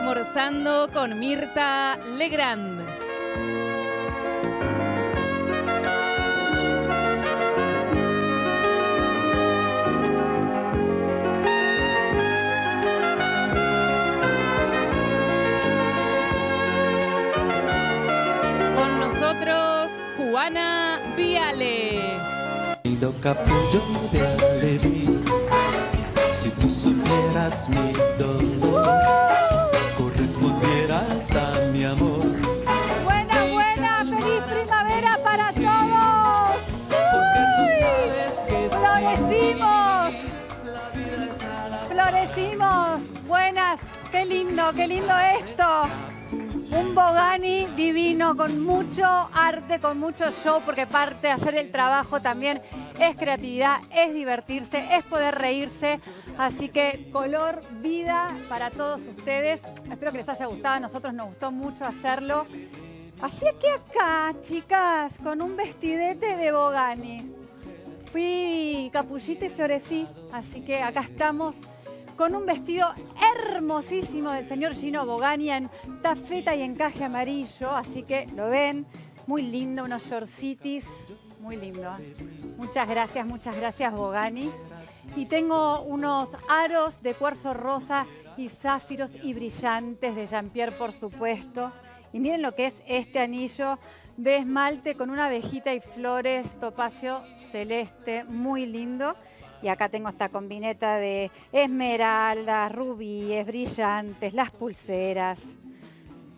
Morzando con Mirta Legrand. Con nosotros, Juana Viale. Si tú supieras mi dolor. qué lindo, qué lindo esto. Un Bogani divino, con mucho arte, con mucho show, porque parte de hacer el trabajo también es creatividad, es divertirse, es poder reírse. Así que color, vida para todos ustedes. Espero que les haya gustado, a nosotros nos gustó mucho hacerlo. Así que acá, chicas, con un vestidete de Bogani. Fui capullita y florecí, así que acá estamos con un vestido hermosísimo del señor Gino Bogani en tafeta y encaje amarillo, así que lo ven, muy lindo, unos cities muy lindo. Muchas gracias, muchas gracias Bogani. Y tengo unos aros de cuarzo rosa y zafiros y brillantes de Jean-Pierre, por supuesto. Y miren lo que es este anillo de esmalte con una abejita y flores, topacio celeste, muy lindo. Y acá tengo esta combineta de esmeraldas, rubíes, brillantes, las pulseras.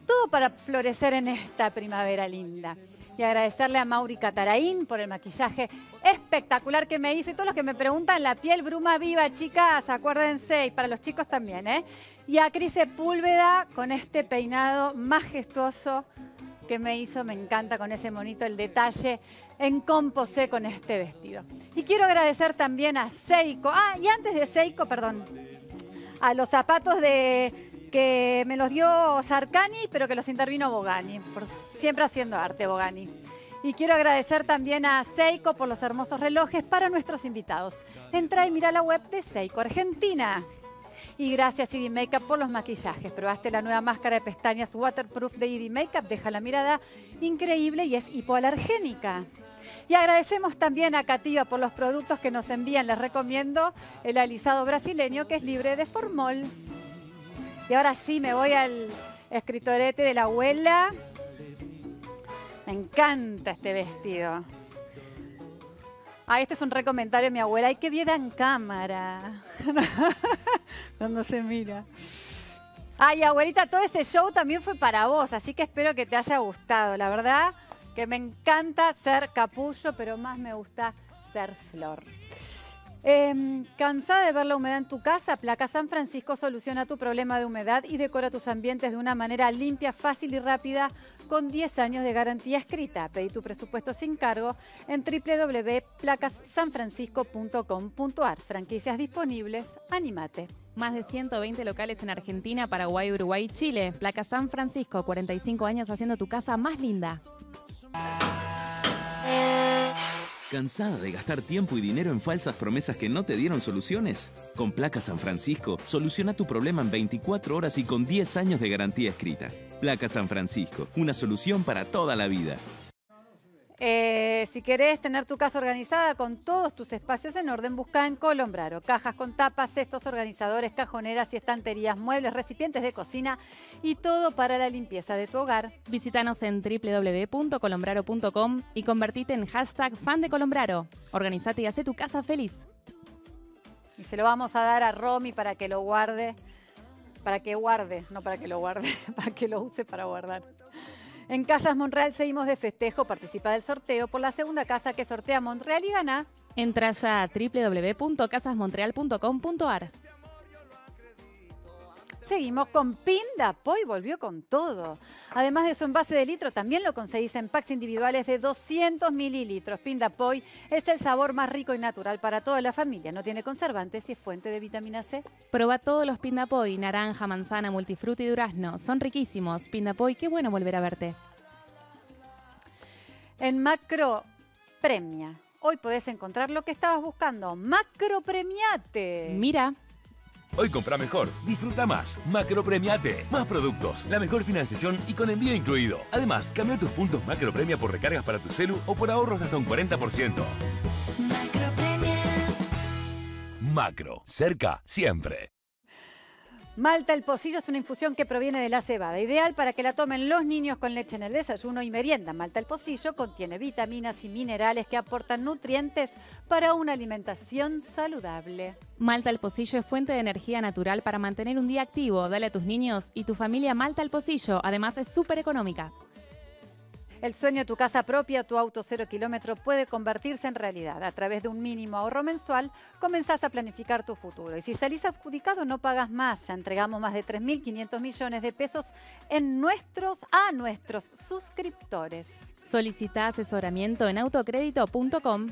Todo para florecer en esta primavera linda. Y agradecerle a Mauri Cataraín por el maquillaje espectacular que me hizo. Y todos los que me preguntan, la piel bruma viva, chicas, acuérdense. Y para los chicos también, ¿eh? Y a Cris Sepúlveda con este peinado majestuoso que me hizo, me encanta con ese monito el detalle en composé con este vestido. Y quiero agradecer también a Seiko, ah, y antes de Seiko, perdón, a los zapatos de que me los dio Sarcani, pero que los intervino Bogani, por, siempre haciendo arte Bogani. Y quiero agradecer también a Seiko por los hermosos relojes para nuestros invitados. Entra y mira la web de Seiko Argentina. Y gracias ID Makeup por los maquillajes. Probaste la nueva máscara de pestañas waterproof de ID Makeup. Deja la mirada increíble y es hipoalergénica. Y agradecemos también a Cativa por los productos que nos envían. Les recomiendo el alisado brasileño que es libre de formol. Y ahora sí, me voy al escritorete de la abuela. Me encanta este vestido. Ah, este es un recomendario de mi abuela. Hay que vida en cámara. Cuando se mira. Ay, abuelita, todo ese show también fue para vos, así que espero que te haya gustado. La verdad que me encanta ser capullo, pero más me gusta ser flor. Em, ¿Cansada de ver la humedad en tu casa? Placa San Francisco soluciona tu problema de humedad y decora tus ambientes de una manera limpia, fácil y rápida con 10 años de garantía escrita. Pedí tu presupuesto sin cargo en www.placasanfrancisco.com.ar Franquicias disponibles, anímate. Más de 120 locales en Argentina, Paraguay, Uruguay y Chile. Placa San Francisco, 45 años haciendo tu casa más linda. ¿Cansada de gastar tiempo y dinero en falsas promesas que no te dieron soluciones? Con Placa San Francisco, soluciona tu problema en 24 horas y con 10 años de garantía escrita. Placa San Francisco, una solución para toda la vida. Eh, si querés tener tu casa organizada con todos tus espacios en orden, busca en Colombraro. Cajas con tapas, cestos organizadores, cajoneras y estanterías, muebles, recipientes de cocina y todo para la limpieza de tu hogar. Visítanos en www.colombraro.com y convertite en hashtag fan de Colombraro. Organizate y hace tu casa feliz. Y se lo vamos a dar a Romy para que lo guarde, para que guarde, no para que lo guarde, para que lo use para guardar. En Casas Monreal seguimos de festejo. Participa del sorteo por la segunda casa que sortea Montreal y gana. Entra ya a www.casasmontreal.com.ar Seguimos con Pinda. Poi volvió con todo. Además de su envase de litro, también lo conseguís en packs individuales de 200 mililitros. Pinda Poi es el sabor más rico y natural para toda la familia. No tiene conservantes y es fuente de vitamina C. Proba todos los Pinda Poi, naranja, manzana, multifruta y durazno. Son riquísimos. Pinda Poi, qué bueno volver a verte. En Macro Premia. Hoy podés encontrar lo que estabas buscando. Macro Premiate. Mira. Hoy compra mejor, disfruta más, macro premiate, más productos, la mejor financiación y con envío incluido. Además, cambia tus puntos macro premia por recargas para tu celu o por ahorros hasta un 40%. Macro, macro cerca, siempre. Malta el pocillo es una infusión que proviene de la cebada, ideal para que la tomen los niños con leche en el desayuno y merienda. Malta el pocillo contiene vitaminas y minerales que aportan nutrientes para una alimentación saludable. Malta el pocillo es fuente de energía natural para mantener un día activo. Dale a tus niños y tu familia Malta el pocillo. Además es súper económica. El sueño de tu casa propia, tu auto cero kilómetro, puede convertirse en realidad. A través de un mínimo ahorro mensual, comenzás a planificar tu futuro. Y si salís adjudicado, no pagas más. Ya entregamos más de 3.500 millones de pesos en nuestros, a nuestros suscriptores. Solicita asesoramiento en autocrédito.com.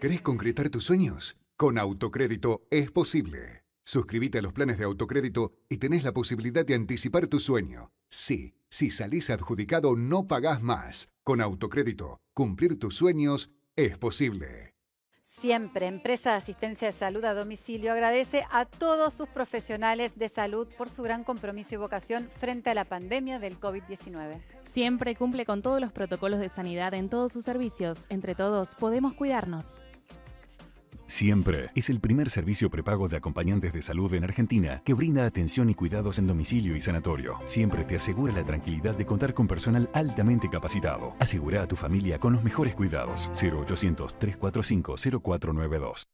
¿Querés concretar tus sueños? Con autocrédito es posible. Suscríbete a los planes de autocrédito y tenés la posibilidad de anticipar tu sueño. Sí si salís adjudicado, no pagás más. Con autocrédito, cumplir tus sueños es posible. Siempre, Empresa de Asistencia de Salud a Domicilio agradece a todos sus profesionales de salud por su gran compromiso y vocación frente a la pandemia del COVID-19. Siempre cumple con todos los protocolos de sanidad en todos sus servicios. Entre todos, podemos cuidarnos. Siempre es el primer servicio prepago de acompañantes de salud en Argentina que brinda atención y cuidados en domicilio y sanatorio. Siempre te asegura la tranquilidad de contar con personal altamente capacitado. Asegura a tu familia con los mejores cuidados. 0800 345 0492.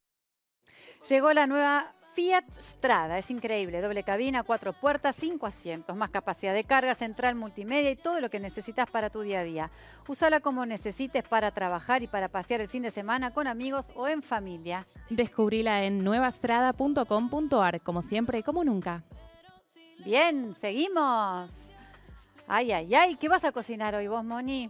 Llegó la nueva Fiat Strada, es increíble, doble cabina, cuatro puertas, cinco asientos, más capacidad de carga, central multimedia y todo lo que necesitas para tu día a día. Usala como necesites para trabajar y para pasear el fin de semana con amigos o en familia. Descubrila en nuevastrada.com.ar, como siempre, y como nunca. Bien, seguimos. Ay, ay, ay, ¿qué vas a cocinar hoy vos, Moni?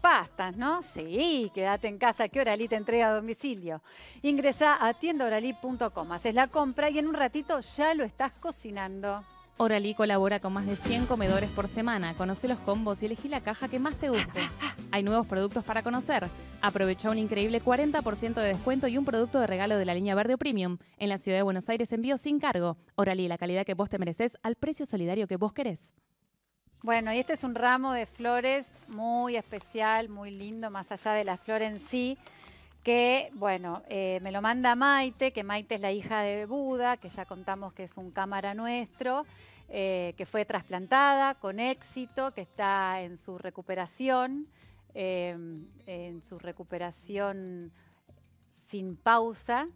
pastas, ¿no? Sí, quédate en casa que Oralí te entrega a domicilio. Ingresa a tiendaoralí.com, haces la compra y en un ratito ya lo estás cocinando. Oralí colabora con más de 100 comedores por semana. Conoce los combos y elegí la caja que más te guste. Hay nuevos productos para conocer. Aprovecha un increíble 40% de descuento y un producto de regalo de la línea Verde o Premium. En la ciudad de Buenos Aires envío sin cargo. Oralí, la calidad que vos te mereces al precio solidario que vos querés. Bueno, y este es un ramo de flores muy especial, muy lindo, más allá de la flor en sí, que, bueno, eh, me lo manda Maite, que Maite es la hija de Buda, que ya contamos que es un cámara nuestro, eh, que fue trasplantada con éxito, que está en su recuperación, eh, en su recuperación sin pausa.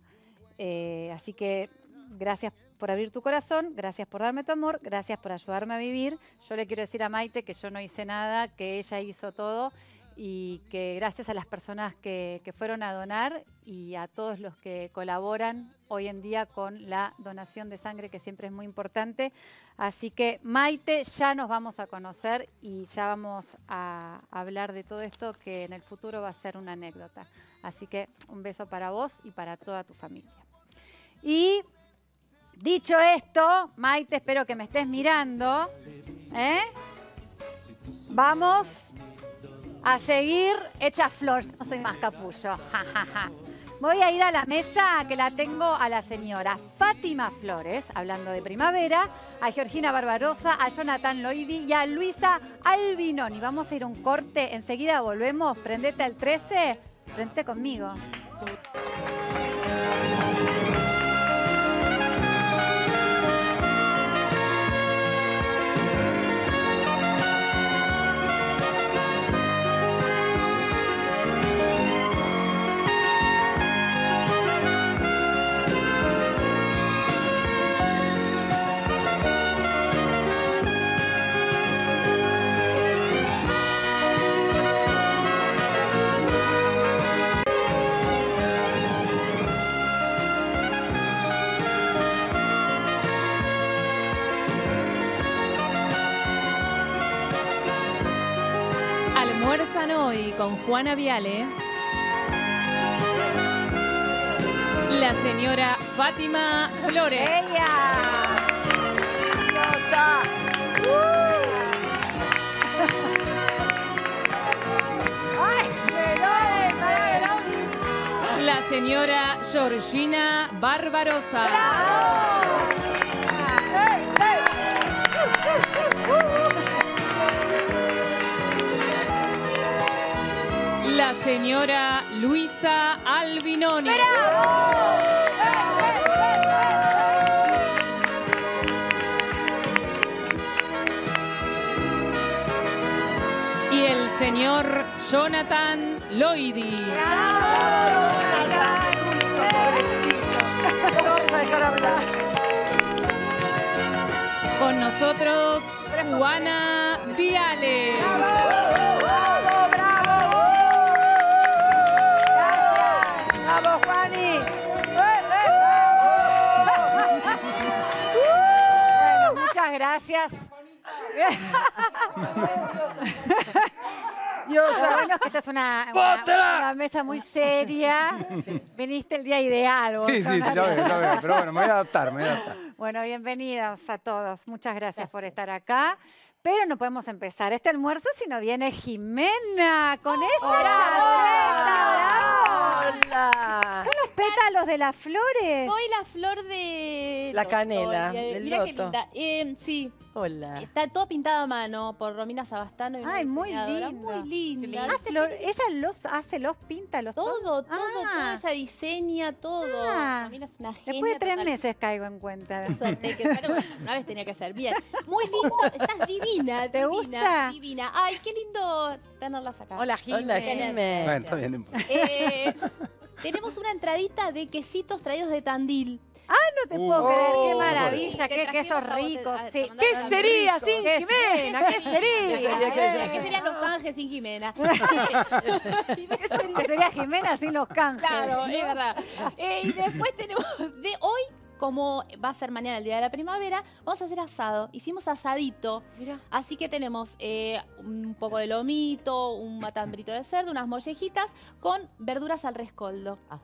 así que gracias por abrir tu corazón, gracias por darme tu amor, gracias por ayudarme a vivir. Yo le quiero decir a Maite que yo no hice nada, que ella hizo todo y que gracias a las personas que, fueron a donar y a todos los que colaboran hoy en día con la donación de sangre, que siempre es muy importante. Así que Maite, ya nos vamos a conocer y ya vamos a hablar de todo esto que en el futuro va a ser una anécdota. Así que un beso para vos y para toda tu familia. Y Dicho esto, Maite, espero que me estés mirando. ¿eh? Vamos a seguir hecha flor. No soy más capullo. Voy a ir a la mesa que la tengo a la señora Fátima Flores, hablando de primavera, a Georgina Barbarosa, a Jonathan Loidi y a Luisa Albinoni. Vamos a ir a un corte, enseguida volvemos. Prendete al 13, prendete conmigo. la señora Fátima Flores. Uh. La señora Georgina Barbarosa. señora Luisa Albinoni. Y el señor Jonathan Loidi. Con nosotros, Juana Viale. Gracias. Dios, bueno que esta es una, mesa muy seria. Veniste Viniste el día ideal. Vos, sí, sí, sí, lo veo, veo. Pero bueno, me voy a adaptar, me voy Bueno, bienvenidos a todos. Muchas gracias. por estar acá. Pero no podemos empezar este almuerzo si no viene Jimena con ¡Oh! esa chaqueta. ¡Hola! Son los pétalos de las flores. Soy la flor de... La canela, eh, del loto. Mira qué linda. Eh, sí, Hola. Está todo pintado a mano por Romina Sabastano. Y Ay, muy lindo. Muy lindo. ella los hace, los pinta, los Todo, todo, todo. Ah. Ella diseña todo. Ah. Romina es una Después de tres meses caigo en cuenta. Suerte, que una vez tenía que ser bien. Muy lindo. Estás divina, ¿Te gusta? divina. Ay, qué lindo tenerlas acá. Hola, Jimé. Hola, Jimé. Bueno, está bien. Eh, tenemos una entradita de quesitos traídos de Tandil. Ah, no te puedo creer, qué oh, maravilla, qué quesos ricos. Sí. ¿Qué sería sin Jimena? ¿Qué sería? ¿Qué serían los canjes sin Jimena? ¿Qué sería? Jimena sin los canjes? Claro, es verdad. Eh, y después tenemos de hoy como va a ser mañana el día de la primavera, vamos a hacer asado. Hicimos asadito. Así que tenemos eh, un poco de lomito, un matambrito de cerdo, unas mollejitas con verduras al rescoldo. Ah.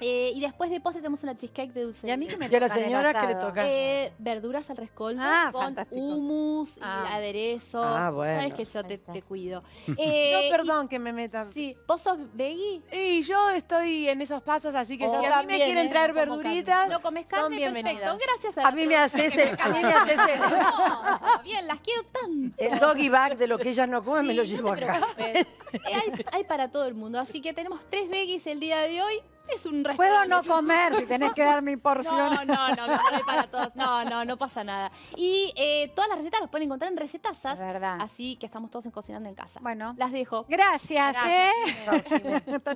Eh, y después de postre tenemos una cheesecake de dulce. ¿Y a mí que me ¿Y a la señora que le toca? Eh, verduras al rescoldo ah, con fantástico. hummus y aderezo. Ah, ah bueno. Sabes que yo te, cuido. yo eh, perdón que me metas Sí. ¿Vos sos veggie? Y yo estoy en esos pasos, así que si a mí me quieren ¿eh? traer verduritas, no comes carne, son bienvenidas. perfecto. Gracias a, a mí me haces a mí me haces el. bien, las quiero tanto. El doggy bag de lo que ellas no comen me lo llevo a casa. hay, hay para todo el mundo, así que tenemos tres veggies el día de hoy es un Puedo no comer si tenés que dar mi porción. No, no, no, para todos. No, no, no pasa nada. Y eh, todas las recetas las pueden encontrar en Recetasas. Verdad. Así que estamos todos Cocinando en Casa. Bueno. Las dejo. Gracias, ¿eh?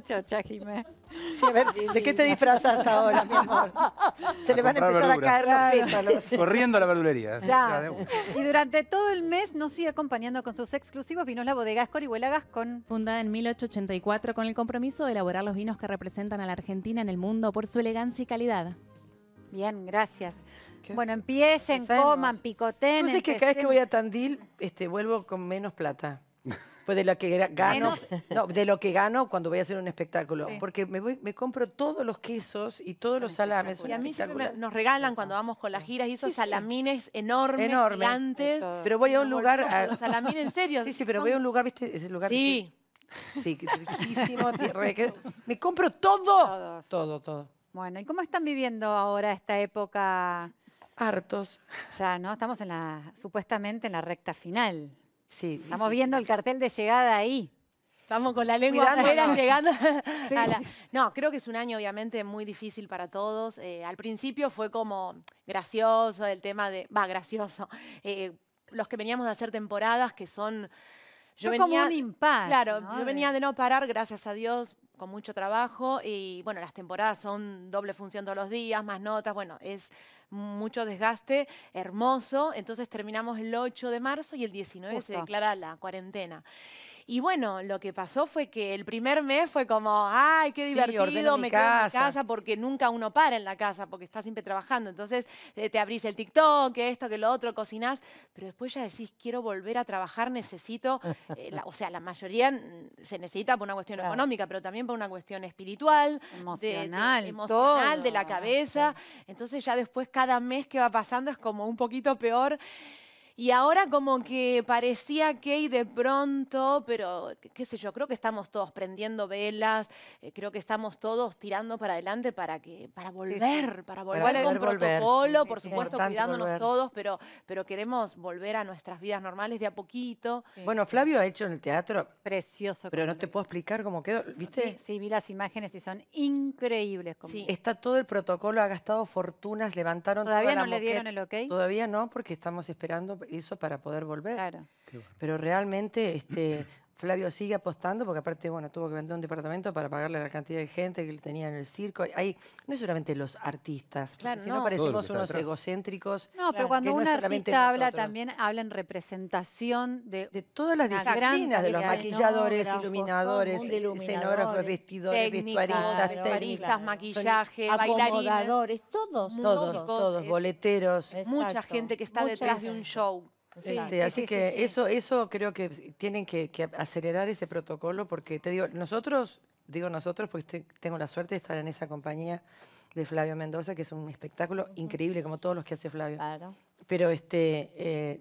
Sí, ¿de qué te disfrazas ahora, mi amor? Se le van a empezar a caer los pétalos. Corriendo a la verdulería. Y durante todo el mes nos sigue acompañando con sus exclusivos vinos la bodega Escorihuela Gascon Fundada en 1884 con el compromiso de elaborar los vinos que representan a la Argentina en el mundo por su elegancia y calidad. Bien, gracias. Bueno, empiecen, coman, picoten. No sé que cada vez que voy a Tandil este, vuelvo con menos plata. Pues de lo que gano, de lo que gano cuando voy a hacer un espectáculo. Porque me compro todos los quesos y todos los salames. Y a mí siempre nos regalan cuando vamos con las giras y esos salamines enormes, gigantes. Pero voy a un lugar. Los Salamines en serio. Sí, sí, pero voy a un lugar, viste, ese lugar. Sí. Sí, riquísimo. Me compro todo. Todo, todo. Bueno, ¿y cómo están viviendo ahora esta época? Hartos. Ya, ¿no? Estamos en la, supuestamente en la recta final. Sí. Estamos viendo el cartel de llegada ahí. Estamos con la lengua la llegando. No, creo que es un año obviamente muy difícil para todos. Eh, al principio fue como gracioso el tema de, va, gracioso. Eh, los que veníamos de hacer temporadas que son yo venía, Claro, yo venía de no parar, gracias a Dios, con mucho trabajo y bueno, las temporadas son doble función todos los días, más notas, bueno, es mucho desgaste, hermoso. Entonces terminamos el 8 de marzo y el 19 se declara la cuarentena. Y bueno, lo que pasó fue que el primer mes fue como, ay, qué divertido, me quedo en casa porque nunca uno para en la casa porque está siempre trabajando. Entonces eh, te abrís el TikTok, esto, que lo otro, cocinás, pero después ya decís, quiero volver a trabajar, necesito, eh, o sea, la mayoría mm, se necesita por una cuestión económica, pero también por una cuestión espiritual, emocional, de, la cabeza. Entonces ya después cada mes que va pasando es como un poquito peor. Y ahora como que parecía que y de pronto, pero qué sé yo, creo que estamos todos prendiendo velas, eh, creo que estamos todos tirando para adelante para que para volver, para volver con protocolo, por supuesto cuidándonos todos, pero pero queremos volver a nuestras vidas normales de a poquito. Bueno, Flavio ha hecho en el teatro precioso, pero no te puedo explicar cómo quedó, ¿viste? Sí, vi las imágenes y son increíbles. Como... Está todo el protocolo, ha gastado fortunas, levantaron. Todavía no le dieron el ok. Todavía no, porque estamos esperando hizo para poder volver. Pero realmente este, Flavio sigue apostando, porque aparte, bueno, tuvo que vender un departamento para pagarle la cantidad de gente que tenía en el circo. no es solamente los artistas, si no parecemos unos egocéntricos. No, pero cuando un artista habla también, habla en representación de... De todas las disciplinas, de los maquilladores, iluminadores, escenógrafos, vestidores, vestuaristas, técnicos. maquillaje, bailarines. todos. Todos, todos, boleteros. Mucha gente que está detrás de un show. Pues así que eso, eso creo que tienen que, acelerar ese protocolo porque te digo, nosotros, digo nosotros porque tengo la suerte de estar en esa compañía de Flavio Mendoza, que es un espectáculo increíble, como todos los que hace Flavio. Pero este, eh,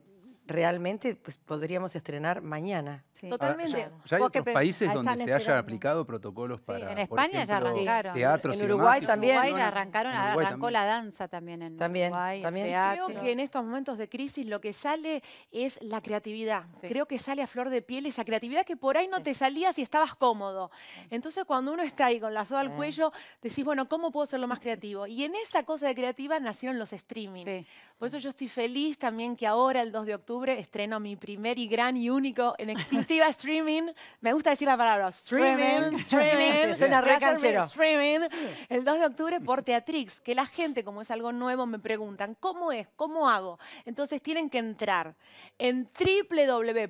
realmente pues, podríamos estrenar mañana. Ah, Totalmente. ya, hay otros países ah, donde se hayan aplicado protocolos para. En España ya arrancaron. en Uruguay también. En Uruguay arrancaron, arrancó la danza también en también, Uruguay. También. Creo que en estos momentos de crisis lo que sale es la creatividad. Creo que sale a flor de piel esa creatividad que por ahí no te salía si estabas cómodo. Entonces cuando uno está ahí con la soda al cuello, decís, bueno, ¿cómo puedo ser lo más creativo? Y en esa cosa de creativa nacieron los streaming. Por eso yo estoy feliz también que ahora, el 2 de octubre, estreno mi primer y gran y único en exclusiva streaming. Me gusta decir la palabra streaming, streaming, suena re Streaming, el 2 de octubre por Teatrix, que la gente, como es algo nuevo, me preguntan, ¿cómo es? ¿Cómo hago? Entonces tienen que entrar en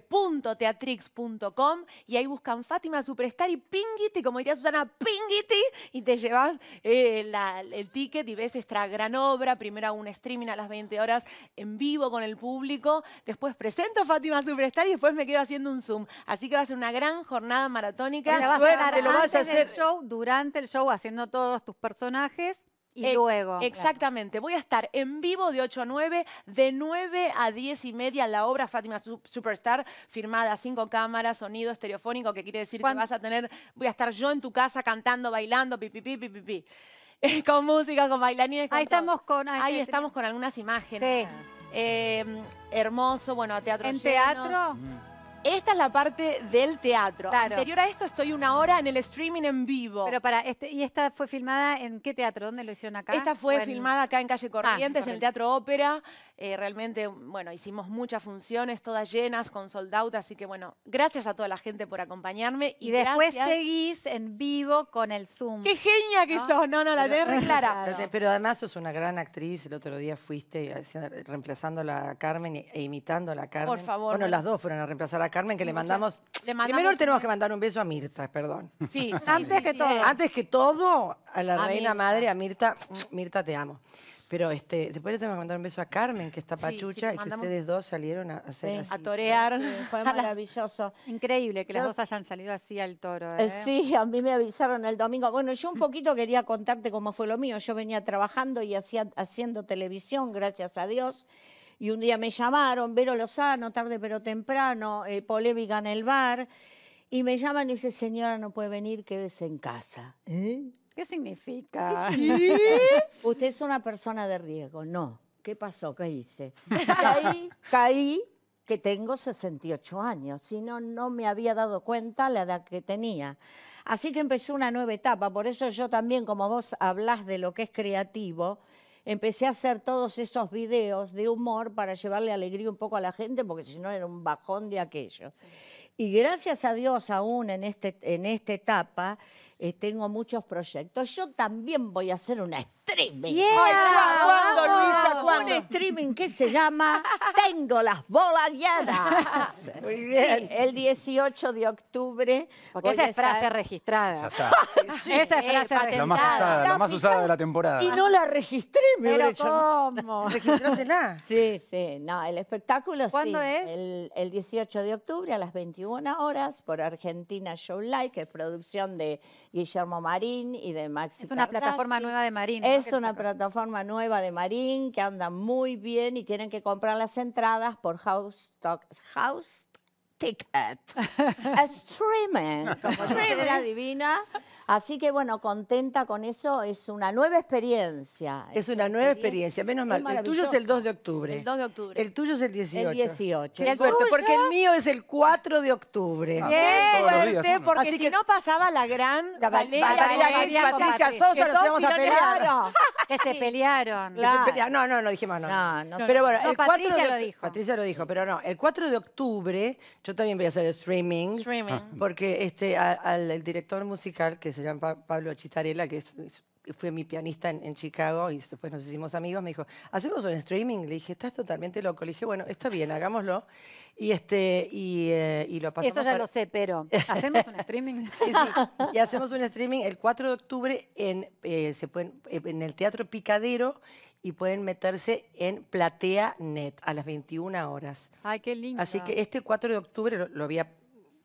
www.teatrix.com y ahí buscan Fátima Superstar y Pingiti, como diría Susana, Pingiti, y te llevas eh, el ticket y ves esta gran obra, primero un streaming a las 20 horas en vivo con el público. Después presento Fátima Superstar y después me quedo haciendo un Zoom. Así que va a ser una gran jornada maratónica. Te vas a lo vas a hacer show, durante el show, haciendo todos tus personajes. Y luego. Exactamente. Voy a estar en vivo de 8 a 9, de 9 a 10 y media la obra Fátima Superstar, firmada, cinco cámaras, sonido estereofónico, que quiere decir que vas a tener, voy a estar yo en tu casa cantando, bailando, pipipi, Pi, pi, con música, con bailarines. Con ahí estamos con... Ahí, estamos con algunas imágenes. Eh, hermoso, bueno, a teatro ¿En teatro? Mm. Esta es la parte del teatro. Anterior a esto estoy una hora en el streaming en vivo. Pero para, este, ¿y esta fue filmada en qué teatro? ¿Dónde lo hicieron acá? Esta fue filmada acá en Calle ah, Corrientes, en el Teatro Ópera. Eh, realmente, bueno, hicimos muchas funciones, todas llenas, con sold out, así que bueno, gracias a toda la gente por acompañarme. Y, después seguís en vivo con el Zoom. ¡Qué genia que sos! No, no, la pero, tenés clara. Pero además sos una gran actriz, el otro día fuiste reemplazando a Carmen e imitando a la Carmen. Por favor. Bueno, las dos fueron a reemplazar a Carmen, que le mandamos... Primero tenemos que mandar un beso a Mirta, perdón. Sí, sí antes que todo. Antes que todo, a la reina madre, a Mirta. Mirta, te amo. Pero este, después le tengo a mandar un beso a Carmen, que está pachucha, y que ustedes dos salieron a hacer así. a torear. Fue maravilloso. Increíble que las dos hayan salido así al toro. Eh, ¿eh? Sí, a mí me avisaron el domingo. Bueno, yo un mm. poquito quería contarte cómo fue lo mío. Yo venía trabajando y hacía, haciendo televisión, gracias a Dios. Y un día me llamaron, Vero Lozano, tarde pero temprano, eh, polémica en el bar. Y me llaman y dice, señora, no puede venir, quédese en casa. ¿Eh? ¿Qué significa? Usted es una persona de riesgo. No. ¿Qué pasó? ¿Qué hice? Caí, que tengo 68 años. Si no, no me había dado cuenta la edad que tenía. Así que empecé una nueva etapa. Por eso yo también, como vos hablás de lo que es creativo, empecé a hacer todos esos videos de humor para llevarle alegría un poco a la gente, porque si no era un bajón de aquello. Y gracias a Dios aún en, este, en esta etapa eh, tengo muchos proyectos. Yo también voy a hacer una streaming. Yeah, ¿Cuándo, Luisa? ¿Cuándo? Un streaming que se llama Tengo las bolas llenas. Muy bien. el 18 de octubre. Porque esa es frase registrada. Eh, ya está. esa es frase registrada. La más usada, la más usada de la temporada. Y no la registré, me Pero hecho. ¿cómo? Registrótela. Sí, sí. No, el espectáculo ¿Cuándo es? El, 18 de octubre a las 21 horas por Argentina Show Live, que es producción de Guillermo Marín y de Maxi Es una plataforma nueva de Marín es una plataforma nueva de Marín que anda muy bien y tienen que comprar las entradas por House, House Ticket. streaming, como divina. Así que bueno, contenta con eso, es una nueva experiencia. Es una este nueva experiencia, menos mal. El tuyo es el 2 de octubre. El 2 de octubre. El tuyo es el 18. El 18. suerte, porque el mío es el 4 de octubre. Ah, Qué suerte, porque Así si que... no pasaba la gran la Valeria, Patricia Sosa, nos íbamos a pelear. que se pelearon. No, no, no dijimos no. no, no pero bueno, el 4 Patricia lo dijo. Patricia lo dijo, pero no. El 4 de octubre yo también voy a hacer streaming. Streaming. Ah. Porque este, al, el director musical que se se Pablo Chitarella, que fue mi pianista en, Chicago y después nos hicimos amigos, me dijo, ¿hacemos un streaming? Le dije, estás totalmente loco. Le dije, bueno, está bien, hagámoslo. Y, este, y, eh, lo pasamos. Eso ya lo sé, pero ¿hacemos un streaming? sí, sí. Y hacemos un streaming el 4 de octubre en, eh, se pueden, eh, en el Teatro Picadero y pueden meterse en Platea Net a las 21 horas. Ay, qué lindo. Así que este 4 de octubre, lo, había,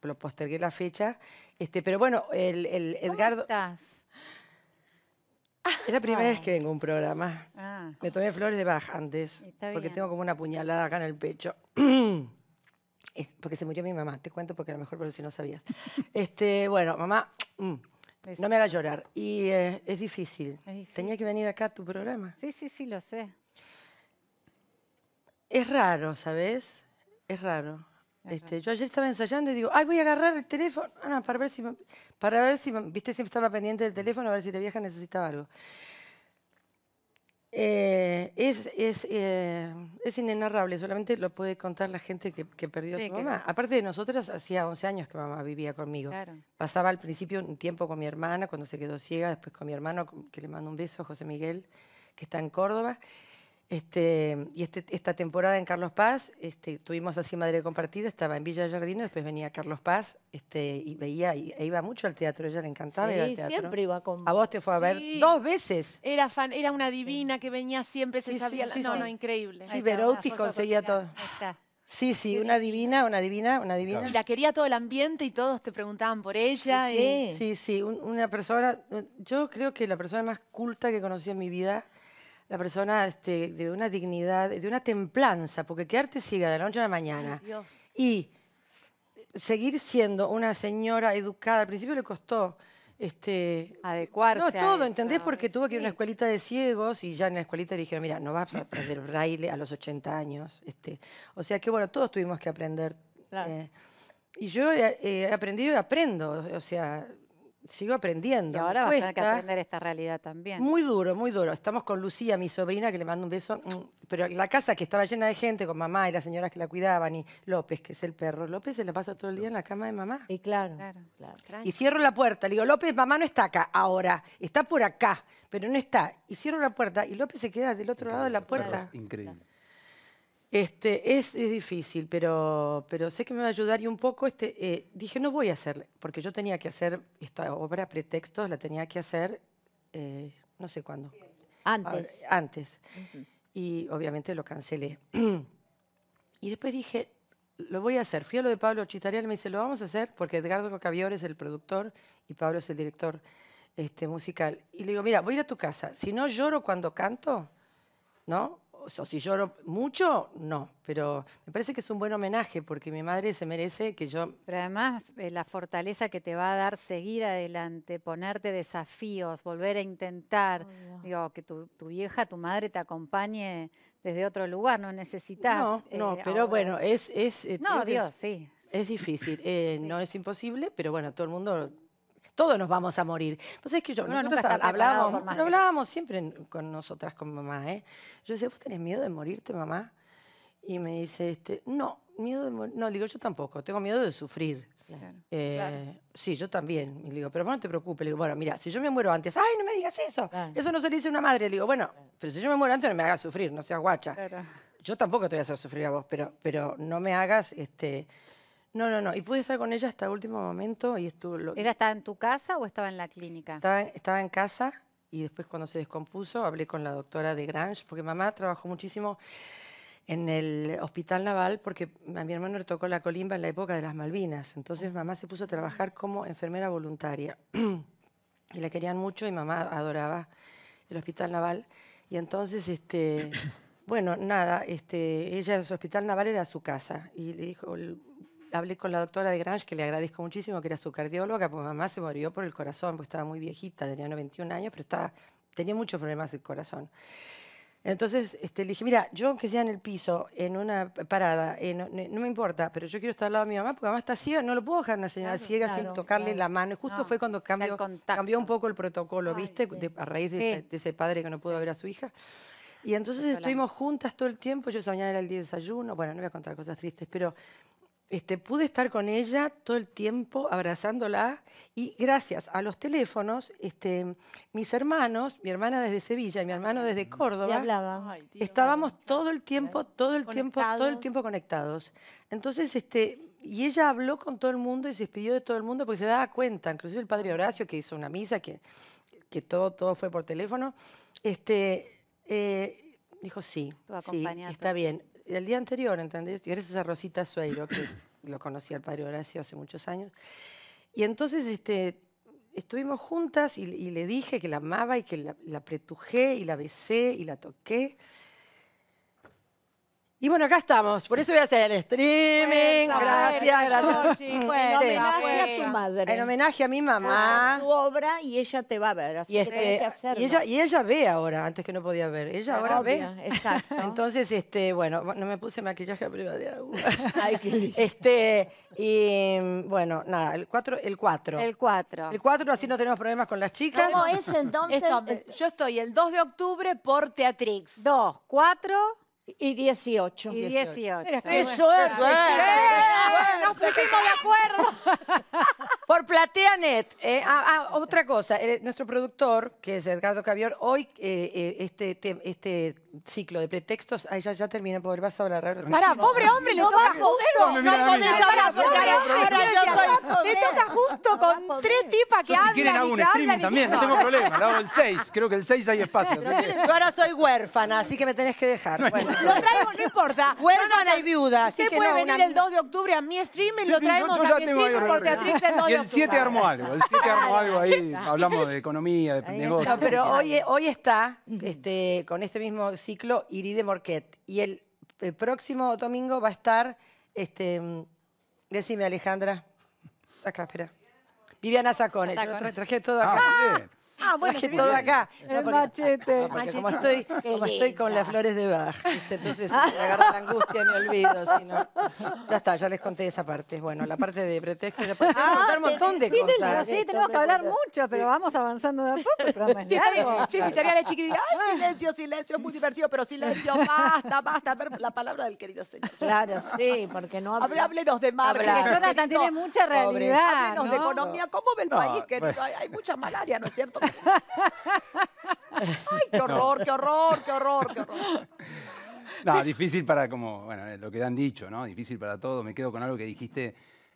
lo postergué la fecha, este, pero bueno, el, el ¿Cómo Edgardo... estás? Es la primera vez que vengo a un programa. Ah. Me tomé flores de baja antes, porque tengo como una puñalada acá en el pecho. porque se murió mi mamá, te cuento porque a lo mejor por si no sabías. este, bueno, mamá, mm, no me haga llorar. Y eh, es, difícil. es, difícil. Tenía que venir acá a tu programa. Sí, sí, sí, lo sé. Es raro, ¿sabes? Es raro. Este, yo ayer estaba ensayando y digo, ay, voy a agarrar el teléfono para ver si, para ver si, viste, siempre estaba pendiente del teléfono a ver si la vieja necesitaba algo. Eh, es, es, eh, es, inenarrable, solamente lo puede contar la gente que, perdió a su mamá. Aparte de nosotras, hacía 11 años que mamá vivía conmigo. Pasaba al principio un tiempo con mi hermana, cuando se quedó ciega, después con mi hermano, que le mando un beso, José Miguel, que está en Córdoba. Este, y este, esta temporada en Carlos Paz, este, tuvimos así Madre Compartida, estaba en Villa Jardino, después venía Carlos Paz este, y veía, e iba mucho al teatro, ella le encantaba ir al teatro. siempre iba con... A vos te fue a ver dos veces. Era fan, era una divina que venía siempre, se sabía... no, no, increíble. Sí, Verouti conseguía todo. Sí, sí, una divina, una divina, una divina. la quería todo el ambiente y todos te preguntaban por ella. Sí, sí, una persona, yo creo que la persona más culta que conocí en mi vida la persona este, de una dignidad, de una templanza, porque quedarte ciega de la noche a la mañana y seguir siendo una señora educada, al principio le costó este, adecuarse. No, todo, ¿entendés? Porque tuvo que ir a una escuelita de ciegos y ya en la escuelita le dijeron, mira, no vas a aprender braille a los 80 años. Este, o sea que, bueno, todos tuvimos que aprender. Eh, y yo eh, he aprendido y aprendo, o sea, sigo aprendiendo. Y ahora vas a tener que aprender esta realidad también. Muy duro, muy duro. Estamos con Lucía, mi sobrina, que le mando un beso. Mm, pero la casa que estaba llena de gente, con mamá y las señoras que la cuidaban, y López, que es el perro. López se la pasa todo el día en la cama de mamá. Y claro. claro, claro. Y cierro la puerta. Le digo, López, mamá no está acá ahora, está por acá, pero no está. Y cierro la puerta y López se queda del otro lado de la puerta. Es increíble. Este, es, difícil, pero, pero sé que me va a ayudar y un poco este, eh, dije, no voy a hacer, porque yo tenía que hacer esta obra, pretextos, la tenía que hacer eh, no sé cuándo. Antes. antes. Y obviamente lo cancelé. y después dije, lo voy a hacer. Fui a lo de Pablo Chitarial, me dice, lo vamos a hacer porque Edgardo Cavior es el productor y Pablo es el director este, musical. Y le digo, mira, voy a ir a tu casa. Si no lloro cuando canto, ¿no? o sea, si lloro mucho, no, pero me parece que es un buen homenaje porque mi madre se merece que yo... Pero además eh, la fortaleza que te va a dar seguir adelante, ponerte desafíos, volver a intentar, digo, que tu, vieja, tu madre te acompañe desde otro lugar, no necesitas... No, no, eh, pero bueno, es... es eh, no, Dios, sí. Es difícil, no es imposible, pero bueno, todo el mundo todos nos vamos a morir. Pues es que yo, hablábamos, siempre con nosotras, con mamá, ¿eh? Yo decía, ¿vos tenés miedo de morirte, mamá? Y me dice, este, no, miedo de morir. No, digo, yo tampoco, tengo miedo de sufrir. Eh, sí, yo también. Y le digo, pero vos no te preocupes. Le digo, bueno, mira, si yo me muero antes, ay, no me digas eso. Eso no se le dice a una madre. Le digo, bueno, pero si yo me muero antes, no me hagas sufrir, no seas guacha. Yo tampoco te voy a hacer sufrir a vos, pero, pero no me hagas este, no, no, no. Y pude estar con ella hasta el último momento y estuvo... ¿Ella estaba en tu casa o estaba en la clínica? Estaba, en casa y después cuando se descompuso hablé con la doctora de Grange porque mamá trabajó muchísimo en el hospital naval porque a mi hermano le tocó la colimba en la época de las Malvinas. Entonces mamá se puso a trabajar como enfermera voluntaria. y la querían mucho y mamá adoraba el hospital naval. Y entonces, este, bueno, nada, este, ella, su hospital naval era su casa. Y le dijo, hablé con la doctora de Grange, que le agradezco muchísimo, que era su cardióloga, porque mamá se murió por el corazón, porque estaba muy viejita, tenía 91 años, pero estaba, tenía muchos problemas del corazón. Entonces este, le dije, mira, yo aunque sea en el piso, en una parada, eh, no, me importa, pero yo quiero estar al lado de mi mamá porque mamá está ciega, no lo puedo dejar una señora ciega sin tocarle la mano. Y justo fue cuando cambió, un poco el protocolo, ¿viste? a raíz de, ese, padre que no pudo ver a su hija. Y entonces estuvimos juntas todo el tiempo, yo soñaba era el día de desayuno, bueno, no voy a contar cosas tristes, pero este, pude estar con ella todo el tiempo abrazándola y gracias a los teléfonos, este, mis hermanos, mi hermana desde Sevilla y mi hermano desde Córdoba, estábamos todo el tiempo, todo el tiempo, todo el tiempo conectados. Entonces, este, y ella habló con todo el mundo y se despidió de todo el mundo porque se daba cuenta, inclusive el padre Horacio que hizo una misa, que, que todo, todo fue por teléfono, este, eh, dijo sí está bien el día anterior, ¿entendés? Y Gracias esa Rosita Sueiro, que lo conocí al padre Horacio hace muchos años. Y entonces este, estuvimos juntas y, le dije que la amaba y que la, pretujé y la besé y la toqué. Y bueno, acá estamos. Por eso voy a hacer el streaming. gracias, gracias. en homenaje a su madre. En homenaje a mi mamá. A su obra y ella te va a ver. Así y que este, que hacerlo. Y ella, y ella ve ahora, antes que no podía ver. Ella ahora ve. Exacto. Entonces, este, bueno, no me puse maquillaje a prueba de agua. Ay, qué lindo. Este, y bueno, nada, el 4. El 4. El 4. El 4, así no tenemos problemas con las chicas. ¿Cómo es entonces? Este yo estoy el 2 de octubre por Teatrix. 2, 4. Y 18. Y 18. ¡Eso es! ¡Nos pusimos de acuerdo! Por PlateaNet. ah, otra cosa, eh, nuestro productor, que es Edgardo Cavior, hoy eh, este, este ciclo de pretextos, ahí ya, termina, pobre, vas a hablar. para pobre hombre, le no a justo. No, no hablar, porque ahora yo soy... Le toca justo con tres tipas que hablan Si quieren algún streaming también, no tengo problema, hago el 6, creo que el 6 hay espacio. Yo ahora soy huérfana, así que me tenés que dejar. Lo traemos, no importa. Huérfana y viuda, así puede venir el 2 de octubre a mi streaming, lo traemos a mi streaming, porque Teatrix es 2 de el 7 armó algo, el 7 armó algo ahí, hablamos de economía, de negocios. pero hoy, hoy está, este, con este mismo ciclo, Iride Morquet. Y el, próximo domingo va a estar, este, decime Alejandra, acá, espera. Viviana Sacone, Yo traje todo ah, acá. Ah, bueno, todo acá. El machete. Ah, como estoy, como estoy con las flores de Bach, entonces me la angustia, me olvido. Sino... Ya está, ya les conté esa parte. Bueno, la parte de pretexto, ah, un montón de cosas. sí, tenemos que hablar mucho, pero vamos avanzando de a poco. El programa es Sí, si estaría la ay, silencio, silencio, muy divertido, pero silencio, basta, basta. ver la palabra del querido señor. Claro, sí, porque no habla. Háblenos de madre Porque Jonathan tiene mucha realidad. Háblenos de economía. ¿Cómo ve el país? Que hay mucha malaria, ¿no es cierto? Ay, qué horror, qué horror, qué horror, No, difícil para como, bueno, eh, lo que han dicho, ¿no? Difícil para todo. Me quedo con algo que dijiste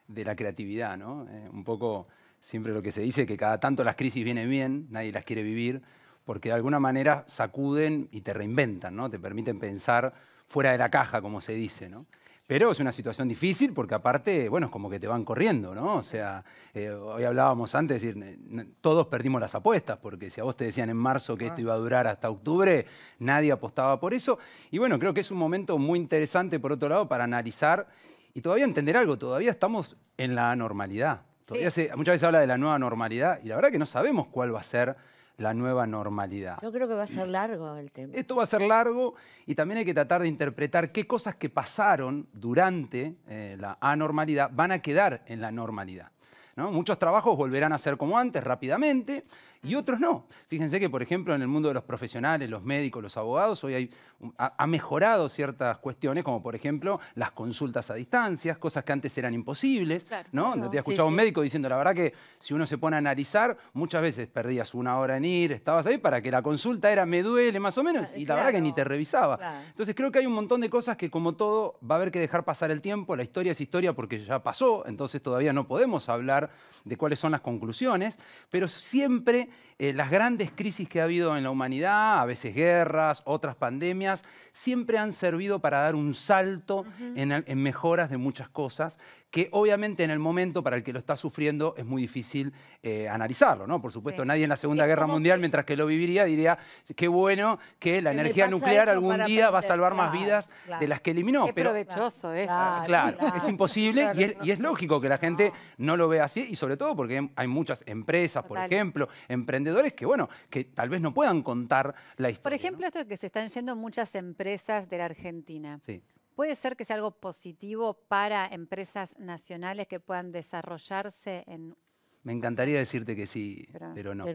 de la creatividad, ¿no? Eh, un poco siempre lo que se dice, que cada tanto las crisis vienen bien, nadie las quiere vivir, porque de alguna manera sacuden y te reinventan, ¿no? Te permiten pensar fuera de la caja, como se dice, ¿no? Pero es una situación difícil porque aparte, bueno, es como que te van corriendo, ¿no? O sea, eh, hoy hablábamos antes, de decir, todos perdimos las apuestas, porque si a vos te decían en marzo que esto ah. iba a durar hasta octubre, nadie apostaba por eso. Y bueno, creo que es un momento muy interesante, por otro lado, para analizar y todavía entender algo, todavía estamos en la normalidad. Todavía se, muchas veces habla de la nueva normalidad y la verdad que no sabemos cuál va a ser la nueva normalidad. Yo creo que va a ser largo el tema. Esto va a ser largo y también hay que tratar de interpretar qué cosas que pasaron durante eh, la anormalidad van a quedar en la normalidad. Muchos trabajos volverán a ser como antes rápidamente, y otros no. Fíjense que, por ejemplo, en el mundo de los profesionales, los médicos, los abogados, hoy ha, mejorado ciertas cuestiones, como por ejemplo las consultas a distancia, cosas que antes eran imposibles, ¿no? Te he escuchado a un médico diciendo, la verdad que si uno se pone a analizar, muchas veces perdías una hora en ir, estabas ahí para que la consulta era me duele más o menos, ah, y la verdad que ni te revisaba. Entonces creo que hay un montón de cosas que como todo va a haber que dejar pasar el tiempo, la historia es historia porque ya pasó, entonces todavía no podemos hablar de cuáles son las conclusiones, pero siempre eh, las grandes crisis que ha habido en la humanidad, a veces guerras, otras pandemias, siempre han servido para dar un salto en, mejoras de muchas cosas que obviamente en el momento para el que lo está sufriendo es muy difícil eh, analizarlo, ¿no? Por supuesto, nadie en la Segunda Guerra Mundial, mientras que lo viviría, diría, qué bueno que la energía nuclear algún día va a salvar más vidas de las que eliminó. Qué pero, provechoso es. Claro, es imposible y es, lógico que la gente no. lo vea así y sobre todo porque hay muchas empresas, por ejemplo, emprendedores que, bueno, que tal vez no puedan contar la historia. Por ejemplo, esto de que se están yendo muchas empresas de la Argentina. Sí. ¿Puede ser que sea algo positivo para empresas nacionales que puedan desarrollarse en me encantaría decirte que sí, pero, no.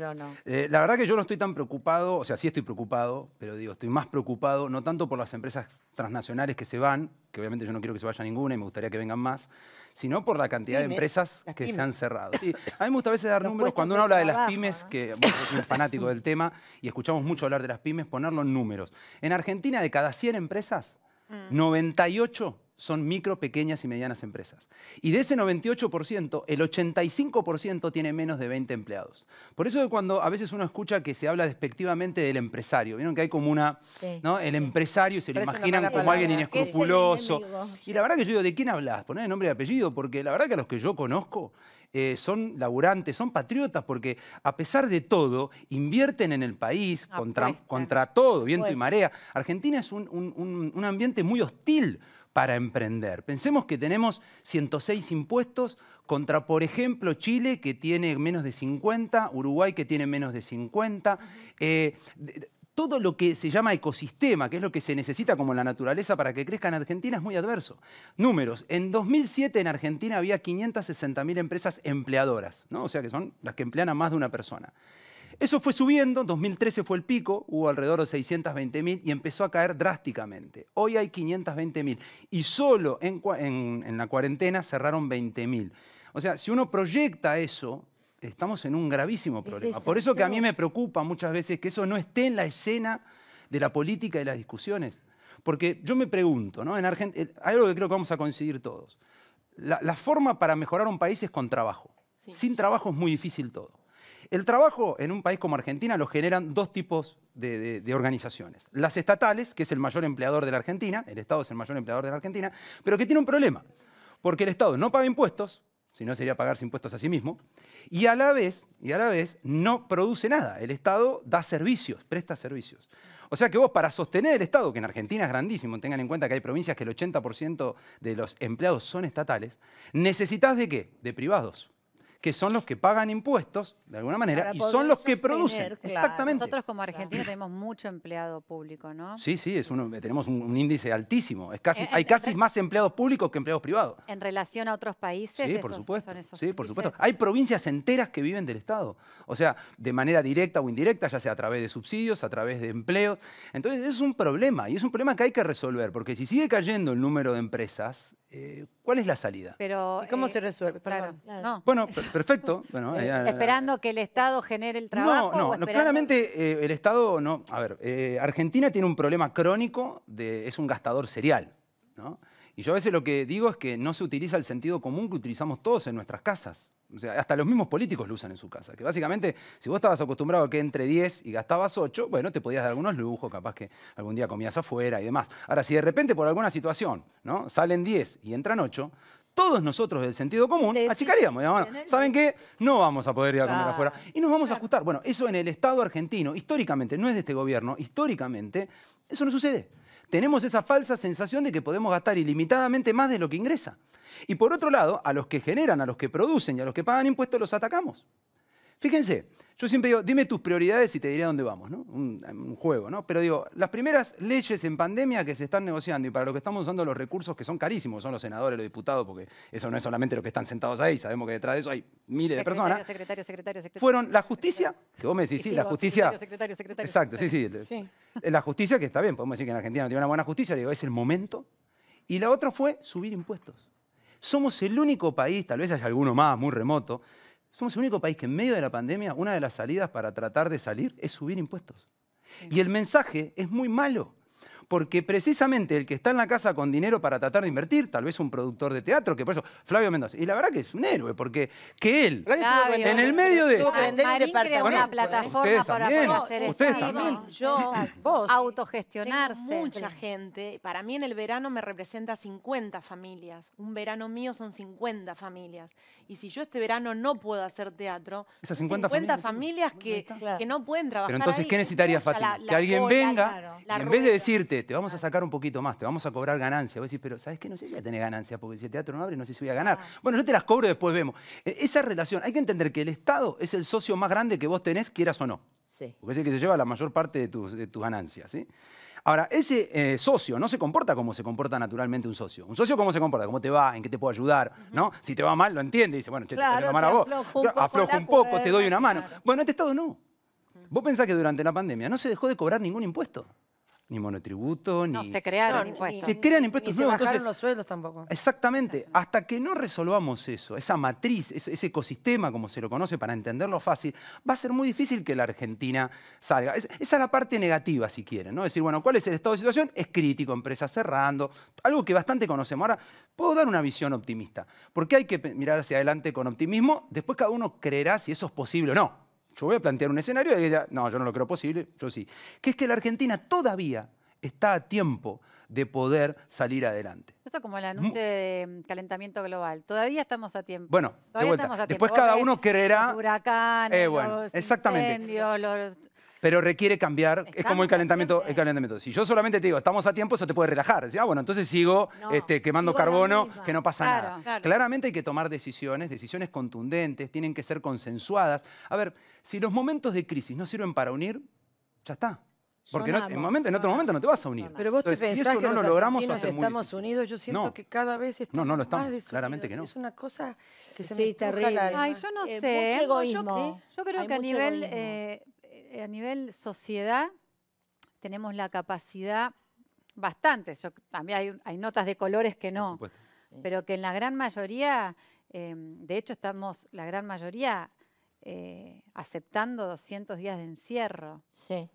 Eh, la verdad que yo no estoy tan preocupado, o sea, sí estoy preocupado, pero digo, estoy más preocupado no tanto por las empresas transnacionales que se van, que obviamente yo no quiero que se vaya ninguna y me gustaría que vengan más, sino por la cantidad de empresas que se han cerrado. Y a mí me gusta a veces dar números cuando uno habla de las pymes, que soy fanático del tema y escuchamos mucho hablar de las pymes, ponerlo en números. En Argentina, de cada 100 empresas, 98 mm. son micro, pequeñas y medianas empresas. Y de ese 98%, el 85% tiene menos de 20 empleados. Por eso que cuando a veces uno escucha que se habla despectivamente del empresario, vieron que hay como una, El empresario se lo imaginan como alguien inescrupuloso. Y la verdad que yo digo, ¿de quién hablas? Poner nombre y apellido, porque la verdad que a los que yo conozco, eh, son laburantes, son patriotas, porque a pesar de todo, invierten en el país contra, contra, todo, viento y marea. Argentina es un, ambiente muy hostil para emprender. Pensemos que tenemos 106 impuestos contra, por ejemplo, Chile, que tiene menos de 50, Uruguay, que tiene menos de 50 todo lo que se llama ecosistema, que es lo que se necesita como la naturaleza para que crezca en Argentina, es muy adverso. Números, en 2007 en Argentina había 560.000 empresas empleadoras, ¿no? o sea que son las que emplean a más de una persona. Eso fue subiendo, en 2013 fue el pico, hubo alrededor de 620.000 y empezó a caer drásticamente. Hoy hay 520.000 y solo en, en la cuarentena cerraron 20.000. O sea, si uno proyecta eso estamos en un gravísimo problema. Por eso que a mí me preocupa muchas veces que eso no esté en la escena de la política y las discusiones. Porque yo me pregunto, ¿no? En Argentina, eh, hay algo que creo que vamos a coincidir todos. La, forma para mejorar un país es con trabajo. Sin trabajo es muy difícil todo. El trabajo en un país como Argentina lo generan dos tipos de, organizaciones. Las estatales, que es el mayor empleador de la Argentina, el Estado es el mayor empleador de la Argentina, pero que tiene un problema, porque el Estado no paga impuestos, si no sería pagarse impuestos a sí mismo, y a la vez, y a la vez no produce nada. El Estado da servicios, presta servicios. O sea que vos para sostener el Estado, que en Argentina es grandísimo, tengan en cuenta que hay provincias que el 80% de los empleados son estatales, necesitas de qué? De privados que son los que pagan impuestos, de alguna manera, y son los que producen. Exactamente. Nosotros como Argentina tenemos mucho empleado público, ¿no? Sí, sí, tenemos un, índice altísimo. Es casi, hay casi más empleados públicos que empleados privados. En relación a otros países, esos, por supuesto. sí, por supuesto. Hay provincias enteras que viven del Estado. O sea, de manera directa o indirecta, ya sea a través de subsidios, a través de empleos. Entonces es un problema, y es un problema que hay que resolver, porque si sigue cayendo el número de empresas, eh, ¿cuál es la salida? cómo eh, se resuelve? Bueno, perfecto. ¿Esperando que el Estado genere el trabajo? No, claramente eh, el Estado no. A ver, Argentina tiene un problema crónico, de, es un gastador serial. Y yo a veces lo que digo es que no se utiliza el sentido común que utilizamos todos en nuestras casas. O sea, hasta los mismos políticos lo usan en su casa. Que básicamente, si vos estabas acostumbrado a que entre 10 y gastabas 8, bueno, te podías dar algunos lujos, capaz que algún día comías afuera y demás. Ahora, si de repente por alguna situación ¿no? salen 10 y entran 8, todos nosotros del sentido común achicaríamos. ¿Saben qué? No vamos a poder ir a comer afuera. Y nos vamos a ajustar. Bueno, eso en el Estado argentino, históricamente, no es de este gobierno, históricamente, eso no sucede tenemos esa falsa sensación de que podemos gastar ilimitadamente más de lo que ingresa. Y por otro lado, a los que generan, a los que producen y a los que pagan impuestos los atacamos. Fíjense, yo siempre digo, dime tus prioridades y te diré dónde vamos, ¿no? Un, juego, ¿no? Pero digo, las primeras leyes en pandemia que se están negociando y para lo que estamos usando los recursos que son carísimos, son los senadores, los diputados, porque eso no es solamente los que están sentados ahí, sabemos que detrás de eso hay miles de personas. Secretario, secretario, Fueron la justicia, que vos me decís, sí, la justicia. Exacto, sí, sí, La justicia, que está bien, podemos decir que en Argentina no tiene una buena justicia, digo, es el momento. Y la otra fue subir impuestos. Somos el único país, tal vez haya alguno más, muy remoto, somos el único país que en medio de la pandemia, una de las salidas para tratar de salir es subir impuestos. Y el mensaje es muy malo porque precisamente el que está en la casa con dinero para tratar de invertir, tal vez un productor de teatro, que por eso, Flavio Mendoza, y la verdad que es un héroe, porque que él, en el medio de... Tuvo que vender Marín creó una plataforma para poder hacer Yo, autogestionarse. Tengo mucha gente, para mí en el verano me representa 50 familias, un verano mío son 50 familias, y si yo este verano no puedo hacer teatro, Esas 50, 50 familias, que, no pueden trabajar Pero entonces, ¿qué necesitaría Fátima? que alguien venga, en vez de decirte, te vamos a sacar un poquito más, te vamos a cobrar ganancia. Vos decís, pero ¿sabes qué? No sé si voy a tener ganancia, porque si el teatro no abre, no sé si voy a ganar. Bueno, yo te las cobro, después vemos. E, esa relación, hay que entender que el Estado es el socio más grande que vos tenés, quieras o no. Sí. Porque es el que te lleva la mayor parte de tus, ganancias, Ahora, ese eh, socio no se comporta como se comporta naturalmente un socio. Un socio, ¿cómo se comporta? ¿Cómo te va? ¿En qué te puedo ayudar? ¿No? Si te va mal, lo entiende. Dice, bueno, che, te voy a mano a vos. Aflojo un poco, te doy una mano. Bueno, este Estado no. Vos pensás que durante la pandemia no se dejó de cobrar ningún impuesto ni monotributo, no, ni... se crearon impuestos. Se crean impuestos ni se bajaron los sueldos tampoco. Exactamente. Hasta que no resolvamos eso, esa matriz, ese, ecosistema, como se lo conoce, para entenderlo fácil, va a ser muy difícil que la Argentina salga. esa es la parte negativa, si quieren, ¿no? Es decir, bueno, ¿cuál es el estado de situación? Es crítico, empresas cerrando, algo que bastante conocemos. Ahora, puedo dar una visión optimista, porque hay que mirar hacia adelante con optimismo, después cada uno creerá si eso es posible o no. Yo voy a plantear un escenario y ella, no, yo no lo creo posible, yo sí. Que es que la Argentina todavía está a tiempo de poder salir adelante. es como el anuncio de calentamiento global. Todavía estamos a tiempo. Bueno, de vuelta. después cada uno creerá... Los huracanes, eh, los exactamente. incendios, Pero requiere cambiar, es como el calentamiento, el calentamiento. Si yo solamente te digo, estamos a tiempo, eso te puede relajar. ah, bueno, entonces sigo este, quemando carbono, que no pasa nada. Claramente hay que tomar decisiones, decisiones contundentes, tienen que ser consensuadas. A ver, si los momentos de crisis no sirven para unir, ya está. Porque en, otro momento no te vas a unir. Pero vos te pensás que no lo logramos si estamos unidos, yo siento que cada vez estamos no, no lo estamos, claramente que no. Es una cosa que se me terrible. Ay, yo no eh, sé. ¿eh? Yo, creo que a nivel, eh, a nivel sociedad tenemos la capacidad bastante. Yo, también hay, notas de colores que no, pero que en la gran mayoría, de hecho estamos, la gran mayoría eh, aceptando 200 días de encierro.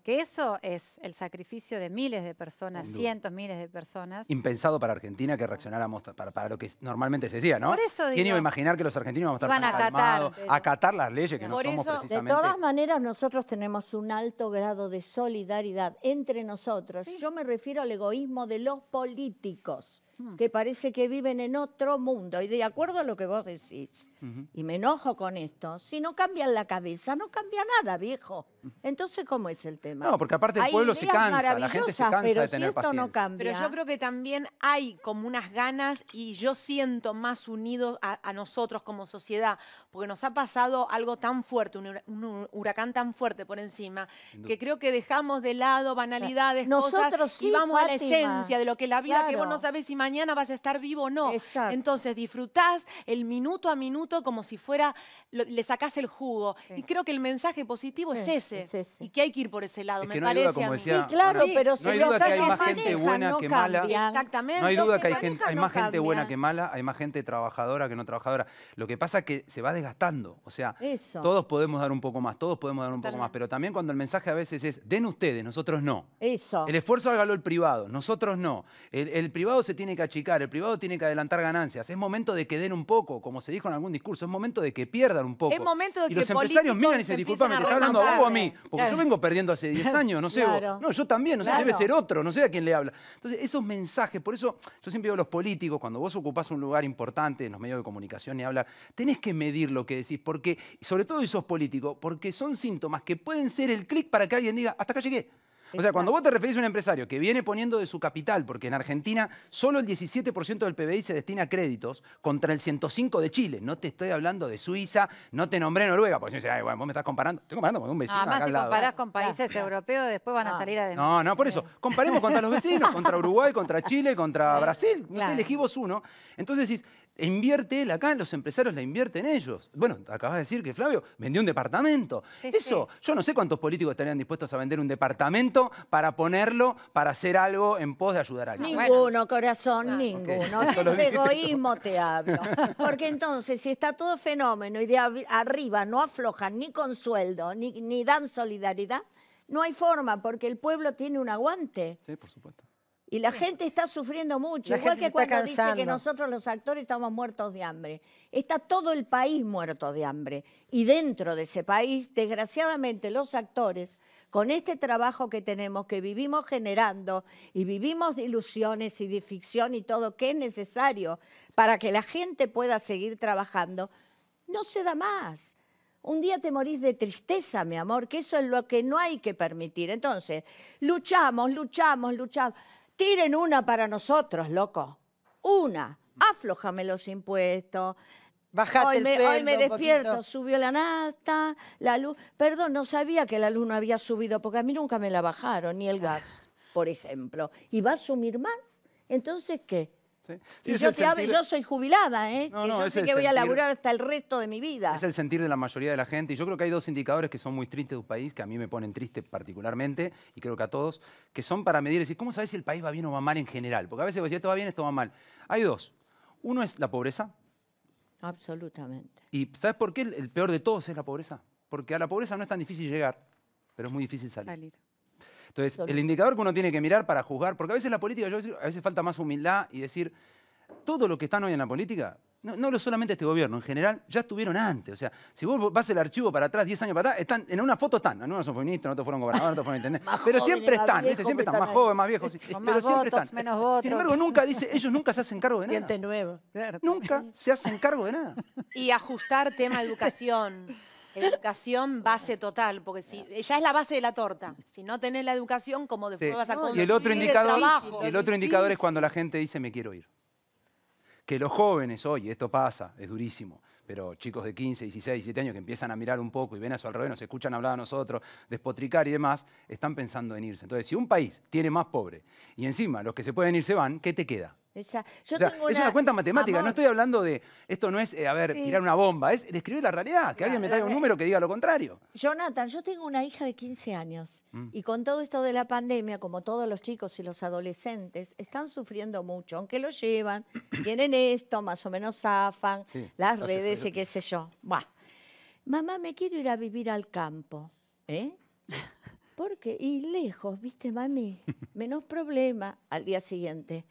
Que eso es el sacrificio de miles de personas, cientos, miles de personas. Impensado para Argentina que reaccionáramos para, lo que normalmente se decía, ¿no? ¿Quién iba a imaginar que los argentinos iban a estar tan calmados, acatar las leyes que no somos precisamente? De todas maneras, nosotros tenemos un alto grado de solidaridad entre nosotros. Yo me refiero al egoísmo de los políticos que parece que viven en otro mundo. Y de acuerdo a lo que vos decís, y me enojo con esto, si no cambian la cabeza, no cambia nada, viejo. Entonces, ¿cómo es el tema? No, porque aparte el pueblo se cansa, la gente se cansa pero de tener si esto paciencia. no cambia. Pero yo creo que también hay como unas ganas y yo siento más unidos a, nosotros como sociedad, porque nos ha pasado algo tan fuerte, un, huracán tan fuerte por encima, que creo que dejamos de lado banalidades, nosotros cosas, y vamos a la esencia de lo que la vida, que vos no sabés si mañana mañana vas a estar vivo o no. Entonces disfrutás el minuto a minuto como si fuera, le sacás el jugo. Y creo que el mensaje positivo es, ese, Y que hay que ir por ese lado, me parece sí, claro, pero si no hay duda que hay más gente buena que mala. Exactamente. No hay duda que, hay, más gente buena que mala, hay más gente trabajadora que no trabajadora. Lo que pasa es que se va desgastando. O sea, todos podemos dar un poco más, todos podemos dar un poco más. Pero también cuando el mensaje a veces es, den ustedes, nosotros no. Eso. El esfuerzo hágalo el privado, nosotros no. el privado se tiene que achicar, el privado tiene que adelantar ganancias. Es momento de que den un poco, como se dijo en algún discurso, es momento de que pierdan un poco. momento y los empresarios miran y se disculpame, te está hablando a a mí, porque yo vengo perdiendo hace 10 años, no sé vos. No, yo también, no debe ser otro, no sé a quién le habla. Entonces, esos mensajes, por eso yo siempre digo a los políticos, cuando vos ocupás un lugar importante en los medios de comunicación y hablas tenés que medir lo que decís, porque, sobre todo esos políticos, porque son síntomas que pueden ser el clic para que alguien diga, hasta acá llegué. O sea, cuando vos te referís a un empresario que viene poniendo de su capital, porque en Argentina solo el 17% del PBI se destina a créditos contra el 105 de Chile. No te estoy hablando de Suiza, no te nombré Noruega, porque si ay, bueno, vos me estás comparando. Estoy comparando con un vecino. Además, acá si al lado. comparás con países europeos, después van a ah. salir a No, no, por eso. Comparemos contra los vecinos, contra Uruguay, contra Chile, contra Brasil. No uno. Entonces decís, e invierte él acá, los empresarios la invierten ellos. Bueno, acabas de decir que Flavio vendió un departamento. Eso, yo no sé cuántos políticos estarían dispuestos a vender un departamento para ponerlo, para hacer algo en pos de ayudar a alguien. Ninguno, corazón, ah, ninguno. Okay. egoísmo te hablo. Porque entonces, si está todo fenómeno y de arriba no aflojan ni con sueldo, ni, ni dan solidaridad, no hay forma, porque el pueblo tiene un aguante. Sí, por supuesto. Y la gente está sufriendo mucho, igual que cuando que nosotros los actores estamos muertos de hambre. Está todo el país muerto de hambre. Y dentro de ese país, desgraciadamente, los actores, con este trabajo que tenemos, que vivimos generando y vivimos de ilusiones y de ficción y todo, que es necesario para que la gente pueda seguir trabajando, no se da más. Un día te morís de tristeza, mi amor, que eso es lo que no hay que permitir. Entonces, luchamos, luchamos, luchamos tiren una para nosotros, loco. Una. Aflojame los impuestos. Bajate el hoy me despierto, subió la nata, la luz. Perdón, no sabía que la luz no había subido, porque a mí nunca me la bajaron, ni el gas, por ejemplo. ¿Y va a sumir más? Entonces, ¿qué? yo, yo, soy jubilada, ¿eh? yo sé que voy a laburar hasta el resto de mi vida. Es el sentir de la mayoría de la gente. Y yo creo que hay dos indicadores que son muy tristes de un país, que a mí me ponen triste particularmente, y creo que a todos, que son para medir, decir, ¿cómo sabes si el país va bien o va mal en general? Porque a veces esto va bien, esto va mal. Hay dos. Uno es la pobreza. Absolutamente. ¿Y sabes por qué el, el peor de todos es la pobreza? Porque a la pobreza no es tan difícil llegar, pero es muy difícil salir. salir. Entonces, el indicador que uno tiene que mirar para juzgar, porque a veces la política, yo a veces falta más humildad y decir, todo lo que están hoy en la política, no, no lo solamente este gobierno, en general, ya estuvieron antes. O sea, si vos vas el archivo para atrás, 10 años para atrás, están, en una foto están. En son feministas, en fueron gobernadores, en fueron pero siempre están, siempre están, más jóvenes, más viejos. más pero votos, siempre están. Menos votos. Sin embargo, nunca dice, ellos nunca se hacen cargo de nada. Diente nuevo. Nunca se hacen cargo de nada. Y ajustar tema educación. Educación base total, porque si ya es la base de la torta. Si no tenés la educación, cómo después vas a comer. Y el otro indicador, el otro indicador es cuando la gente dice me quiero ir. Que los jóvenes hoy, esto pasa, es durísimo, pero chicos de 15, 16, 17 años que empiezan a mirar un poco y ven a su alrededor, nos escuchan hablar a nosotros, despotricar y demás, están pensando en irse. Entonces, si un país tiene más pobre y encima los que se pueden ir se van, ¿qué te queda? yo Es una cuenta matemática, no estoy hablando de, esto no es, eh, a ver, tirar una bomba, es describir la realidad, que alguien me traiga un número que diga lo contrario. Jonathan, yo tengo una hija de 15 años mm. y con todo esto de la pandemia, como todos los chicos y los adolescentes, están sufriendo mucho, aunque lo llevan, tienen esto, más o menos zafan, las redes y qué sé yo. Buah. Mamá, me quiero ir a vivir al campo. ¿Eh? Porque, y lejos, viste, mami, menos problema al día siguiente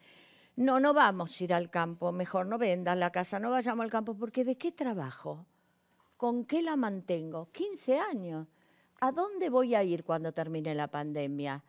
no, no vamos a ir al campo, mejor no vendan la casa, no vayamos al campo, porque ¿de qué trabajo? ¿Con qué la mantengo? 15 años. ¿A dónde voy a ir cuando termine la pandemia?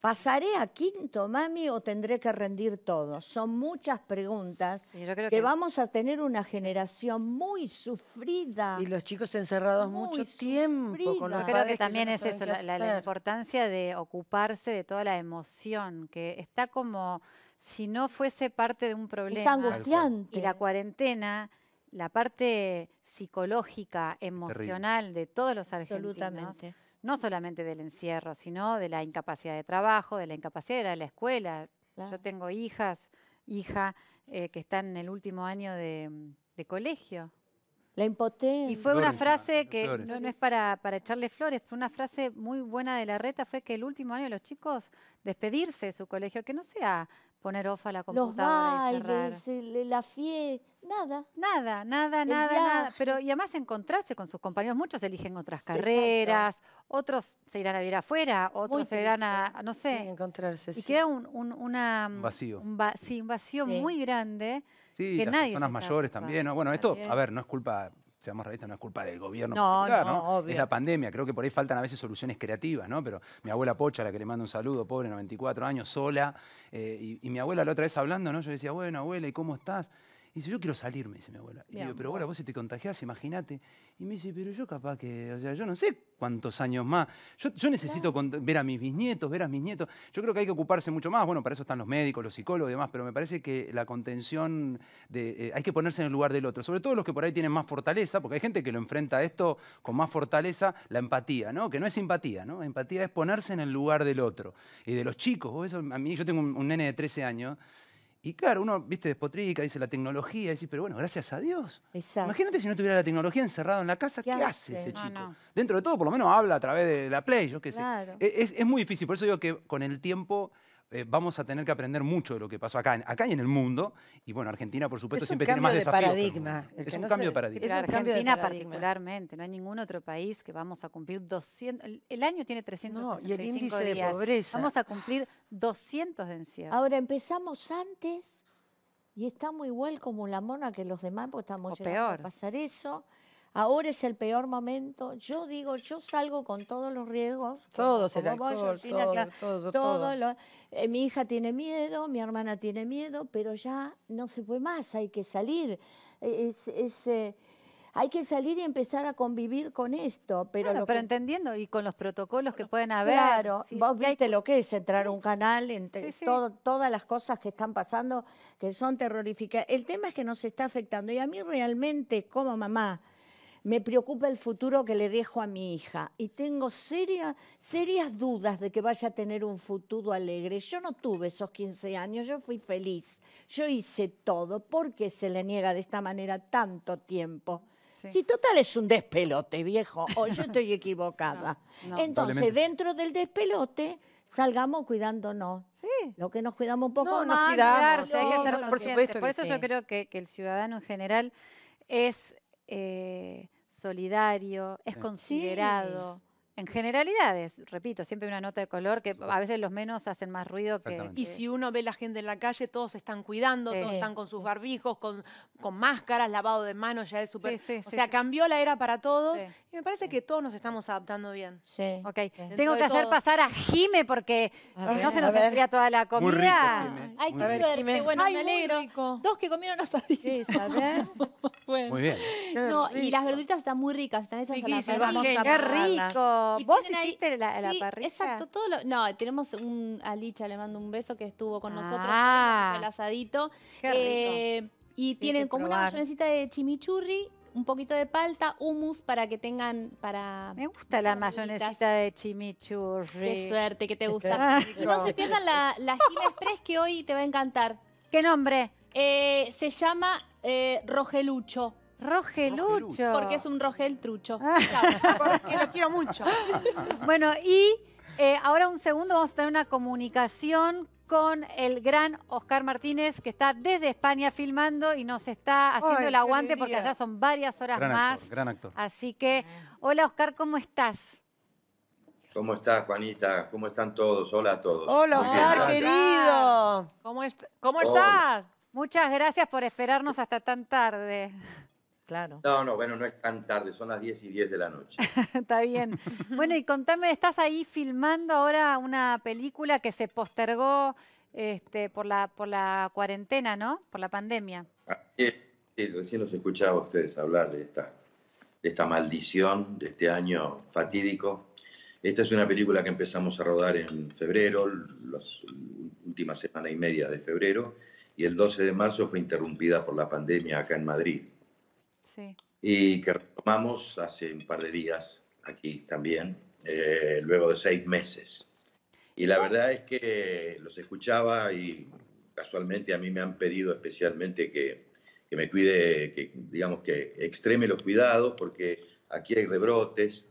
¿Pasaré a quinto, mami, o tendré que rendir todo? Son muchas preguntas creo que, vamos a tener una generación muy sufrida. Y los chicos encerrados mucho tiempo. yo creo que también es eso, la importancia de ocuparse de toda la emoción, que está como si no fuese parte de un problema. Es angustiante. Y la cuarentena, la parte psicológica, emocional de todos los argentinos. Absolutamente. No solamente del encierro, sino de la incapacidad de trabajo, de la incapacidad de la escuela. Yo tengo hijas, hija, eh, que están en el último año de, colegio. La impotencia. Y fue una frase que no, es para, echarle flores, pero una frase muy buena de la reta fue que el último año los chicos despedirse de su colegio, que no sea poner off a la computadora Los bailes, y la fie... nada. Nada, nada, nada, Pero y además encontrarse con sus compañeros, muchos eligen otras carreras, otros se irán a vivir afuera, otros se irán a, no sé. Sí, encontrarse, Y queda un, vacío. sí, un vacío muy grande. Sí, que nadie personas mayores también. Bueno, esto, a ver, no es culpa seamos realistas, no es culpa del gobierno. Es la pandemia, creo que por ahí faltan a veces soluciones creativas, ¿no? Pero mi abuela Pocha, la que le mando un saludo, pobre, 94 años, sola, eh, y, y, mi abuela la otra vez hablando, ¿no? Yo decía, bueno, abuela, ¿y cómo estás? Y dice, yo quiero salirme, dice mi abuela. Y pero bueno vos si te contagiás, imagínate. Y me dice, pero yo capaz que, o sea, yo no sé cuántos años más. Yo, necesito ver a mis bisnietos, ver a mis nietos. Yo creo que hay que ocuparse mucho más. Bueno, para eso están los médicos, los psicólogos y demás, pero me parece que la contención, de, eh, hay que ponerse en el lugar del otro. Sobre todo los que por ahí tienen más fortaleza, porque hay gente que lo enfrenta a esto con más fortaleza, la empatía, ¿no? Que no es simpatía, ¿no? Empatía es ponerse en el lugar del otro. Y de los chicos, eso, a mí, yo tengo un, un nene de 13 años. Y claro, uno, viste, despotrica, dice la tecnología, dice, pero bueno, gracias a Dios. Imagínate si no tuviera la tecnología encerrada en la casa, ¿qué, hace ese ah, chico? Dentro de todo, por lo menos habla a través de la Play, yo qué sé. E, es, es, muy difícil, por eso digo que con el tiempo eh, vamos a tener que aprender mucho de lo que pasó acá, acá y en el mundo. Y bueno, Argentina, por supuesto, siempre tiene más de desafíos. Paradigma. El el es un cambio de paradigma. Es un Argentina cambio de paradigma. particularmente, no hay ningún otro país que vamos a cumplir 200, el año tiene 365 no, y el índice de pobreza. Vamos a cumplir 200 de encierro. Ahora, empezamos antes y estamos igual como la mona que los demás, porque estamos o llegando a pasar eso ahora es el peor momento. Yo digo, yo salgo con todos los riesgos. Todos, como, el todo, todo, eh, mi hija tiene miedo, mi hermana tiene miedo, pero ya no se puede más, hay que salir. Eh, hay que salir y empezar a convivir con esto. Pero, entendiendo y con los protocolos que pueden haber. Claro, vos viste lo que es entrar a un canal, entre todas las cosas que están pasando que son terroríficas. El tema es que nos está afectando y a mí realmente como mamá, me preocupa el futuro que le dejo a mi hija y tengo serias dudas de que vaya a tener un futuro alegre. Yo no tuve esos 15 años, yo fui feliz, yo hice todo. ¿Por qué se le niega de esta manera tanto tiempo? Si total es un despelote, viejo, o yo estoy equivocada. Entonces, dentro del despelote, salgamos cuidándonos. Sí. Lo que nos cuidamos un poco no, más. Nos cuidamos, hay que por, supuesto por eso yo creo que, el ciudadano en general es eh, solidario, es eh, considerado. En generalidades, repito, siempre una nota de color que a veces los menos hacen más ruido que... Y si uno ve la gente en la calle, todos están cuidando, todos están con sus barbijos, con, máscaras, lavado de manos, ya es súper... o sea, cambió la era para todos y me parece que todos nos estamos adaptando bien. Sí. Ok, tengo que hacer pasar a Jime porque si no se nos enfría toda la comida. Ay, qué bueno, me alegro. Dos que comieron hasta Sí, Muy bien. no, y las verduritas están muy ricas, están hechas a ¡Qué rico! vos hiciste la, parrilla. Exacto, todo No, tenemos un a Licha, le mando un beso que estuvo con ah, nosotros, el asadito. Eh, y tienen como una mayonesita de chimichurri un poquito de palta, hummus para que tengan para... Me gusta la mayonesita de chimichurri. Qué suerte que te gusta. Y no se pierdan la, la Express que hoy te va a encantar. ¿Qué nombre? Eh, se llama eh, Rogelucho. Rogelucho. Porque es un Rogel trucho. Ah. Porque lo quiero mucho. Bueno, y eh, ahora un segundo vamos a tener una comunicación con el gran Oscar Martínez, que está desde España filmando y nos está haciendo el aguante porque allá son varias horas más. Así que, hola Oscar, ¿cómo estás? ¿Cómo estás, Juanita? ¿Cómo están todos? Hola a todos. Hola, Oscar, querido. ¿Cómo estás? Muchas gracias por esperarnos hasta tan tarde. No, no, bueno, no es tan tarde, son las 10 y 10 de la noche. Está bien. Bueno, y contame, estás ahí filmando ahora una película que se postergó este, por, la, por la cuarentena, ¿no? Por la pandemia. Ah, sí, recién los escuchaba ustedes hablar de esta, de esta maldición, de este año fatídico. Esta es una película que empezamos a rodar en febrero, la última semana y media de febrero, y el 12 de marzo fue interrumpida por la pandemia acá en Madrid y que retomamos hace un par de días aquí también, eh, luego de seis meses. Y la verdad es que los escuchaba y casualmente a mí me han pedido especialmente que, que me cuide, que digamos que extreme los cuidados porque aquí hay rebrotes.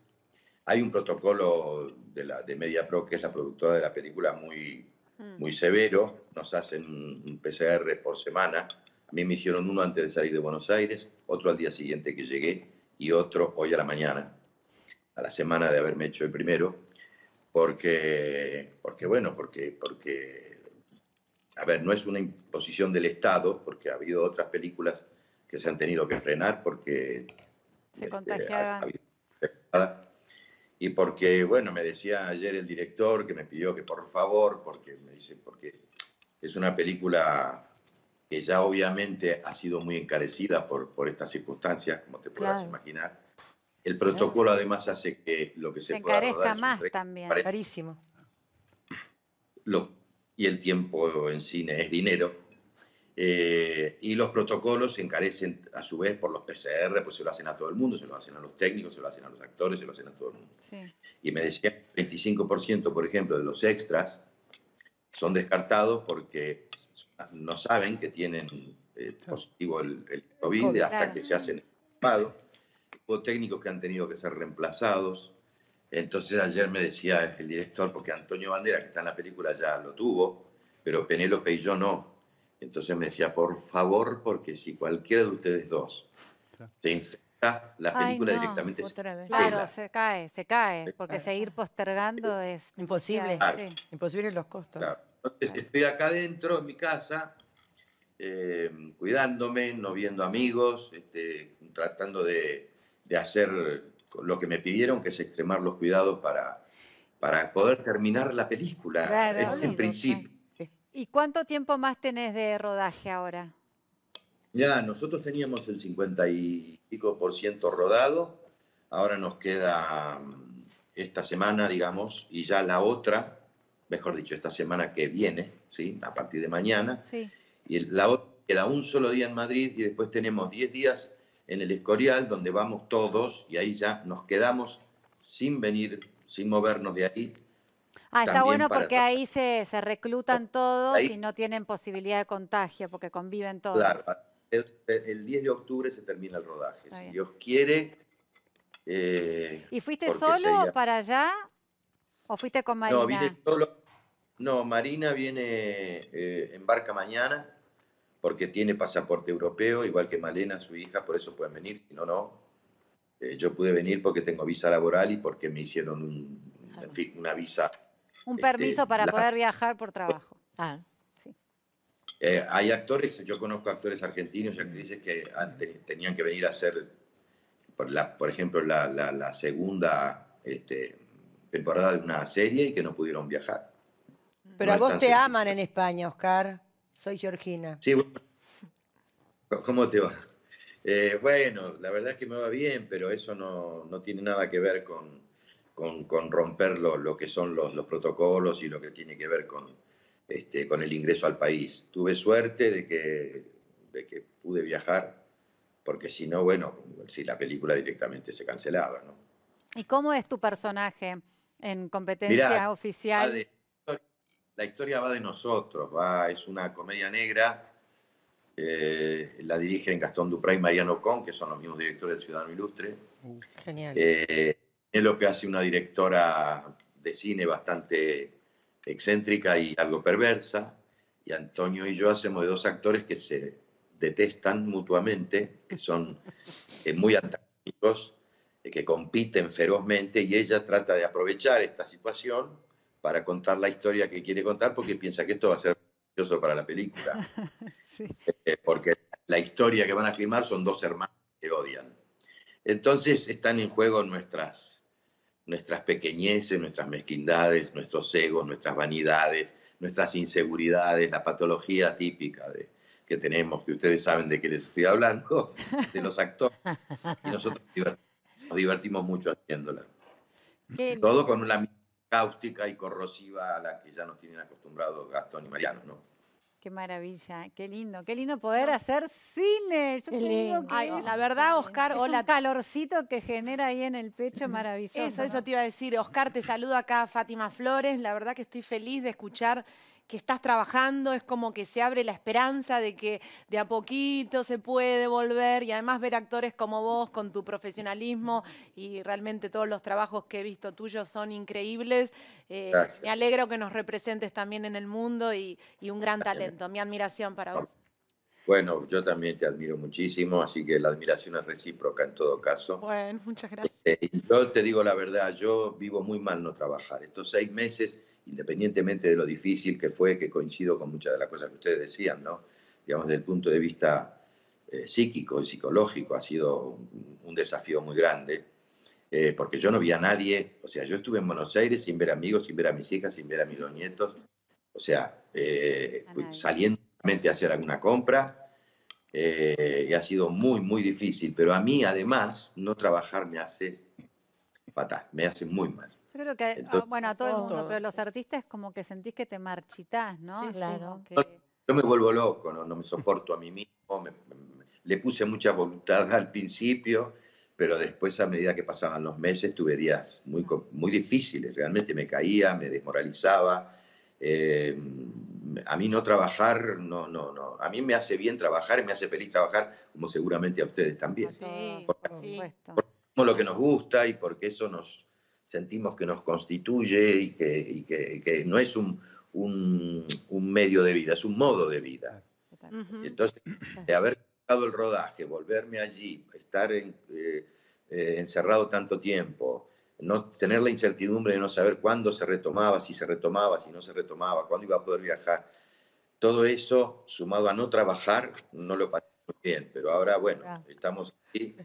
Hay un protocolo de, la, de MediaPro, que es la productora de la película, muy, mm. muy severo. Nos hacen un PCR por semana me hicieron uno antes de salir de Buenos Aires, otro al día siguiente que llegué y otro hoy a la mañana, a la semana de haberme hecho el primero, porque, porque bueno, porque, a ver, no es una imposición del Estado, porque ha habido otras películas que se han tenido que frenar porque... Se este, contagiaban. y porque, bueno, me decía ayer el director que me pidió que por favor, porque me dice, porque es una película que ya obviamente ha sido muy encarecida por, por estas circunstancias, como te podrás imaginar. El protocolo además hace que lo que se, se encarezca más también, carísimo. y el tiempo en cine es dinero. Eh, y los protocolos se encarecen a su vez por los PCR, pues se lo hacen a todo el mundo, se lo hacen a los técnicos, se lo hacen a los actores, se lo hacen a todo el mundo. Y me decía, 25%, por ejemplo, de los extras son descartados porque no saben que tienen eh, positivo el, COVID, hasta que se hacen apado Hubo técnicos que han tenido que ser reemplazados. Entonces ayer me decía el director, porque Antonio Bandera, que está en la película, ya lo tuvo, pero Penélope y yo no. Entonces me decía, por favor, porque si cualquiera de ustedes dos se infecta, la película directamente se cae. Claro, se cae, se cae, porque seguir postergando es imposible. Imposible los costos. Entonces estoy acá adentro, en mi casa, eh, cuidándome, no viendo amigos, este, tratando de, hacer lo que me pidieron, que es extremar los cuidados para, para poder terminar la película en, principio. ¿Y cuánto tiempo más tenés de rodaje ahora? Ya, nosotros teníamos el 50 y por ciento rodado, ahora nos queda mm, esta semana, digamos, y ya la otra, mejor dicho, esta semana que viene, ¿sí? a partir de mañana. Y la otra queda un solo día en Madrid y después tenemos 10 días en el Escorial, donde vamos todos y ahí ya nos quedamos sin venir, sin movernos de ahí. Ah, está bueno porque ahí se, reclutan todos y no tienen posibilidad de contagio porque conviven todos. Claro, el, 10 de octubre se termina el rodaje. Si Dios quiere. Eh, ¿Y fuiste solo para allá ¿O fuiste con Marina? No, Marina viene, eh, en embarca mañana porque tiene pasaporte europeo, igual que Malena, su hija, por eso pueden venir, si no, no. Eh, yo pude venir porque tengo visa laboral y porque me hicieron un, ah, una visa. Un este, permiso para poder viajar por trabajo. Ah, sí. Eh, hay actores, yo conozco actores argentinos que dices que antes tenían que venir a hacer, por, ejemplo, la, segunda este, temporada de una serie y que no pudieron viajar. Pero a vos te aman en España, Oscar. Soy Georgina. Sí, bueno. ¿Cómo te va? Eh, bueno, la verdad es que me va bien, pero eso no, no tiene nada que ver con, con, romper lo, que son los, protocolos y lo que tiene que ver con, este, con el ingreso al país. Tuve suerte de que, que pude viajar, porque si no, bueno, si la película directamente se cancelaba, ¿no? ¿Y cómo es tu personaje? en competencia oficial. la historia va de nosotros, va, es una comedia negra. Eh, la dirigen Gastón Dupray y Mariano Con, que son los mismos directores de Ciudadano Ilustre. Uh, genial. Eh, es lo que hace una directora de cine bastante excéntrica y algo perversa. Y Antonio y yo hacemos de dos actores que se detestan mutuamente, que son eh, muy antagónicos eh, que compiten ferozmente y ella trata de aprovechar esta situación para contar la historia que quiere contar porque piensa que esto va a ser precioso para la película. Eh, porque la historia que van a filmar son dos hermanos que odian. Entonces están en juego nuestras, nuestras pequeñeces, nuestras mezquindades, nuestros egos, nuestras vanidades, nuestras inseguridades, la patología típica de, que tenemos, que ustedes saben de qué les estoy hablando, de los actores. Y nosotros Nos divertimos mucho haciéndola. Todo con una cáustica y corrosiva a la que ya nos tienen acostumbrados Gastón y Mariano, ¿no? Qué maravilla, qué lindo, qué lindo poder hacer cine. la verdad, Oscar, hola. Un calorcito que genera ahí en el pecho maravilloso. Eso, eso te iba a decir. Oscar, te saludo acá, Fátima Flores. La verdad que estoy feliz de escuchar que estás trabajando, es como que se abre la esperanza de que de a poquito se puede volver y además ver actores como vos con tu profesionalismo y realmente todos los trabajos que he visto tuyos son increíbles. Eh, me alegro que nos representes también en el mundo y, y un gran talento. Mi admiración para vos. Bueno, yo también te admiro muchísimo, así que la admiración es recíproca en todo caso. Bueno, muchas gracias. Eh, yo te digo la verdad, yo vivo muy mal no trabajar. Estos seis meses independientemente de lo difícil que fue, que coincido con muchas de las cosas que ustedes decían, ¿no? Digamos, desde el punto de vista eh, psíquico y psicológico ha sido un, desafío muy grande, eh, porque yo no vi a nadie, o sea, yo estuve en Buenos Aires sin ver amigos, sin ver a mis hijas, sin ver a mis dos nietos, o sea, eh, pues, saliendo a hacer alguna compra, eh, y ha sido muy, muy difícil, pero a mí además no trabajar me hace fatal, me hace muy mal. Yo creo que, ah, bueno, a todo el mundo, pero los artistas como que sentís que te marchitas, ¿no? claro. Yo me vuelvo loco, no, me soporto a mí mismo, le puse mucha voluntad al principio, pero después a medida que pasaban los meses tuve días muy, muy difíciles, realmente me caía, me desmoralizaba. Eh, a mí no trabajar, no, no, no. A mí me hace bien trabajar, me hace feliz trabajar, como seguramente a ustedes también. Sí, por supuesto. Porque lo que nos gusta y porque eso nos, sentimos que nos constituye y que, que, no es un, un, medio de vida, es un modo de vida. Entonces, de haber dado el rodaje, volverme allí, estar en, eh, eh, encerrado tanto tiempo, no tener la incertidumbre de no saber cuándo se retomaba, si se retomaba, si no se retomaba, cuándo iba a poder viajar. Todo eso, sumado a no trabajar, no lo pasé bien, pero ahora, bueno, estamos aquí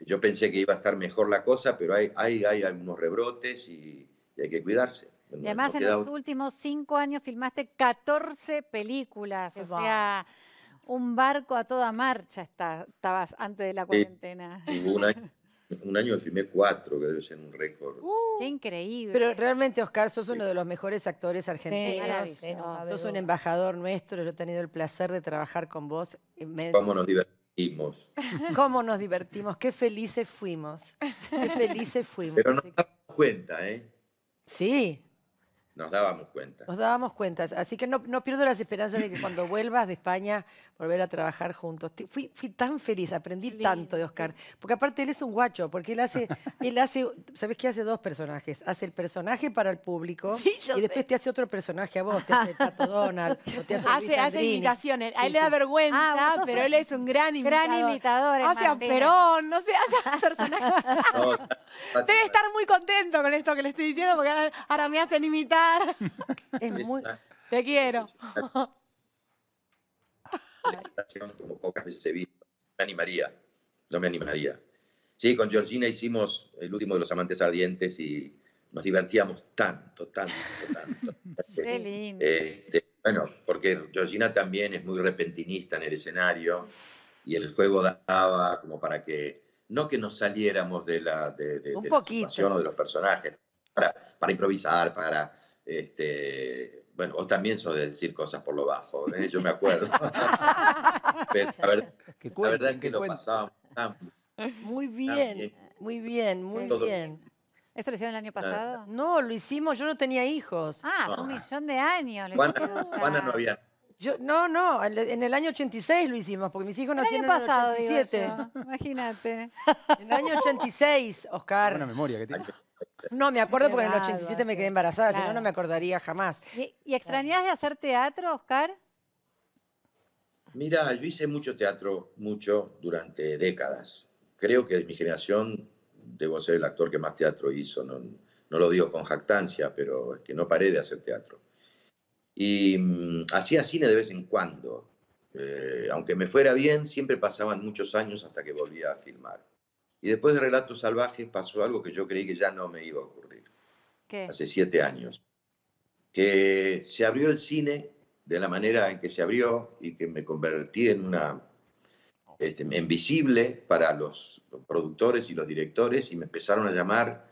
yo pensé que iba a estar mejor la cosa, pero hay, hay, algunos rebrotes y, hay que cuidarse. Y además, en los últimos cinco años filmaste 14 películas, o sea, un barco a toda marcha estabas antes de la cuarentena. un, año, filmé cuatro, que debe ser un récord. Uh. ¡Qué increíble! Pero realmente, Oscar, sos uno de los mejores actores argentinos. sos un embajador nuestro, yo he tenido el placer de trabajar con vos. Vámonos, ¿Cómo nos divertimos? Qué felices fuimos. Qué felices fuimos. Pero nos damos cuenta, ¿eh? Sí, nos dábamos cuenta. Nos dábamos cuenta. Así que no, no, pierdo las esperanzas de que cuando vuelvas de España, volver a trabajar juntos. Fui, tan feliz, aprendí tanto de Oscar. Porque aparte él es un guacho, porque él hace, él hace, ¿sabes qué? Hace dos personajes. Hace el personaje para el público y después te hace otro personaje a vos, te hace Tato Donald, hace Hace, imitaciones. a él le da vergüenza, ah, pero él es un gran imitador. Gran imitador. Hace a Perón, no sé, hace a personajes. Debe estar muy contento con esto que le estoy diciendo porque ahora, me hacen imitar. Te quiero. Como pocas veces he visto. Me animaría, no me animaría. Sí, con Georgina hicimos el último de los amantes ardientes y nos divertíamos tanto, tanto, tanto. Qué eh, lindo. bueno, porque Georgina también es muy repentinista en el escenario y el juego daba como para que no que nos saliéramos de la, de, de, la situación o de los personajes, para, improvisar, para, este, bueno, o también eso de decir cosas por lo bajo, ¿eh? yo me acuerdo. la, verdad, es que, lo pasábamos muy bien, muy bien, muy bien. ¿Eso lo hicieron el año pasado? No, lo hicimos, yo no tenía hijos. Ah, un ah. millón de años. Juana, no había no, no, en el año 86 lo hicimos, porque mis hijos el nacieron pasado, en el 87. Imagínate. En el año 86, Oscar. una memoria que tiene. No, me acuerdo porque en el 87 me quedé embarazada, si no, no me acordaría jamás. ¿Y, extrañas de hacer teatro, Oscar? Mira, yo hice mucho teatro, mucho, durante décadas. Creo que de mi generación debo ser el actor que más teatro hizo. No, no lo digo con jactancia, pero es que no paré de hacer teatro. Y mm, hacía cine de vez en cuando. Eh, aunque me fuera bien, siempre pasaban muchos años hasta que volvía a filmar. Y después de Relatos Salvajes pasó algo que yo creí que ya no me iba a ocurrir. ¿Qué? Hace siete años. Que se abrió el cine de la manera en que se abrió y que me convertí en una invisible este, para los, productores y los directores y me empezaron a llamar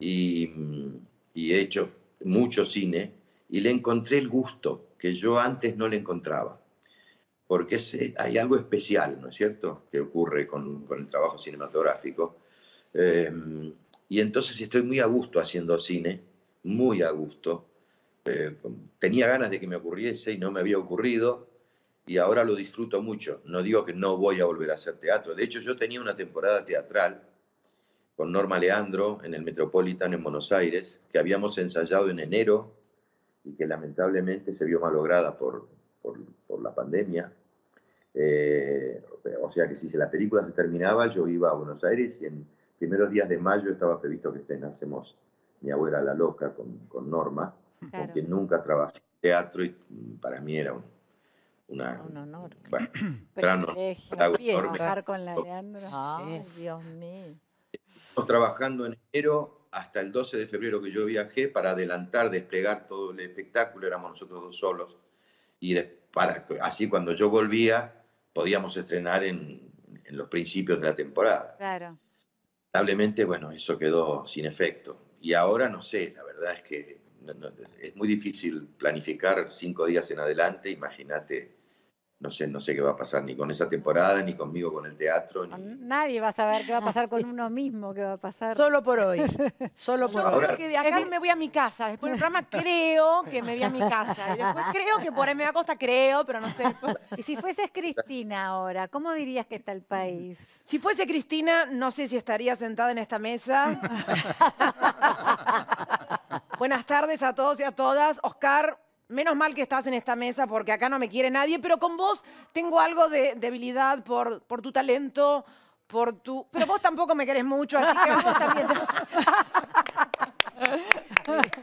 y, mm, y he hecho mucho cine y le encontré el gusto que yo antes no le encontraba. Porque eh, hay algo especial, ¿no es cierto?, que ocurre con, el trabajo cinematográfico. Em, y entonces estoy muy a gusto haciendo cine, muy a gusto. Eh, tenía ganas de que me ocurriese y no me había ocurrido. Y ahora lo disfruto mucho. No digo que no voy a volver a hacer teatro. De hecho, yo tenía una temporada teatral con Norma Leandro en el Metropolitan en Buenos Aires, que habíamos ensayado en enero y que lamentablemente se vio malograda por, por, la pandemia. Eh, o sea que si la película se terminaba, yo iba a Buenos Aires y en primeros días de mayo estaba previsto que estrenásemos Mi abuela la loca con, con Norma, con quien nunca trabajé en teatro y para mí era un, una, un honor. Bueno, honor. con la Leandra. Dios mío. Estamos trabajando en enero hasta el 12 de febrero que yo viajé para adelantar, desplegar todo el espectáculo, éramos nosotros dos solos. Y para, así cuando yo volvía podíamos estrenar en, los principios de la temporada. Lamentablemente, bueno, eso quedó sin efecto. Y ahora no sé, la verdad es que es muy difícil planificar cinco días en adelante, imagínate no sé, no sé qué va a pasar ni con esa temporada, ni conmigo con el teatro. Nadie va a saber qué va a pasar con uno mismo, qué va a pasar. Solo por hoy. Solo por hoy. que de acá me voy a mi casa. Después del programa creo que me voy a mi casa. Y después creo que por ahí me va a costa, creo, pero no sé. Y si fueses Cristina ahora, ¿cómo dirías que está el país? Si fuese Cristina, no sé si estaría sentada en esta mesa. Buenas tardes a todos y a todas. Oscar, Menos mal que estás en esta mesa porque acá no me quiere nadie, pero con vos tengo algo de debilidad por, por tu talento, por tu... Pero vos tampoco me querés mucho, así que vos también...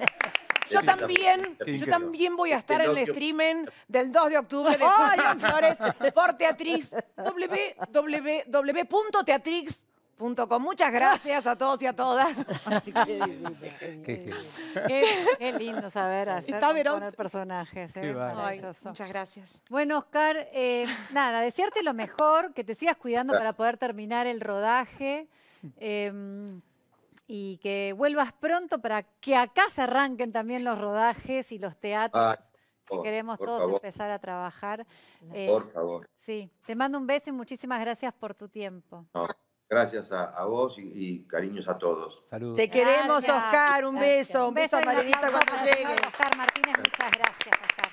Yo también, también voy a este estar en el streaming del 2 de octubre de Flores por Teatrix, www.teatrix.com Punto con Muchas gracias a todos y a todas. qué, lindo saber hacer personajes. ¿eh? muchas gracias. Bueno, Oscar, eh, nada, desearte lo mejor, que te sigas cuidando para poder terminar el rodaje. Em, y que vuelvas pronto para que acá se arranquen también los rodajes y los teatros. Ah, que queremos todos empezar a trabajar. por eh, favor. Sí, te mando un beso y muchísimas gracias por tu tiempo. Gracias a, vos y, cariños a todos. Saludos. Te queremos, Oscar. Un beso. Un beso, a Marilita cuando llegue. Oscar Martínez, muchas gracias, Oscar.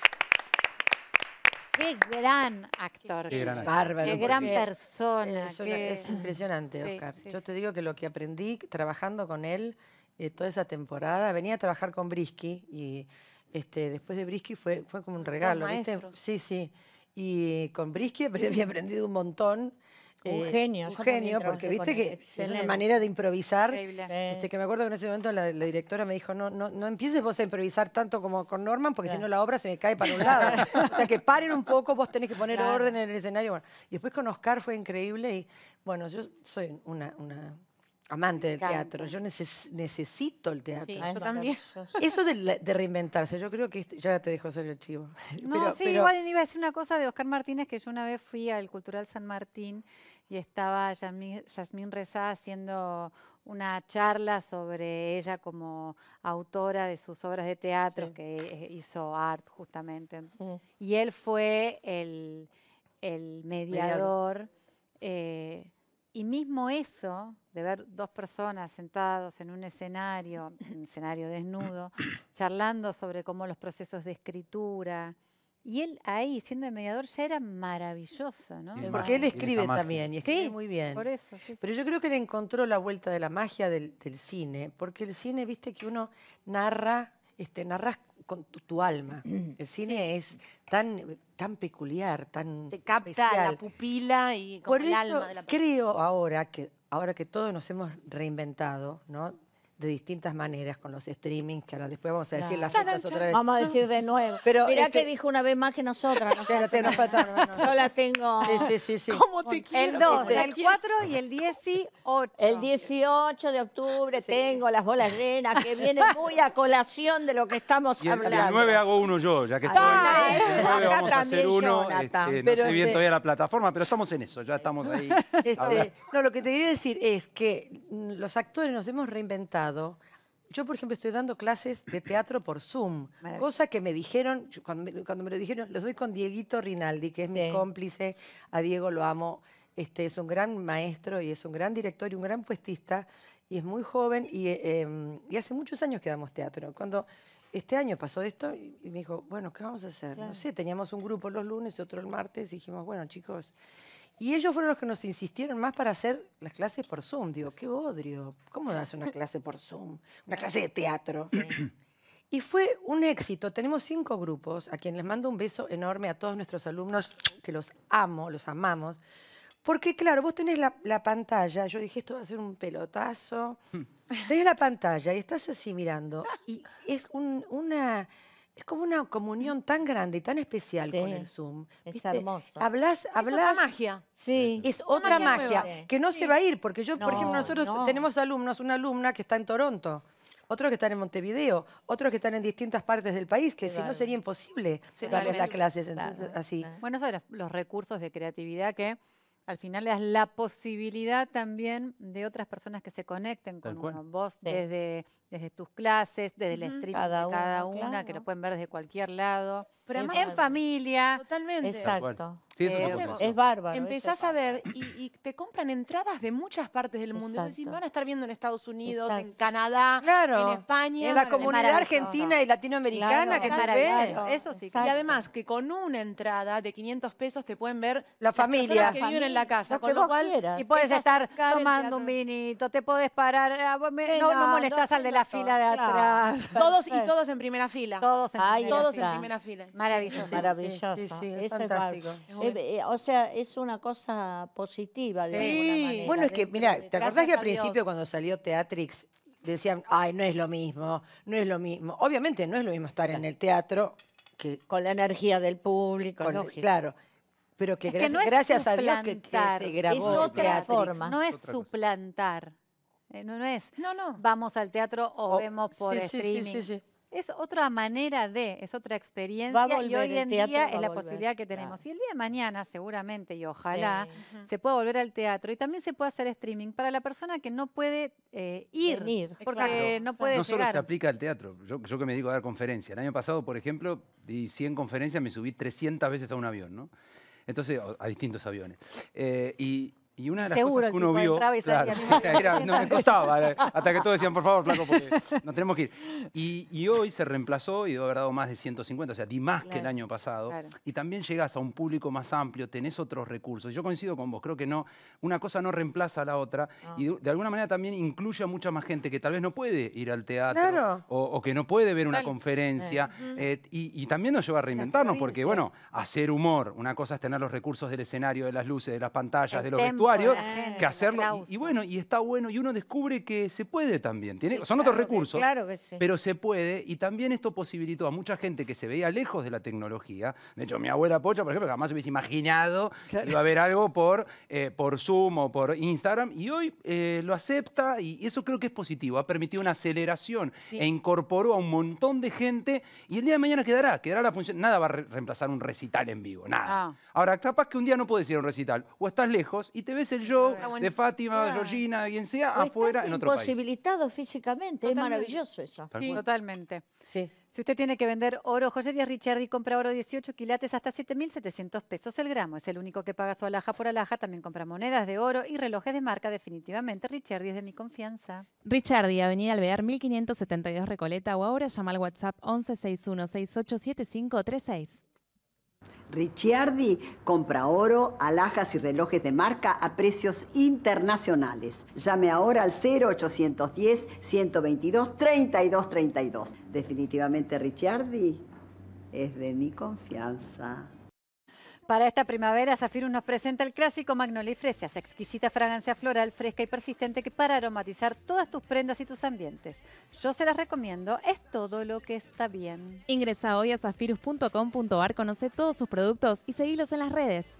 Qué gran actor. Qué gran, persona. Es impresionante, Oscar. Yo te digo que lo que aprendí trabajando con él eh, toda esa temporada, venía a trabajar con Brisky y este, después de Brisky fue, fue como un regalo, ¿viste? Sí, sí. Y con Brisky había aprendido un montón. Un eh, genio. Un genio, porque viste que es una manera de improvisar. Este, eh. que me acuerdo que en ese momento la, directora me dijo, no, no, no empieces vos a improvisar tanto como con Norman, porque si no la obra se me cae para un lado. o sea, que paren un poco, vos tenés que poner orden en el escenario. y después con Oscar fue increíble y, bueno, yo soy una, amante del teatro. Yo necesito el teatro. también. Eso de, reinventarse, yo creo que ya te dejo hacer el chivo. No, sí, igual iba a decir una cosa de Oscar Martínez, que yo una vez fui al Cultural San Martín y estaba Yasmín Reza haciendo una charla sobre ella como autora de sus obras de teatro, que hizo art justamente. Y él fue el, mediador. Eh, y mismo eso, de ver dos personas sentados en un escenario, un escenario desnudo, charlando sobre cómo los procesos de escritura, y él ahí, siendo el mediador, ya era maravilloso, ¿no? Porque él escribe también, y escribe muy bien. Por eso, Pero yo creo que él encontró la vuelta de la magia del, cine, porque el cine, viste, que uno narra, este, narras con tu, alma. El cine es tan, tan peculiar, tan Te capta la pupila y con el alma de la creo ahora que, ahora que todos nos hemos reinventado, ¿no? de distintas maneras con los streamings, que ahora después vamos a decir las fechas otra vez. Vamos a decir de nuevo. Pero Mirá este que dijo una vez más que nosotras. No claro, Yo la tengo. Sí, ¿Cómo te quiero? El 2, el 4 y el 18. El 18 de octubre tengo las bolas llenas, que viene muy a colación de lo que estamos hablando. Y el 9 hago uno yo, ya que estoy. en ah, el 9 vamos a hacer uno. Este, no sé bien este todavía la plataforma, pero estamos en eso, ya estamos ahí. no, lo que te quería decir es que los actores nos hemos reinventado yo, por ejemplo, estoy dando clases de teatro por Zoom, cosa que me dijeron, cuando me, cuando me lo dijeron, lo doy con Dieguito Rinaldi, que es mi cómplice, a Diego lo amo, este, es un gran maestro y es un gran director y un gran puestista, y es muy joven, y, em, hace muchos años que damos teatro. Cuando este año pasó esto y me dijo, bueno, ¿qué vamos a hacer? No sé, teníamos un grupo los lunes y otro el martes y dijimos, bueno, chicos, y ellos fueron los que nos insistieron más para hacer las clases por Zoom. Digo, qué odio. ¿cómo das una clase por Zoom? Una clase de teatro. Y fue un éxito. Tenemos cinco grupos, a quien les mando un beso enorme a todos nuestros alumnos, que los amo, los amamos. Porque, claro, vos tenés la, pantalla. Yo dije, esto va a ser un pelotazo. Hmm. tenés la pantalla y estás así mirando. Y es una es como una comunión tan grande y tan especial con el Zoom. Es hermoso. Hablas, hablas. Es otra magia. Sí. Es otra magia, que no se va a ir, porque yo, por ejemplo, nosotros tenemos alumnos, una alumna que está en Toronto, otros que están en Montevideo, otros que están en distintas partes del país, que si no sería imposible darles las clases. así. Bueno, Bueno, son los recursos de creatividad que al final es la posibilidad también de otras personas que se conecten con uno. Vos desde, desde tus clases, desde la -huh. el cada, una, que lo pueden ver desde cualquier lado. en familia. Totalmente. Exacto. Eh, es, es bárbaro. Empezás a ver y, te compran entradas de muchas partes del mundo. Exacto. van a estar viendo en Estados Unidos, en Canadá, en España. En la comunidad argentina y latinoamericana que tal Eso sí. Y además que con una entrada de 500 pesos te pueden ver la familia que viven en la casa. con lo cual, y puedes estar tomando un vinito, te podés parar, ah, no, no, al de la fila de atrás. Todos y todos en primera fila. Todos en, primera, fila. Maravilloso. Maravilloso. sí, es fantástico. Eh, eh, o sea, es una cosa positiva de alguna manera. Bueno, es que, mira, ¿te acordás que al principio cuando salió Teatrix decían, ay, no es lo mismo, no es lo mismo? Obviamente no es lo mismo estar en el teatro que... Con la energía del público, Claro. Pero que, gracias, a Dios que, se grabó. Es otra forma. No es suplantar. Eh, no, no es. No, no. Vamos al teatro o, vemos por sí, streaming. Sí, sí, sí es otra manera de, es otra experiencia y hoy en día es la posibilidad que tenemos. Y el día de mañana seguramente y ojalá se pueda volver al teatro y también se puede hacer streaming para la persona que no puede eh, ir, porque no puede no solo se aplica al teatro, yo, que me dedico a dar conferencias. El año pasado, por ejemplo, di 100 conferencias, me subí 300 veces a un avión, ¿no? Entonces, a distintos aviones. Eh, y y una de las cosas que uno vio. no me costaba, hasta que todos decían, por favor, flaco, nos tenemos que ir. Y, hoy se reemplazó y debe haber dado más de 150, o sea, di más que el año pasado. Y también llegás a un público más amplio, tenés otros recursos. Yo coincido con vos, creo que no, una cosa no reemplaza a la otra. Y de, alguna manera también incluye a mucha más gente que tal vez no puede ir al teatro o, que no puede ver una conferencia. Eh, y, también nos lleva a reinventarnos, porque bueno, hacer humor, una cosa es tener los recursos del escenario, de las luces, de las pantallas, de los que hacerlo. Y, bueno, y está bueno, y uno descubre que se puede también. Tiene, son otros recursos, claro pero se puede, y también esto posibilitó a mucha gente que se veía lejos de la tecnología. De hecho, mi abuela Pocha, por ejemplo, jamás se hubiese imaginado que iba a ver algo por, eh, por Zoom o por Instagram, y hoy eh, lo acepta, y eso creo que es positivo. Ha permitido una aceleración e incorporó a un montón de gente, y el día de mañana quedará, quedará la función. Nada va a reemplazar un recital en vivo, nada. Ah. Ahora, capaz que un día no puedes ir a un recital, o estás lejos y te te ves el yo de Fátima, de Georgina, quien sea, afuera en otro país. imposibilitado físicamente, es maravilloso eso. Sí, totalmente. Sí. Si usted tiene que vender oro, Richard Richardi compra oro 18 quilates hasta 7.700 pesos el gramo. Es el único que paga su alhaja por alhaja. También compra monedas de oro y relojes de marca. Definitivamente, Richardi es de mi confianza. Richardi, Avenida Alvear 1572 Recoleta o ahora llama al WhatsApp 1161 687536. Ricciardi compra oro, alhajas y relojes de marca a precios internacionales. Llame ahora al 0810 122 3232. Definitivamente Ricciardi es de mi confianza. Para esta primavera, Zafirus nos presenta el clásico Magnolia y Fresias, exquisita fragancia floral fresca y persistente que para aromatizar todas tus prendas y tus ambientes. Yo se las recomiendo, es todo lo que está bien. Ingresa hoy a zafirus.com.ar, conoce todos sus productos y seguilos en las redes.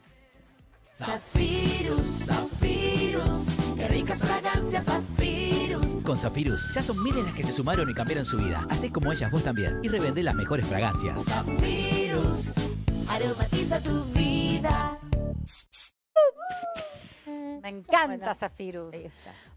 Zafirus, Zafirus, qué ricas fragancias, Zafirus. Con Zafirus ya son miles las que se sumaron y cambiaron su vida, así como ellas vos también, y revende las mejores fragancias. Zafirus. Aromatiza tu vida. me encanta Zafirus.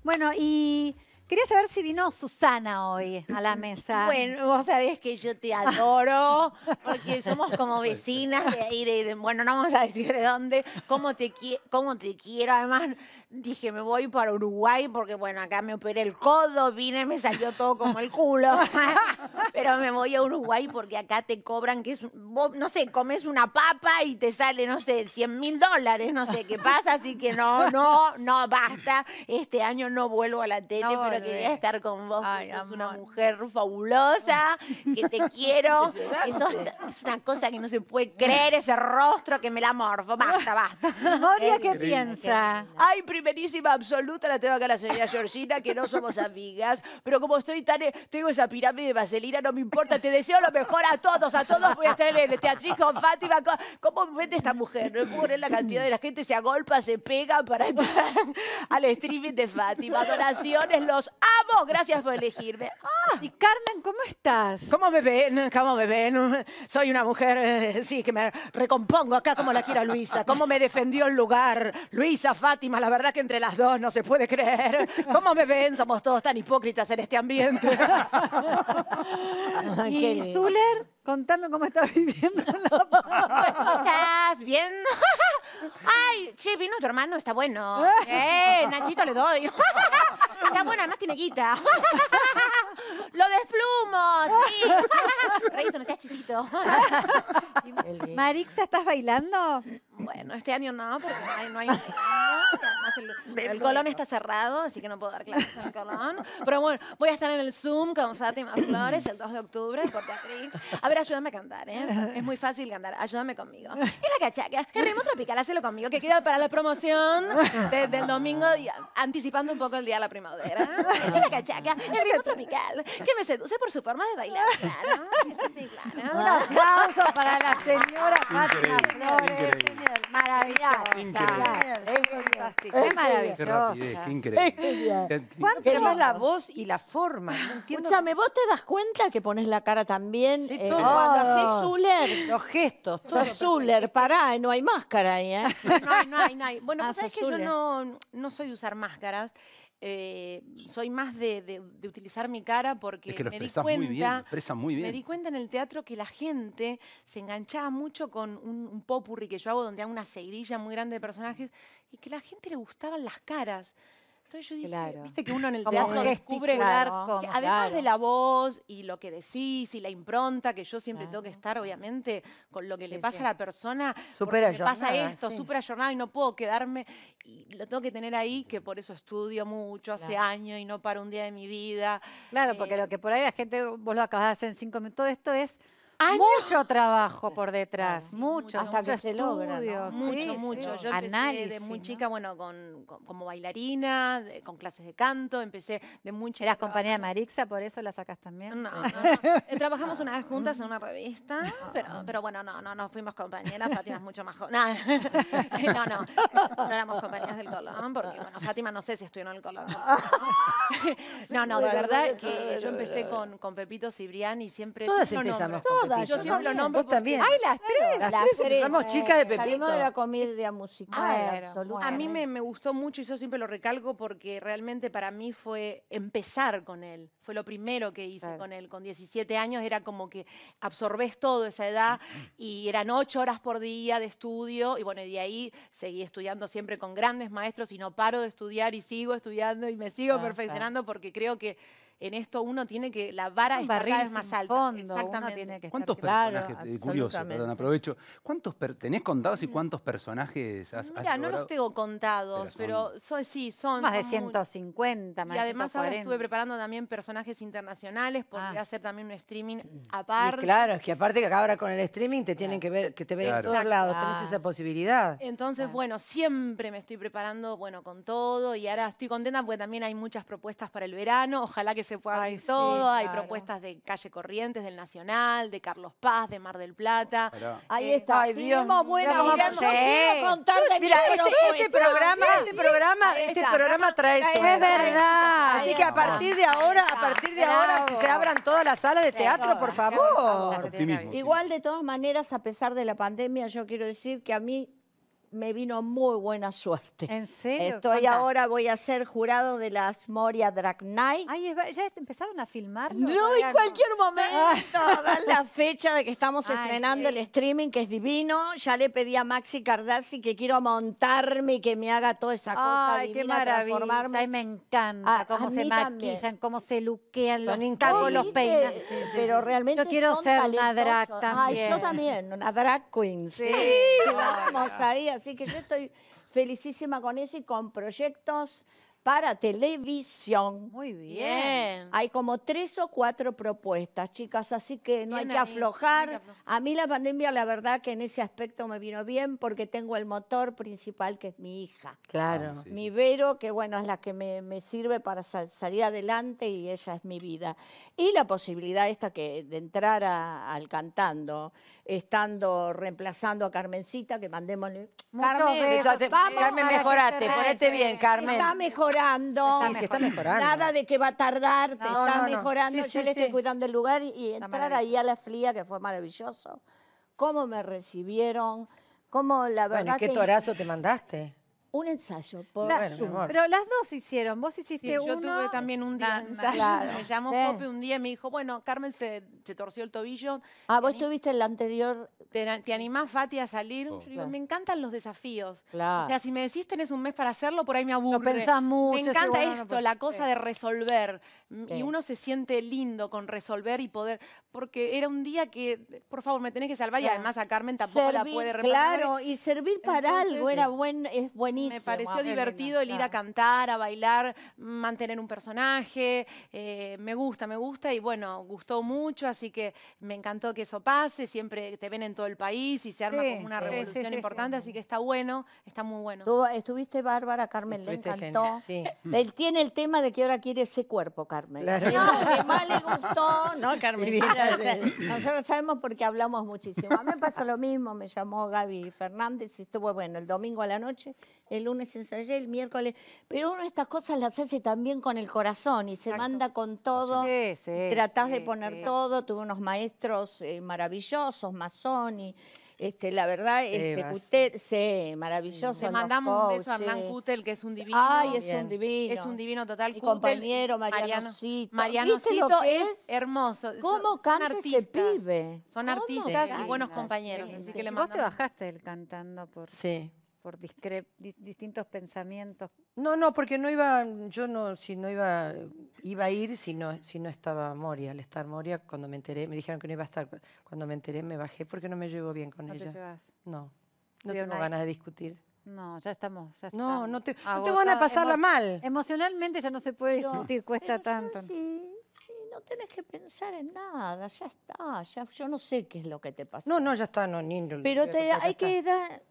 Bueno, y Quería saber si vino Susana hoy a la mesa. Bueno, vos sabés que yo te adoro, porque somos como vecinas de ahí, de, bueno, no vamos a decir de dónde, cómo te, quiero. Además, dije, me voy para Uruguay, porque bueno, acá me operé el codo, vine, me salió todo como el culo. Pero me voy a Uruguay porque acá te cobran que es, no sé, comes una papa y te sale, no sé, 100 mil dólares, no sé qué pasa, así que no, no, no, basta. Este año no vuelvo a la tele, quería estar con vos. Es una mujer fabulosa, que te quiero. eso es una cosa que no se puede creer, ese rostro que me la morfo. Basta, basta. Moria, ¿qué piensa? Ay, primerísima absoluta, la tengo acá la señora Georgina, que no somos amigas. Pero como estoy tan. Eh, tengo esa pirámide de vaselina, no me importa. Te deseo lo mejor a todos, a todos. Voy a estar en el teatriz con Fátima. ¿Cómo vende esta mujer? No puedo la cantidad de la gente se agolpa, se pega para entrar al streaming de Fátima. Donaciones, los amo. Gracias por elegirme. Ah. Y Carmen, ¿cómo estás? ¿Cómo me ven? ¿Cómo me ven? Soy una mujer, eh, sí, que me recompongo acá como la quiera Luisa. ¿Cómo me defendió el lugar? Luisa, Fátima, la verdad que entre las dos no se puede creer. ¿Cómo me ven? Somos todos tan hipócritas en este ambiente. ¿Y Zuler? Contame cómo estás viviendo. ¿Estás bien? Ay, che, vino tu hermano, está bueno. Eh, Nachito le doy. Está bueno, además tiene guita. Lo desplumo, sí. Rayito, no seas chisito. Marixa, ¿estás bailando? Bueno, este año no, porque no hay, un el, Colón está cerrado, así que no puedo dar clases en el Colón. Pero bueno, voy a estar en el Zoom con Fátima Flores el 2 de octubre por Beatriz. A ver, ayúdame a cantar, ¿eh? Es muy fácil cantar, ayúdame conmigo. Es la cachaca, el ritmo tropical, hazlo conmigo, que queda para la promoción del domingo, anticipando un poco el día de la primavera. Es la cachaca, el ritmo tropical, que me seduce por su forma de bailar. Claro, sí, sí, claro. Un aplauso para la señora Fátima Flores. Maravillosa. Increíble. Es maravilloso. Qué rapidez, qué increíble. ¿Cuánto? Además la voz y la forma. Escúchame, ¿vos te das cuenta que pones la cara también? Sí, eh, todo. Cuando haces Zuller. Los gestos. Todo sos Zuller, pará, eh, no hay máscara ahí, ¿eh? No hay, no hay, no hay. Bueno, ah, pues sabes que yo no, no soy de usar máscaras. Eh, soy más de, utilizar mi cara porque me di cuenta, me di cuenta en el teatro que la gente se enganchaba mucho con un, un popurri que yo hago donde hago una seguidilla muy grande de personajes y que a la gente le gustaban las caras. Entonces yo dije, viste que uno en el como descubre un además de la voz y lo que decís y la impronta, que yo siempre tengo que estar, obviamente, con lo que le pasa a la persona, pasa esto, súper ayornada y no puedo quedarme, y lo tengo que tener ahí, que por eso estudio mucho hace años y no para un día de mi vida. Claro, porque eh lo que por ahí la gente, vos lo acabas de hacer en cinco minutos, todo esto es mucho trabajo por detrás, Mucho mucho, hasta que se logra. Mucho, mucho. Yo empecé de muy chica, bueno, con, como bailarina, con clases de canto, empecé de muy ¿Eras compañera de Marixa, por eso la sacas también? No, no. Eh, trabajamos una vez juntas en una revista, ah. pero, bueno, no, no, no fuimos compañeras, Fátima es mucho más joven. No, no, no éramos compañeras del Colón, porque bueno, Fátima no sé si estuvo en el Colón. No, no, de verdad que yo empecé con, con Pepito Cibrián y siempre... Todas empezamos yo, siempre lo nombro. también. Ay, las tres. Las, tres, empezamos chicas de Pepito. de la comedia musical, A mí me, gustó mucho y yo siempre lo recalco porque realmente para mí fue empezar con él. Fue lo primero que hice con él. Con 17 años era como que absorbes todo esa edad y eran ocho horas por día de estudio y bueno, y de ahí seguí estudiando siempre con grandes maestros y no paro de estudiar y sigo estudiando y me sigo ah, perfeccionando porque creo que en esto uno tiene que, la vara es más alta. Fondo, Exactamente. tiene que ¿Cuántos personajes, claro, eh, curioso, perdón, aprovecho, ¿cuántos tenés contados y cuántos personajes has, Mira, no los tengo contados, pero, sí, son... Más de 150, más Y además ahora estuve preparando también personajes internacionales, porque ah. hacer también un streaming mm. aparte. claro, es que aparte que ahora con el streaming te tienen ah. que ver, que te ven en todos lados, tenés ah. esa posibilidad. Entonces, bueno, siempre me estoy preparando, bueno, con todo, y ahora estoy contenta porque también hay muchas propuestas para el verano, ojalá que se pueda todo. Hay propuestas de Calle Corrientes, del Nacional, de Carlos Paz, de Mar del Plata. Ahí eh, está. Ay, Dios. buena mira, este, este programa, este programa, este programa trae Es verdad. Así que a partir de ahora, a partir de ahora, que se abran todas las salas de teatro, por favor. Igual, de todas maneras, a pesar de la pandemia, yo quiero decir que a mí me vino muy buena suerte. ¿En serio? Estoy ahora, voy a ser jurado de las Moria Drag Night. Ay, ¿ya empezaron a filmar No, en cualquier ah. momento. la fecha de que estamos estrenando el streaming, que es divino. Ya le pedí a Maxi Cardassi que quiero montarme y que me haga toda esa cosa Ay, qué maravilla. Ay, me encanta cómo se maquillan, cómo se luquean, los tacos, los pero realmente Yo quiero ser una drag también. Ay, yo también, una drag queen. Sí. Vamos ahí, así Así que yo estoy felicísima con eso y con proyectos para televisión. Muy bien. Hay como tres o cuatro propuestas, chicas, así que no hay que aflojar. a mí la pandemia, la verdad que en ese aspecto me vino bien porque tengo el motor principal que es mi hija. Claro. Ah, mi Vero, que bueno, es la que me, sirve para salir adelante y ella es mi vida. Y la posibilidad esta que de entrar al cantando estando reemplazando a Carmencita, que mandémosle. Carmen, mejorate, ponete bien, Carmen. Está mejorando. está mejorando. Nada de que va a tardar, te está mejorando. Yo le estoy cuidando el lugar y entrar ahí a la fría, que fue maravilloso. Cómo me recibieron, cómo la verdad. Bueno, ¿y qué torazo te mandaste? un ensayo por Pero las dos hicieron. Vos hiciste uno. Yo tuve también un día ensayo. Me llamó Pope un día y me dijo, bueno, Carmen se, torció el tobillo. Ah, vos estuviste en la anterior. ¿Te, animás, Fati, a salir? Oh. me encantan los desafíos. O sea, si me decís tenés un mes para hacerlo, por ahí me aburro. No pensás mucho. Me encanta esto, la cosa de resolver. Mm, y uno se siente lindo con resolver y poder, porque era un día que, por favor, me tenés que salvar y además a Carmen tampoco la puede reparar. Claro, y servir para algo era buen, es buenísimo. Me pareció divertido el ir a cantar, a bailar, mantener un personaje, eh, me gusta, me gusta y bueno, gustó mucho, así que me encantó que eso pase, siempre te ven en todo el país y se arma como una revolución importante, así que está bueno, está muy bueno. Tú estuviste bárbara, Carmen, le encantó. Él tiene el tema de que ahora quiere ese cuerpo, Carmen. Carmen. Claro. No, que más le gustó, ¿no, Carmen? nosotros sabemos porque hablamos muchísimo. A mí me pasó lo mismo, me llamó Gaby Fernández y estuvo, bueno, el domingo a la noche, el lunes ensayé, el miércoles. Pero uno de estas cosas las hace también con el corazón y se manda con todo. Sí, tratás de poner todo. Tuve unos maestros eh, maravillosos, Masoni. Y este, la verdad, este, usted sí, maravilloso. Le mandamos un beso a Hernán Cutel, que es un divino. Ay, es un divino. Es un divino total. compañero Mariano Mariano es? es? hermoso. ¿Cómo canta pibe? Son artistas y buenos compañeros. así que le mandamos. Vos te bajaste el cantando Sí por distintos pensamientos. No, no, porque no iba, yo no, si no iba, iba a ir si no, si no estaba Moria. Al estar Moria, cuando me enteré, me dijeron que no iba a estar. Cuando me enteré, me bajé porque no me llevo bien con ella. ¿No te llevas? No, no tengo ganas de discutir. No, ya estamos. no, no, te, no van a pasarla mal. Emocionalmente ya no se puede discutir, cuesta tanto. Sí, no tienes que pensar en nada, ya está. Ya, yo no sé qué es lo que te pasó. No, no, ya está, no, ni... Pero te, hay que dar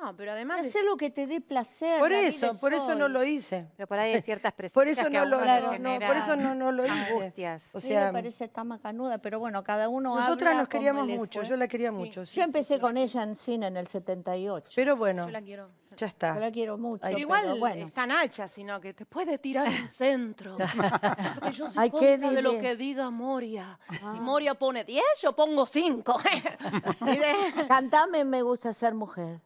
no, pero además... Hacer lo que te dé placer. Por eso, por eso no lo hice. Pero por ahí hay ciertas presiones por eso que no lo, no, Por eso no, no lo hice. O sea, me parece tan Canuda, pero bueno, cada uno Nosotras nos queríamos mucho, yo la quería mucho. yo empecé con ella en cine en el 78. Pero bueno, ya está. Yo la quiero mucho. igual pero bueno. está Nacha, sino que te puede tirar al centro. Porque yo soy de lo que diga Moria. Ah. Si Moria pone 10, yo pongo 5. Cantame Me gusta ser mujer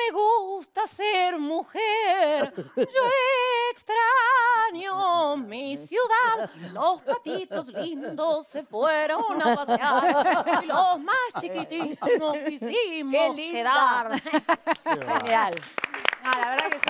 me gusta ser mujer. Yo extraño mi ciudad. Los patitos lindos se fueron a pasear. Y los más chiquititos nos hicimos quedar. Genial. Ah, la verdad que es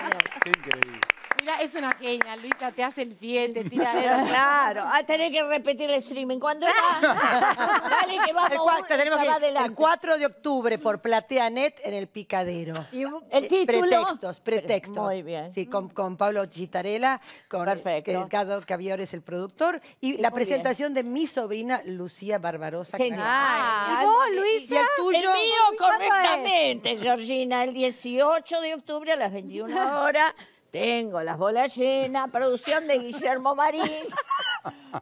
Qué increíble. Mira, es una genia, Luisa, te hace el fiel de tira. claro, a ah, tener que repetir el streaming. ¿Cuándo era? Dale que vamos, el, cuatro el 4 de octubre por Plateanet en el Picadero. Eh, el título? Pretextos, pretextos. Muy bien. Sí, con, con Pablo Gitarella, con Perfecto. Gado Cavior es el productor, y la presentación de mi sobrina Lucía Barbarosa. Genial. ¿Y vos, Luisa? Y el tuyo. El mío, correctamente, Georgina, el 18 de octubre las 21 horas. Tengo las bolas llenas, producción de Guillermo Marín,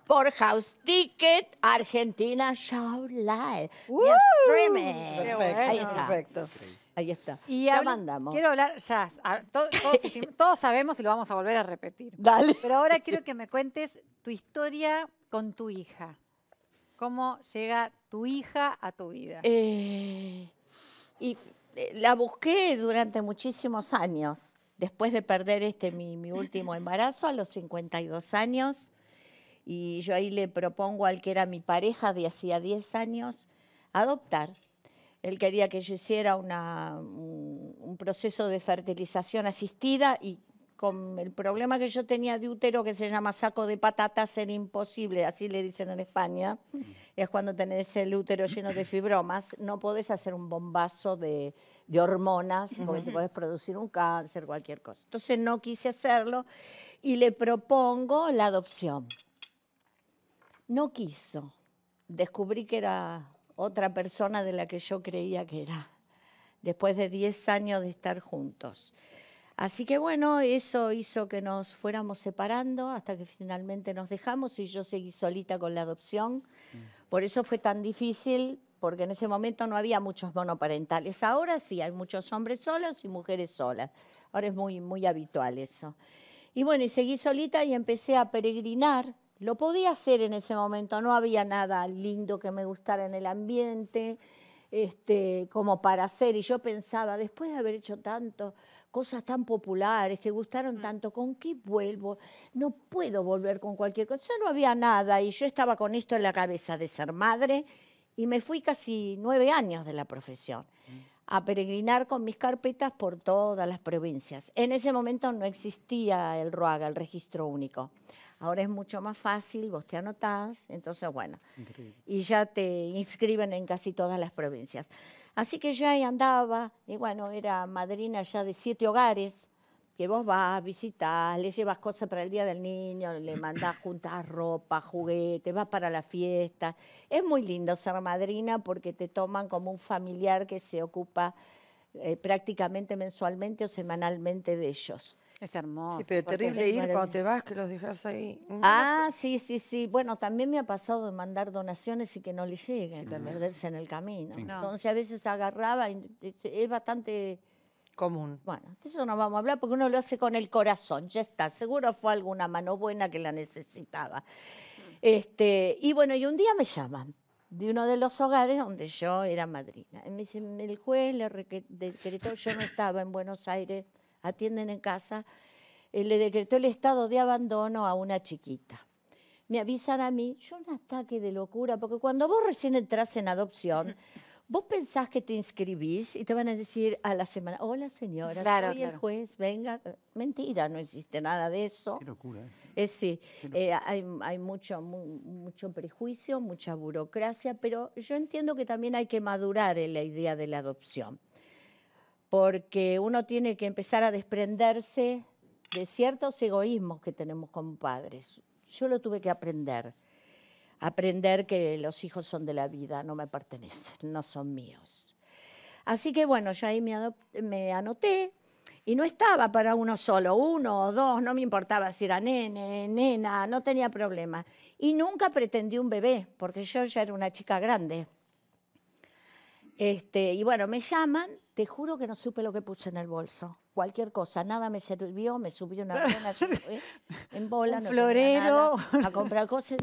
por House Ticket, Argentina Show Live. ¡Uh! streaming. Perfecto, Ahí está. Ahí está. Y ya mandamos. Quiero hablar, ya, todos, sabemos y lo vamos a volver a repetir. Dale. Pero ahora quiero que me cuentes tu historia con tu hija. ¿Cómo llega tu hija a tu vida? Eh, y eh, la busqué durante muchísimos años. Después de perder este mi, último embarazo a los 52 años, y yo ahí le propongo al que era mi pareja de hacía 10 años adoptar. Él quería que yo hiciera una, un proceso de fertilización asistida y con el problema que yo tenía de útero que se llama saco de patatas era imposible, así le dicen en España, es cuando tenés el útero lleno de fibromas, no podés hacer un bombazo de, hormonas porque te podés producir un cáncer, cualquier cosa. Entonces no quise hacerlo y le propongo la adopción. No quiso. Descubrí que era otra persona de la que yo creía que era, después de 10 años de estar juntos. Así que bueno, eso hizo que nos fuéramos separando hasta que finalmente nos dejamos y yo seguí solita con la adopción. Mm. Por eso fue tan difícil, porque en ese momento no había muchos monoparentales. Ahora sí, hay muchos hombres solos y mujeres solas. Ahora es muy, muy habitual eso. Y bueno, y seguí solita y empecé a peregrinar. Lo podía hacer en ese momento, no había nada lindo que me gustara en el ambiente, este, como para hacer. Y yo pensaba, después de haber hecho tanto, cosas tan populares que gustaron mm. tanto, ¿con qué vuelvo? No puedo volver con cualquier cosa. Ya no había nada y yo estaba con esto en la cabeza de ser madre y me fui casi nueve años de la profesión mm. a peregrinar con mis carpetas por todas las provincias. En ese momento no existía el ROAGA, el registro único. Ahora es mucho más fácil, vos te anotás, entonces bueno, y ya te inscriben en casi todas las provincias. Así que yo ahí andaba, y bueno, era madrina ya de siete hogares, que vos vas, visitar, le llevas cosas para el Día del Niño, le mandás juntas ropa, juguetes, vas para la fiesta. Es muy lindo ser madrina porque te toman como un familiar que se ocupa eh, prácticamente mensualmente o semanalmente de ellos. Es hermoso. Sí, pero terrible ir cuando te vas que los dejas ahí. Ah, sí, sí, sí. Bueno, también me ha pasado de mandar donaciones y que no le lleguen, de perderse en el camino. Entonces a veces agarraba y es bastante común. Bueno, de eso no vamos a hablar porque uno lo hace con el corazón, ya está. Seguro fue alguna mano buena que la necesitaba. Este, y bueno, y un día me llaman de uno de los hogares donde yo era madrina. el juez le decretó, yo no estaba en Buenos Aires atienden en casa, eh, le decretó el estado de abandono a una chiquita. Me avisan a mí, yo un ataque de locura, porque cuando vos recién entras en adopción, vos pensás que te inscribís y te van a decir a la semana, hola señora, soy el juez, venga. Mentira, no existe nada de eso. Qué locura. Es eh. Eh, sí, hay, mucho, mucho prejuicio, mucha burocracia, pero yo entiendo que también hay que madurar en la idea de la adopción porque uno tiene que empezar a desprenderse de ciertos egoísmos que tenemos como padres. Yo lo tuve que aprender, aprender que los hijos son de la vida, no me pertenecen, no son míos. Así que bueno, yo ahí me, anoté y no estaba para uno solo, uno o dos, no me importaba si era nene, nena, no tenía problema. Y nunca pretendí un bebé, porque yo ya era una chica grande. Este, y bueno, me llaman, te juro que no supe lo que puse en el bolso. Cualquier cosa, nada me sirvió, me subí una avión en bola, florero. a comprar cosas.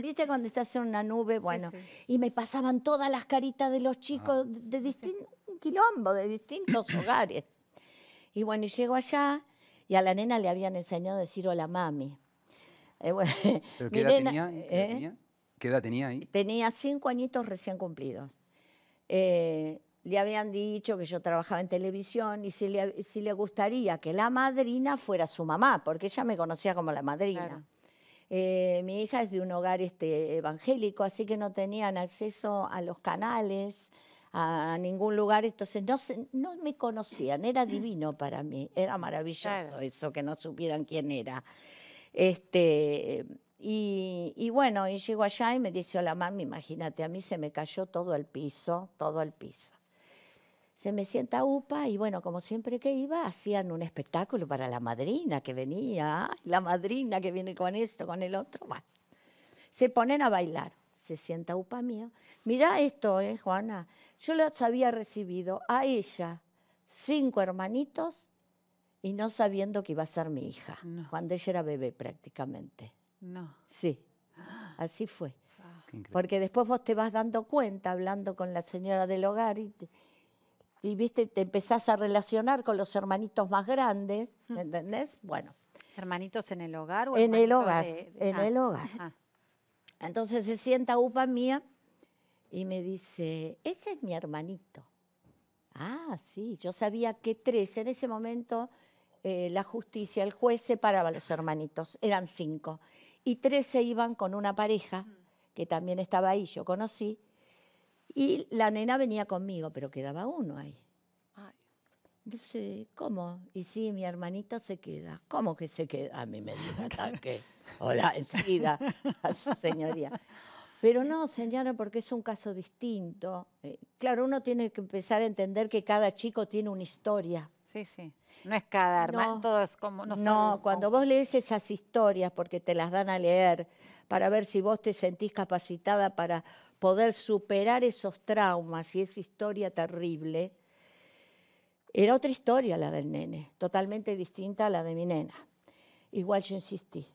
¿Viste cuando estás en una nube? Bueno, y me pasaban todas las caritas de los chicos de, distintos, un quilombo, de distintos hogares. Y bueno, y llego allá y a la nena le habían enseñado a decir hola mami. ¿Pero tenía, ¿Qué edad tenía ahí? Tenía cinco añitos recién cumplidos. Eh, le habían dicho que yo trabajaba en televisión y si le, gustaría que la madrina fuera su mamá, porque ella me conocía como la madrina. Eh, mi hija es de un hogar este, evangélico, así que no tenían acceso a los canales, a ningún lugar, entonces no, me conocían, era divino para mí, era maravilloso eso, que no supieran quién era. Este, y, bueno, y llego allá y me dice, hola mami, imagínate, a mí se me cayó todo el piso, todo el piso. Se me sienta UPA y bueno, como siempre que iba, hacían un espectáculo para la madrina que venía, la madrina que viene con esto, con el otro. se ponen a bailar, se sienta UPA mío. Mirá esto, eh, Juana, yo los había recibido a ella, cinco hermanitos, y no sabiendo que iba a ser mi hija, cuando ella era bebé prácticamente. No. Sí, así fue. Porque después vos te vas dando cuenta, hablando con la señora del hogar, y, te, viste, te empezás a relacionar con los hermanitos más grandes, ¿me entendés? Bueno. ¿Hermanitos en el hogar o en el hogar? En ah. el hogar. Ah. Entonces se sienta upa mía y me dice, ese es mi hermanito. Ah, sí, yo sabía que tres. En ese momento eh, la justicia, el juez separaba los hermanitos, eran cinco y se iban con una pareja mm. que también estaba ahí, yo conocí, y la nena venía conmigo, pero quedaba uno ahí. sé ¿cómo? Y sí, mi hermanita se queda. ¿Cómo que se queda? A mí me dio un ataque. Hola, enseguida, a su señoría. Pero no, señora, porque es un caso distinto. Eh, claro, uno tiene que empezar a entender que cada chico tiene una historia. Sí, sí. No es cada arma. todo es como... No, no cuando vos lees esas historias, porque te las dan a leer, para ver si vos te sentís capacitada para poder superar esos traumas y esa historia terrible, era otra historia la del nene, totalmente distinta a la de mi nena. Igual yo insistí,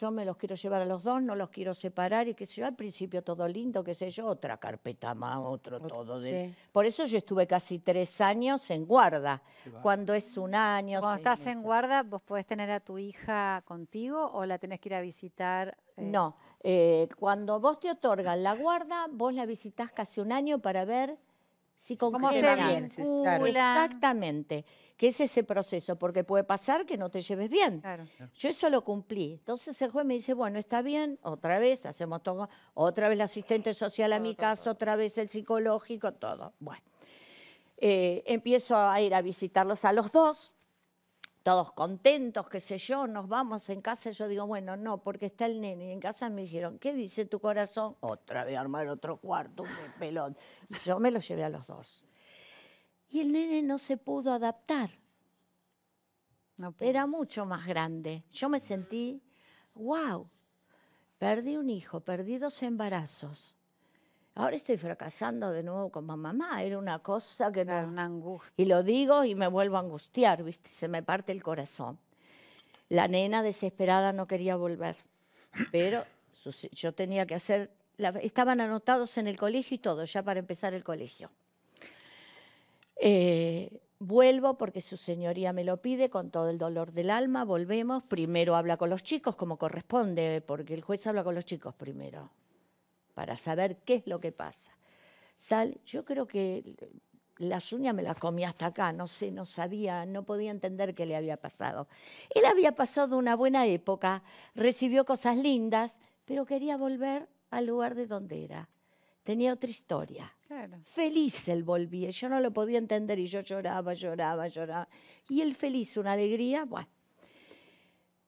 yo me los quiero llevar a los dos, no los quiero separar y qué sé yo, al principio todo lindo, qué sé yo, otra carpeta más, otro todo. De... Por eso yo estuve casi tres años en guarda, cuando es un año. Cuando estás en guarda, vos podés tener a tu hija contigo o la tenés que ir a visitar. Eh? No, eh, cuando vos te otorgan la guarda, vos la visitas casi un año para ver si se Exactamente, que es ese proceso, porque puede pasar que no te lleves bien. Yo eso lo cumplí. Entonces el juez me dice, bueno, está bien, otra vez hacemos todo, otra vez la asistente social a mi casa, caso, otra vez el psicológico, todo. Bueno, eh, empiezo a ir a visitarlos a los dos, todos contentos, qué sé yo, nos vamos en casa. Yo digo, bueno, no, porque está el nene. Y en casa me dijeron, ¿qué dice tu corazón? Otra vez armar otro cuarto, un pelón. Yo me lo llevé a los dos. Y el nene no se pudo adaptar. Era mucho más grande. Yo me sentí, wow, perdí un hijo, perdí dos embarazos ahora estoy fracasando de nuevo con mamá. Era una cosa que Era Una angustia. Y lo digo y me vuelvo a angustiar, ¿viste? Se me parte el corazón. La nena desesperada no quería volver, pero yo tenía que hacer... estaban anotados en el colegio y todo, ya para empezar el colegio. Eh, vuelvo porque su señoría me lo pide con todo el dolor del alma, volvemos, primero habla con los chicos como corresponde, porque el juez habla con los chicos primero para saber qué es lo que pasa. Sal, yo creo que las uñas me las comí hasta acá, no sé, no sabía, no podía entender qué le había pasado. Él había pasado una buena época, recibió cosas lindas, pero quería volver al lugar de donde era. Tenía otra historia. Claro. Feliz él volvía, yo no lo podía entender y yo lloraba, lloraba, lloraba. Y él feliz, una alegría, bueno.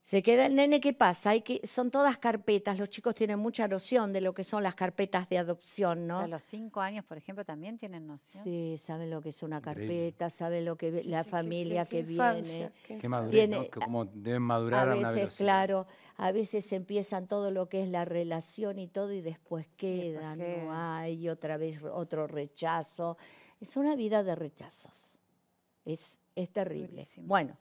Se queda el nene, ¿qué pasa? Hay que, son todas carpetas, los chicos tienen mucha noción de lo que son las carpetas de adopción, ¿no? A los cinco años, por ejemplo, también tienen noción. Sí, saben lo que es una carpeta, saben lo que la familia que viene. Qué madurez, como deben madurar a, veces, a veces, claro, a veces empiezan todo lo que es la relación y todo y después quedan, ¿no? Hay otra vez otro rechazo. Es una vida de rechazos. Es, es terrible. Bueno,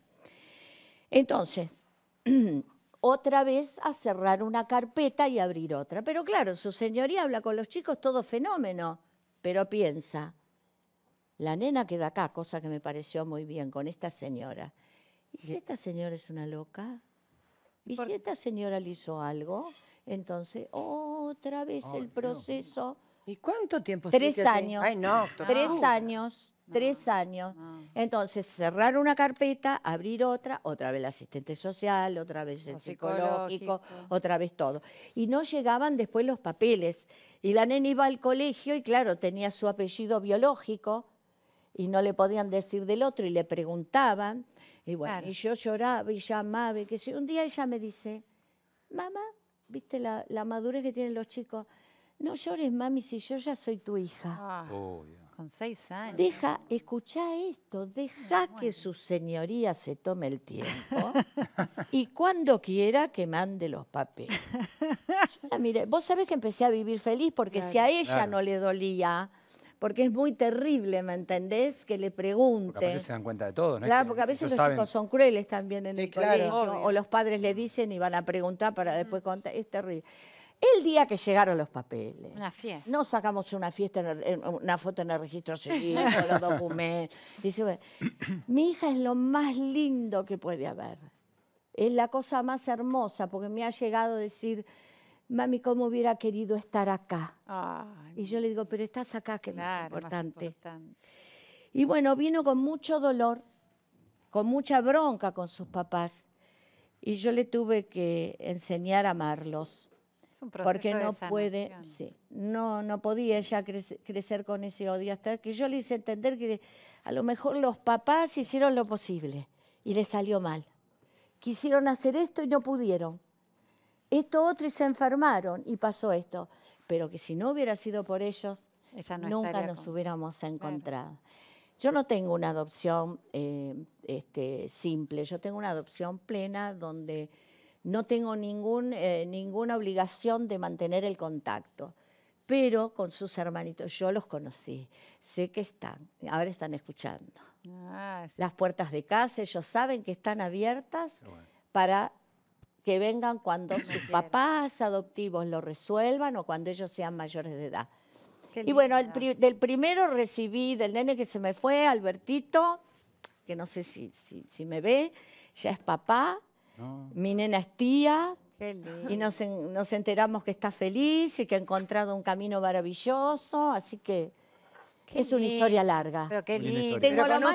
entonces otra vez a cerrar una carpeta y abrir otra. Pero claro, su señoría habla con los chicos, todo fenómeno, pero piensa, la nena queda acá, cosa que me pareció muy bien con esta señora. ¿Y si esta señora es una loca? ¿Y si esta señora le hizo algo? Entonces, otra vez el proceso. ¿Y cuánto tiempo? Tres años. Ay, no, Tres años tres años. Entonces, cerrar una carpeta, abrir otra, otra vez el asistente social, otra vez el psicológico, otra vez todo. Y no llegaban después los papeles. Y la nena iba al colegio y claro, tenía su apellido biológico y no le podían decir del otro y le preguntaban. Y bueno, y yo lloraba y llamaba que si un día ella me dice, mamá, viste la, madurez que tienen los chicos, no llores mami si yo ya soy tu hija. Ah. Con seis años. Deja, escucha esto, deja ah, que su señoría se tome el tiempo y cuando quiera que mande los papeles. mire, vos sabés que empecé a vivir feliz porque si a ella no le dolía, porque es muy terrible, ¿me entendés? Que le pregunte. Porque a veces se dan cuenta de todo, ¿no? Claro, porque a veces los chicos son crueles también en el claro, colegio, o los padres le dicen y van a preguntar para después contar, es terrible. El día que llegaron los papeles. Una fiesta. No sacamos una fiesta, una foto en el registro civil, los documentos. Dice, mi hija es lo más lindo que puede haber. Es la cosa más hermosa, porque me ha llegado a decir, mami, cómo hubiera querido estar acá. Y yo le digo, pero estás acá, que es más importante. Y bueno, vino con mucho dolor, con mucha bronca con sus papás. Y yo le tuve que enseñar a amarlos porque no puede, no, no podía ya crecer, con ese odio hasta que yo le hice entender que a lo mejor los papás hicieron lo posible y le salió mal. Quisieron hacer esto y no pudieron. Esto otro y se enfermaron y pasó esto. Pero que si no hubiera sido por ellos, nunca nos hubiéramos encontrado. Yo no tengo una adopción eh, este, simple, yo tengo una adopción plena donde no tengo eh, ninguna obligación de mantener el contacto. Pero con sus hermanitos, yo los conocí, sé que están, ahora están escuchando. Ah, Las puertas de casa, ellos saben que están abiertas para que vengan cuando sus papás adoptivos lo resuelvan o cuando ellos sean mayores de edad. y bueno, el del primero recibí, del nene que se me fue, Albertito, que no sé si, si me ve, ya es papá, mi nena es tía. Y nos, enteramos que está feliz y que ha encontrado un camino maravilloso. Así que es una historia larga. Pero qué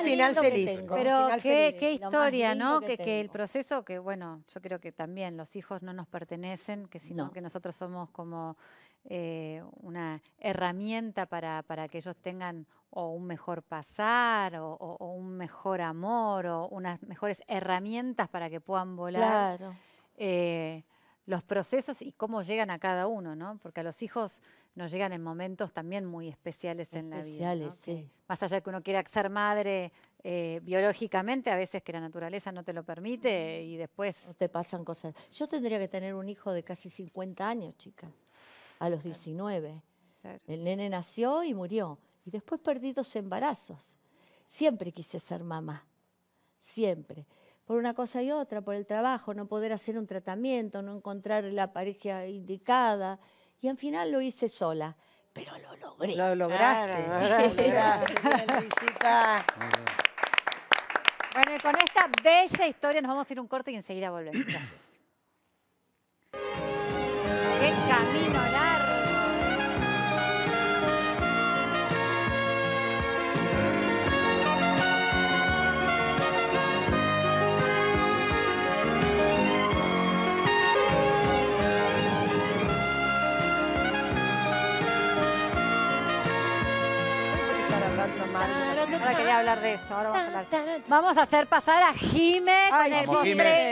final feliz. Pero qué, historia, ¿no? Que, el proceso, que bueno, yo creo que también los hijos no nos pertenecen, que sino que nosotros somos como eh, una herramienta para, para que ellos tengan o un mejor pasar o, un mejor amor o unas mejores herramientas para que puedan volar eh, los procesos y cómo llegan a cada uno, ¿no? Porque a los hijos nos llegan en momentos también muy especiales, en la vida. Sí. Más allá de que uno quiera ser madre eh, biológicamente, a veces que la naturaleza no te lo permite y después... te pasan cosas. Yo tendría que tener un hijo de casi 50 años, chica, a los 19. El nene nació y murió. Y después perdí dos embarazos. Siempre quise ser mamá, siempre. Por una cosa y otra, por el trabajo, no poder hacer un tratamiento, no encontrar la pareja indicada. Y al final lo hice sola, pero lo logré. Lo lograste. bueno, y con esta bella historia nos vamos a ir un corte y enseguida volvemos. Gracias. ¡Qué camino largo! Ahora quería hablar de eso, ahora vamos a hablar. Vamos a hacer pasar a Jime con el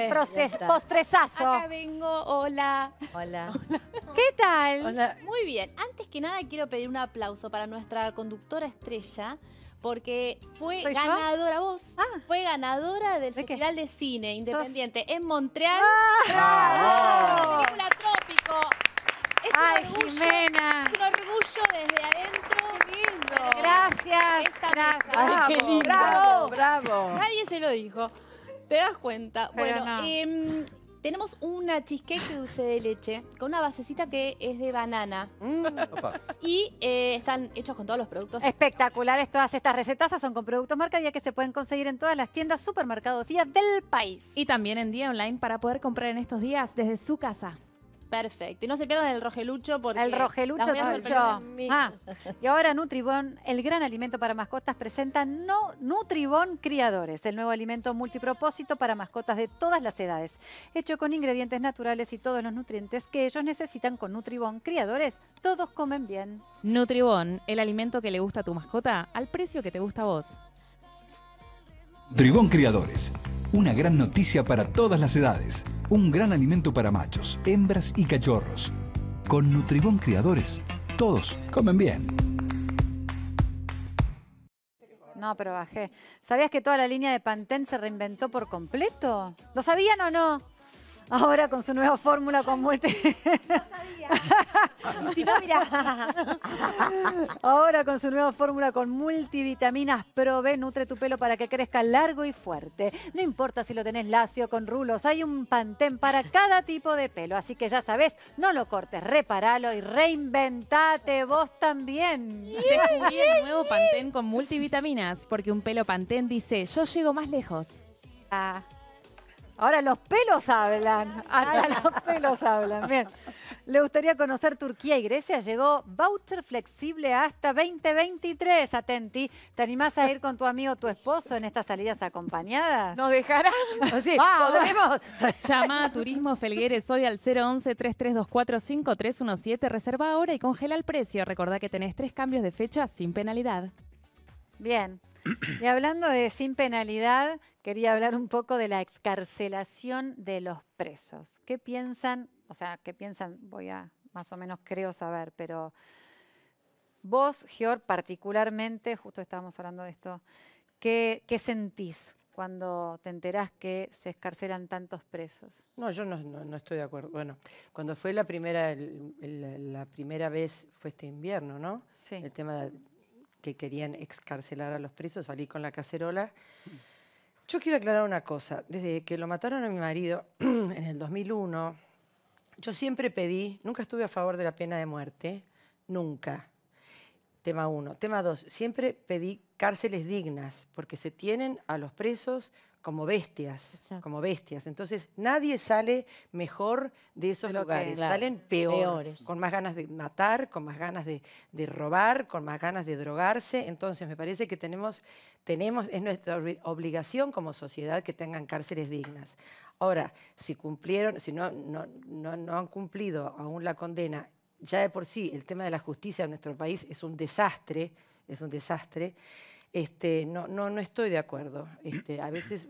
postre, postrezazo. Acá vengo, hola. Hola. ¿Qué tal? Hola. Muy bien, antes que nada quiero pedir un aplauso para nuestra conductora estrella, porque fue ganadora, vos, ah. fue ganadora del Festival de Cine Independiente en Montreal. Ah. ¡Bravo! ¡Bravo! película Trópico. Es un orgullo, Jimena. es un orgullo desde adentro Gracias. gracias. Bravo, bravo, Nadie se lo dijo. ¿Te das cuenta? bueno, em, tenemos una cheesecake de dulce de leche con una basecita que es de banana. Mm. Y eh, están hechos con todos los productos. Espectaculares todas estas recetas. Son con productos marca día que se pueden conseguir en todas las tiendas supermercados día del país. Y también en día online para poder comprar en estos días desde su casa. Perfecto. Y no se pierdan el rogelucho porque... El rogelucho Ah, y ahora Nutribón, el gran alimento para mascotas, presenta no Nutribón Criadores, el nuevo alimento multipropósito para mascotas de todas las edades, hecho con ingredientes naturales y todos los nutrientes que ellos necesitan con Nutribón Criadores. Todos comen bien. Nutribón, el alimento que le gusta a tu mascota al precio que te gusta a vos. Tribón Criadores. Una gran noticia para todas las edades. Un gran alimento para machos, hembras y cachorros. Con Nutribón Criadores, todos comen bien. No, pero bajé. ¿Sabías que toda la línea de Pantén se reinventó por completo? ¿Lo sabían o no? Ahora con su nueva fórmula con multivitaminas. Ahora con su nueva fórmula con multivitaminas Prove nutre tu pelo para que crezca largo y fuerte. No importa si lo tenés lacio con rulos, hay un pantén para cada tipo de pelo. Así que ya sabés, no lo cortes, reparalo y reinventate vos también. Descubrí el nuevo pantén con multivitaminas porque un pelo pantén dice, yo llego más lejos. Ah. Ahora los pelos hablan, Ahora los pelos hablan. Bien. Le gustaría conocer Turquía y Grecia. Llegó voucher flexible hasta 2023. Atenti, ¿te animás a ir con tu amigo, tu esposo en estas salidas acompañadas? ¿Nos dejarán? Oh, sí, podremos. Llama a Turismo Felgueres hoy al 011-3324-5317. Reserva ahora y congela el precio. Recordá que tenés tres cambios de fecha sin penalidad. Bien. Y hablando de sin penalidad, quería hablar un poco de la excarcelación de los presos. ¿Qué piensan? O sea, ¿qué piensan? Voy a, más o menos creo saber, pero vos, Georg, particularmente, justo estábamos hablando de esto, ¿qué, sentís? cuando te enterás que se escarcelan tantos presos? No, yo no, estoy de acuerdo. Bueno, cuando fue la primera, la primera vez, fue este invierno, ¿no? Sí. El tema de, que querían excarcelar a los presos, salí con la cacerola. Mm. Yo quiero aclarar una cosa. Desde que lo mataron a mi marido en el 2001, yo siempre pedí, nunca estuve a favor de la pena de muerte, nunca. Tema uno. Tema dos, siempre pedí cárceles dignas, porque se tienen a los presos como bestias, como bestias. Entonces nadie sale mejor de esos lugares, salen peores. con más ganas de matar, con más ganas de robar, con más ganas de drogarse. Entonces me parece que tenemos tenemos, es nuestra obligación como sociedad que tengan cárceles dignas. Ahora, si cumplieron, si no, no, no, han cumplido aún la condena, ya de por sí el tema de la justicia en nuestro país es un desastre, es un desastre. Este, no, no, no estoy de acuerdo. Este, a veces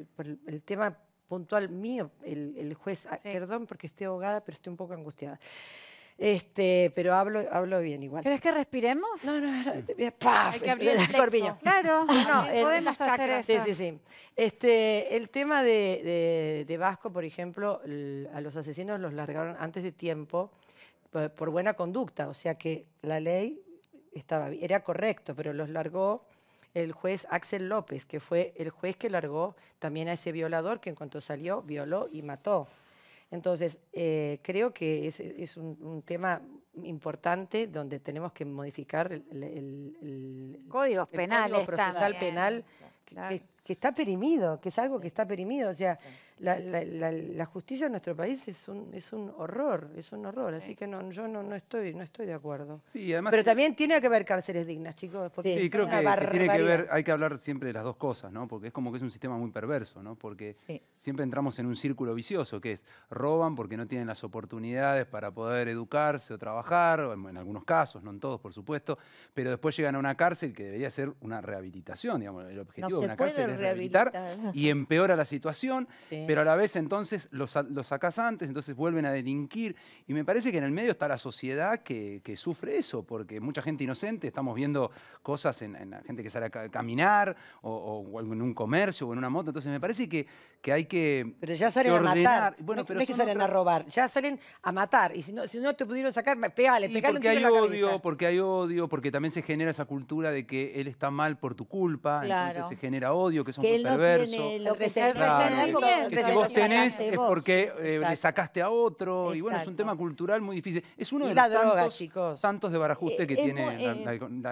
el tema puntual mío, el, juez, ah, perdón porque estoy ahogada, pero estoy un poco angustiada. Este, pero hablo, hablo bien igual. ¿Crees que respiremos? No, no, no. Hay eh, que abrir el, corpiño. Claro, no, podemos hacer eso. Sí, sí, sí. Este, el tema de, Vasco, por ejemplo, a los asesinos los largaron antes de tiempo por, buena conducta, o sea que la ley estaba, era correcto, pero los largó el juez Axel López, que fue el juez que largó también a ese violador que en cuanto salió violó y mató. Entonces, eh, creo que es, un, tema importante donde tenemos que modificar el, código procesal penal que, está perimido, que es algo que está perimido. O sea, la, justicia en nuestro país es un, es un horror, es un horror, así que no, yo no, no, estoy, no estoy de acuerdo. Pero también tiene que haber cárceles dignas, chicos. Porque sí, creo que, tiene que hay que hablar siempre de las dos cosas, ¿no? Porque es como que es un sistema muy perverso, ¿no? Porque siempre entramos en un círculo vicioso, que es roban porque no tienen las oportunidades para poder educarse o trabajar, en algunos casos, no en todos, por supuesto, pero después llegan a una cárcel que debería ser una rehabilitación, digamos, el objetivo de una cárcel es rehabilitar y empeora la situación. Pero pero a la vez entonces los, los antes, entonces vuelven a delinquir. Y me parece que en el medio está la sociedad que, sufre eso, porque mucha gente inocente, estamos viendo cosas en, la gente que sale a caminar, o, en un comercio, o en una moto. Entonces me parece que, que hay que. Pero ya salen a matar. Bueno, no, pero es que salen a robar, ya salen a matar. Y si no, si no te pudieron sacar, pegale, pegale porque hay odio, Porque hay odio, porque también se genera esa cultura de que él está mal por tu culpa, entonces se genera odio, que son perversos. lo que, se, si vos tenés es porque eh, le sacaste a otro. Y bueno, es un tema cultural muy difícil. Es uno de los tantos, tantos de barajuste eh, que tiene eh,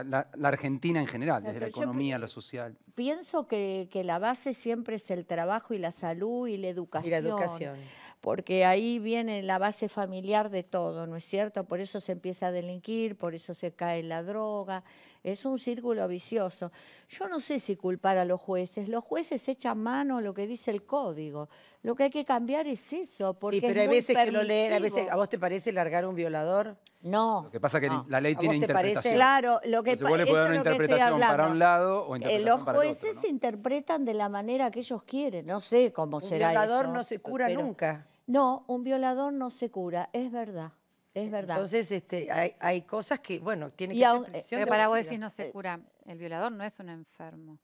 la, Argentina en general, desde la economía a lo social. Pienso que, que, la base siempre es el trabajo y la salud Y la educación. Porque ahí viene la base familiar de todo, ¿no es cierto? Por eso se empieza a delinquir, por eso se cae la droga. Es un círculo vicioso. Yo no sé si culpar a los jueces. Los jueces echan mano a lo que dice el código. Lo que hay que cambiar es eso. Porque sí, pero hay veces que lo leen. A, veces, ¿A vos te parece largar un violador? No. Lo que pasa es que la ley tiene interpretación. Parece? Claro, lo que pasa es que una interpretación para un lado o eh, interpretación Los jueces se interpretan de la manera que ellos quieren. No sé cómo será eso. Un violador no se cura nunca. No, un violador no se cura, es verdad. Es verdad. Entonces, este, hay, cosas que, bueno, tiene que ser eh, Pero para vos decís no se cura. El violador no es un enfermo.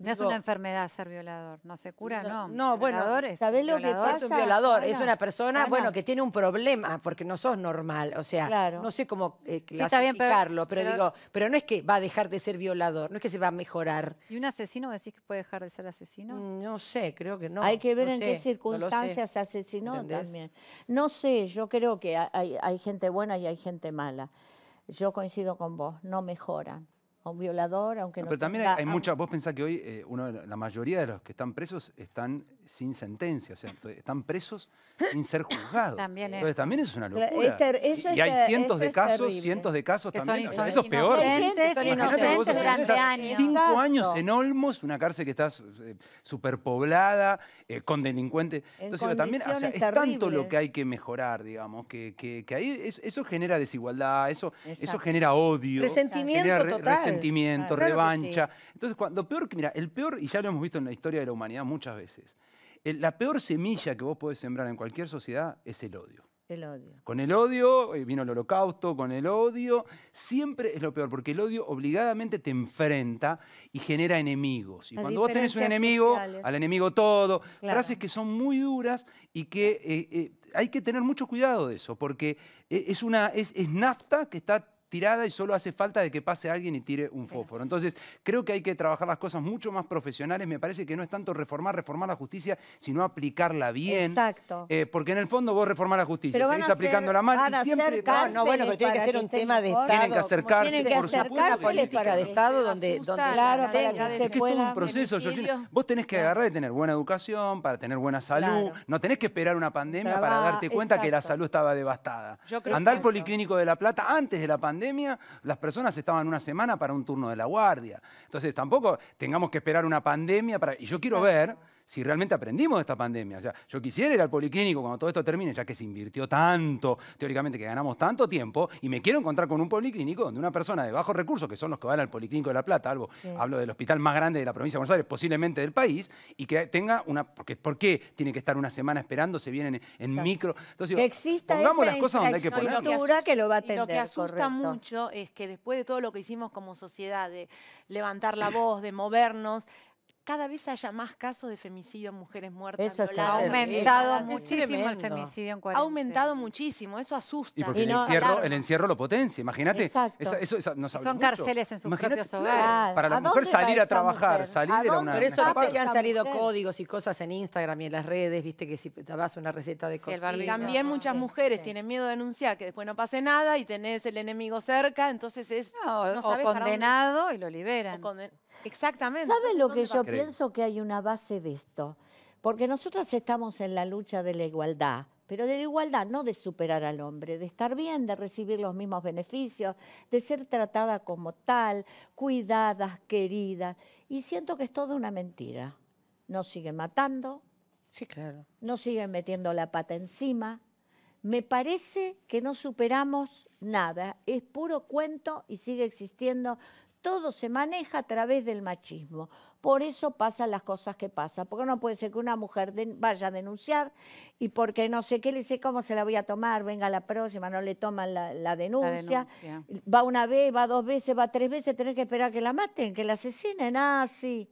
No es una enfermedad ser violador, no se cura, no. No, bueno, sabes lo que pasa? Es un violador, es una persona, bueno, que tiene un problema, porque no sos normal, o sea, no sé cómo eh, clasificarlo, pero, digo, pero no es que va a dejar de ser violador, no es que se va a mejorar. ¿Y un asesino decís que puede dejar de ser asesino? Mm, no sé, creo que no. Hay que ver en qué circunstancias asesinó también. No sé, yo creo que hay, hay gente buena y hay gente mala. Yo coincido con vos, no mejoran a un violador, aunque no Pero también hay, mucha, vos pensás que hoy eh, uno, la mayoría de los que están presos están sin sentencia, o sea, están presos sin ser juzgados. También Entonces también es una locura. Este er, y, hay cientos de casos, cientos de casos también. Son eso peor. inocentes Cinco años en Olmos, una cárcel que está eh, superpoblada, eh, con delincuentes. Entonces también es tanto lo que hay que mejorar, digamos, que, ahí eso genera desigualdad, eso, eso genera odio. Resentimiento Resentimiento, revancha. Entonces, cuando peor que, mira, el peor, y ya lo hemos visto en la historia de la humanidad muchas veces, eh, la peor semilla que vos podés sembrar en cualquier sociedad es el odio. El odio. Con el odio eh, vino el holocausto, con el odio siempre es lo peor, porque el odio obligadamente te enfrenta y genera enemigos. Y cuando vos tenés un enemigo, al enemigo todo, frases que son muy duras y que eh, hay que tener mucho cuidado de eso, porque es, una, es, es nafta que está tirada y solo hace falta de que pase alguien y tire un fósforo. Entonces, creo que hay que trabajar las cosas mucho más profesionales. Me parece que no es tanto reformar, reformar la justicia, sino aplicarla bien. Exacto. Eh, porque en el fondo vos reformar la justicia, pero seguís aplicándola mal y siempre... No, no, bueno, pero tiene que ser un tema de Estado. Tienen que acercarse, tienen que acercarse política de Estado donde... donde claro, que es que es todo un proceso. vos tenés que agarrar y tener buena educación, para tener buena salud. No tenés que esperar una pandemia para darte cuenta que la salud estaba devastada. Andá al Policlínico de La Plata antes de la pandemia pandemia, las personas estaban una semana para un turno de la guardia. Entonces, tampoco tengamos que esperar una pandemia para... Y yo quiero ver si realmente aprendimos de esta pandemia. O sea, yo quisiera ir al policlínico cuando todo esto termine, ya que se invirtió tanto, teóricamente que ganamos tanto tiempo, y me quiero encontrar con un policlínico donde una persona de bajos recursos, que son los que van al policlínico de La Plata, algo, hablo del hospital más grande de la provincia de Buenos Aires, posiblemente del país, y que tenga una... Porque, ¿Por qué tiene que estar una semana esperando? Se vienen en, micro... Entonces, que exista pongamos las cosas donde hay que Lo va a atender, lo que asusta mucho es que después de todo lo que hicimos como sociedad, de levantar la voz, de movernos, cada vez haya más casos de femicidio en mujeres muertas. ha aumentado muchísimo el femicidio en Ha aumentado muchísimo, eso asusta. Y porque el, encierro, lo potencia, imagínate. Son cárceles en sus propios hogares. Para la mujer salir a trabajar, salir de una... Pero eso viste que han salido códigos y cosas en Instagram y en las redes, viste que si te vas a una receta de cocina... también ah, muchas mujeres tienen miedo de denunciar que después no pase nada y tenés el enemigo cerca, entonces es... o condenado y lo liberan. Exactamente. ¿Sabe lo que yo pienso que hay una base de esto? Porque nosotras estamos en la lucha de la igualdad, pero de la igualdad, no de superar al hombre, de estar bien, de recibir los mismos beneficios, de ser tratada como tal, cuidada, querida. Y siento que es toda una mentira. Nos siguen matando. Sí, claro. Nos siguen metiendo la pata encima. Me parece que no superamos nada. Es puro cuento y sigue existiendo todo se maneja a través del machismo. Por eso pasan las cosas que pasan, porque no puede ser que una mujer vaya a denunciar y porque no sé qué le dice, cómo se la voy a tomar, venga la próxima, no le toman la, denuncia. Va una vez, va dos veces, va tres veces, tenés que esperar que la maten, que la asesinen, ah, sí.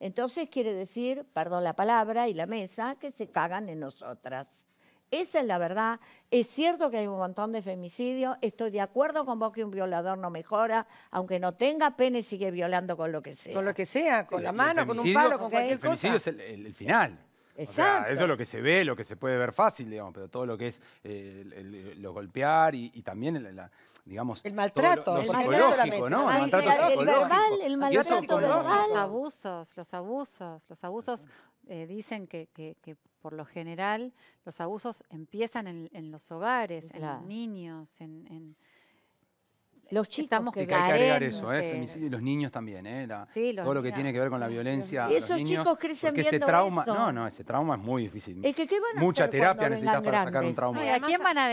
Entonces quiere decir, perdón la palabra y la mesa, que se cagan en nosotras. Esa es la verdad. Es cierto que hay un montón de femicidios. Estoy de acuerdo con vos que un violador no mejora. Aunque no tenga pene, sigue violando con lo que sea. Con lo que sea, con la mano, con un palo, con cualquier cosa. El femicidio es el, final. Exacto. eso es lo que se ve, lo que se puede ver fácil, digamos, pero todo lo que es eh, lo golpear y, también la, digamos... El maltrato. el maltrato ¿no? el maltrato verbal, el maltrato verbal. Los abusos, los abusos, los abusos eh, dicen que por lo general los abusos empiezan en, los hogares, en los niños, en, los chicos que, que hay que agregar eso, ¿eh? y los niños también, ¿eh? todo lo que tiene que ver con la violencia. Y esos chicos crecen viendo ese eso. No, no, ese trauma es muy difícil. ¿qué van a Mucha terapia necesitas para sacar un trauma. ¿a, quién van a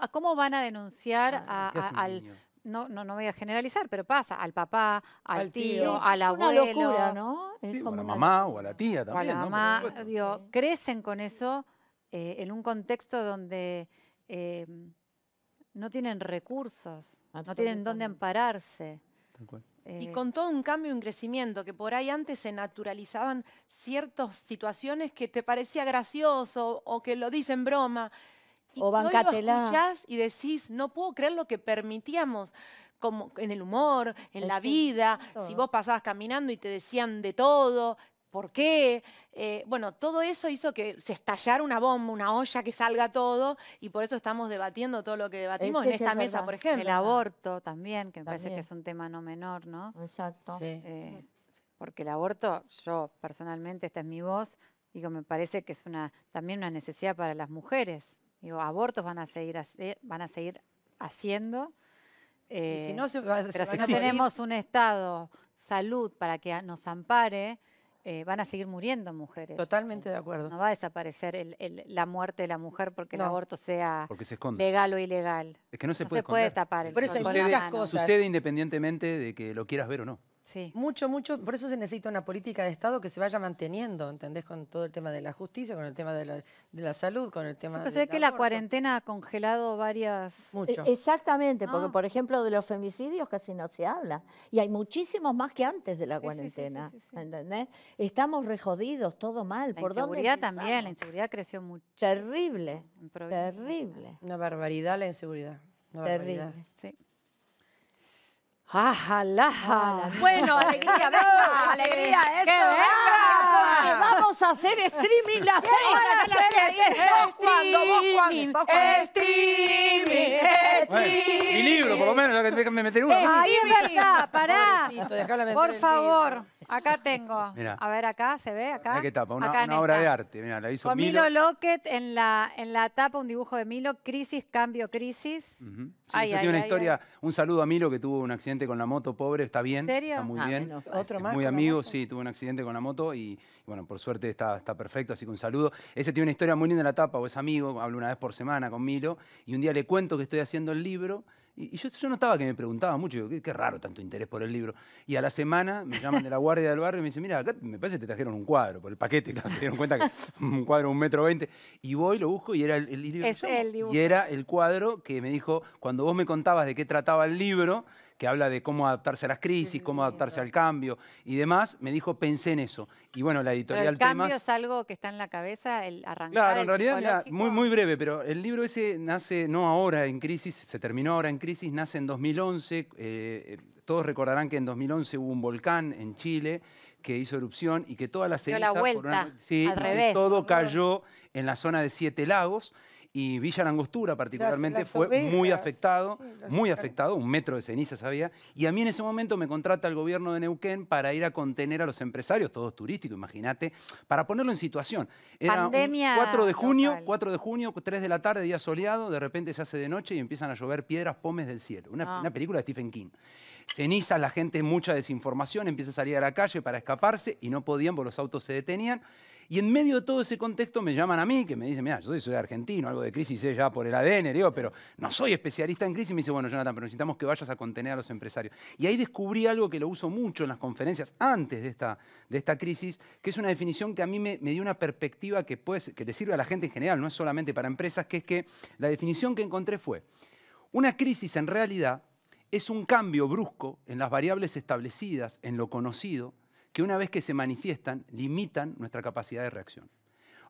¿A cómo van a denunciar ah, al, no, no, no voy a generalizar, pero pasa al papá, al, tío, al abuelo. ¿no? a la mamá o a la tía también. la mamá, digo, crecen con eso eh, en un contexto donde em, no tienen recursos, no tienen dónde ampararse. Eh, y con todo un cambio, un crecimiento, que por ahí antes se naturalizaban ciertas situaciones que te parecía gracioso o que lo dicen broma o bancatela. y decís, no puedo creer lo que permitíamos. Como en el humor, en la vida, si vos pasabas caminando y te decían de todo, ¿por qué? Eh, bueno, todo eso hizo que se estallara una bomba, una olla, que salga todo, y por eso estamos debatiendo todo lo que debatimos en esta mesa, por ejemplo. El aborto también, que me parece que es un tema no menor, ¿no? Exacto. Eh, porque el aborto, yo personalmente, esta es mi voz, digo, me parece que es una también una necesidad para las mujeres. Digo, abortos van a seguir, eh, van a seguir haciendo. si eh, no si no tenemos un Estado, salud para que nos ampare, eh, van a seguir muriendo mujeres. Totalmente de acuerdo. No va a desaparecer la muerte de la mujer porque el aborto sea legal o ilegal. Es que no se puede, tapar el Por eso Sucede independientemente de que lo quieras ver o no. Mucho, mucho. Por eso se necesita una política de Estado que se vaya manteniendo, ¿entendés? Con todo el tema de la justicia, con el tema de la, de la salud, con el tema sí, que la cuarentena ha congelado varias. Mucho. E, exactamente, ah. porque por ejemplo de los femicidios casi no se habla. Y hay muchísimos más que antes de la cuarentena. ¿Entendés? Estamos rejodidos, todo mal. La inseguridad también, la inseguridad creció mucho. Terrible. Terrible. Una barbaridad la inseguridad. Terrible. Barbaridad. Sí. Bueno, alegría, venga, alegría, eso. Vamos a hacer streaming las tres. vos cuando streaming, streaming. Mi libro, por lo menos, me meter uno. Ahí es verdad, pará. Por favor. Acá tengo. A ver, acá se ve, acá. Mirá qué tapa, una, obra de arte. Mirá, la hizo Milo. Milo Lockett en la, en la tapa, un dibujo de Milo, Crisis, Cambio, Crisis. Uh -huh. tiene una historia, un saludo a Milo que tuvo un accidente con la moto, pobre, está bien. ¿En serio? Está muy ah, bien. Otro más. Muy amigo, sí, tuvo un accidente con la moto y, bueno, por suerte está, está perfecto, así que un saludo. Ese tiene una historia muy linda en la tapa, o es amigo, hablo una vez por semana con Milo, y un día le cuento que estoy haciendo el libro y, yo, no estaba que me preguntaba mucho, qué, raro tanto interés por el libro. Y a la semana me llaman de la guardia del barrio y me dicen, mira, acá me parece que te trajeron un cuadro, por el paquete, claro, se dieron cuenta que un cuadro un metro veinte. Y voy, lo busco y era el, libro. Y era el cuadro que me dijo, cuando vos me contabas de qué trataba el libro, que habla de cómo adaptarse a las crisis, cómo adaptarse al cambio y demás, me dijo, pensé en eso. Y bueno, la editorial pero el cambio es algo que está en la cabeza, el arrancar Claro, en realidad, muy, muy breve, pero el libro ese nace no ahora en crisis, se terminó ahora en crisis, nace en 2011. Eh, eh, todos recordarán que en 2011 hubo un volcán en Chile que hizo erupción y que toda la ceniza... vuelta, sí, Todo cayó en la zona de Siete Lagos y Villa Langostura particularmente fue muy afectado, muy afectado, un metro de cenizas había, y a mí en ese momento me contrata el gobierno de Neuquén para ir a contener a los empresarios, todos turísticos, imagínate, para ponerlo en situación. Era Pandemia 4 de junio, de junio, 3 de la tarde, día soleado, de repente se hace de noche y empiezan a llover piedras pomes del cielo, una, ah. una película de Stephen King cenizas, la gente, mucha desinformación, empieza a salir a la calle para escaparse y no podían porque los autos se detenían. Y en medio de todo ese contexto me llaman a mí, que me dicen, mira, yo soy, argentino, algo de crisis sé ya por el ADN, digo, pero no soy especialista en crisis. Y me dice, bueno, Jonathan, pero necesitamos que vayas a contener a los empresarios. Y ahí descubrí algo que lo uso mucho en las conferencias antes de esta, de esta crisis, que es una definición que a mí me, dio una perspectiva que, que le sirve a la gente en general, no es solamente para empresas, que es que la definición que encontré fue, una crisis en realidad es un cambio brusco en las variables establecidas, en lo conocido, que una vez que se manifiestan, limitan nuestra capacidad de reacción.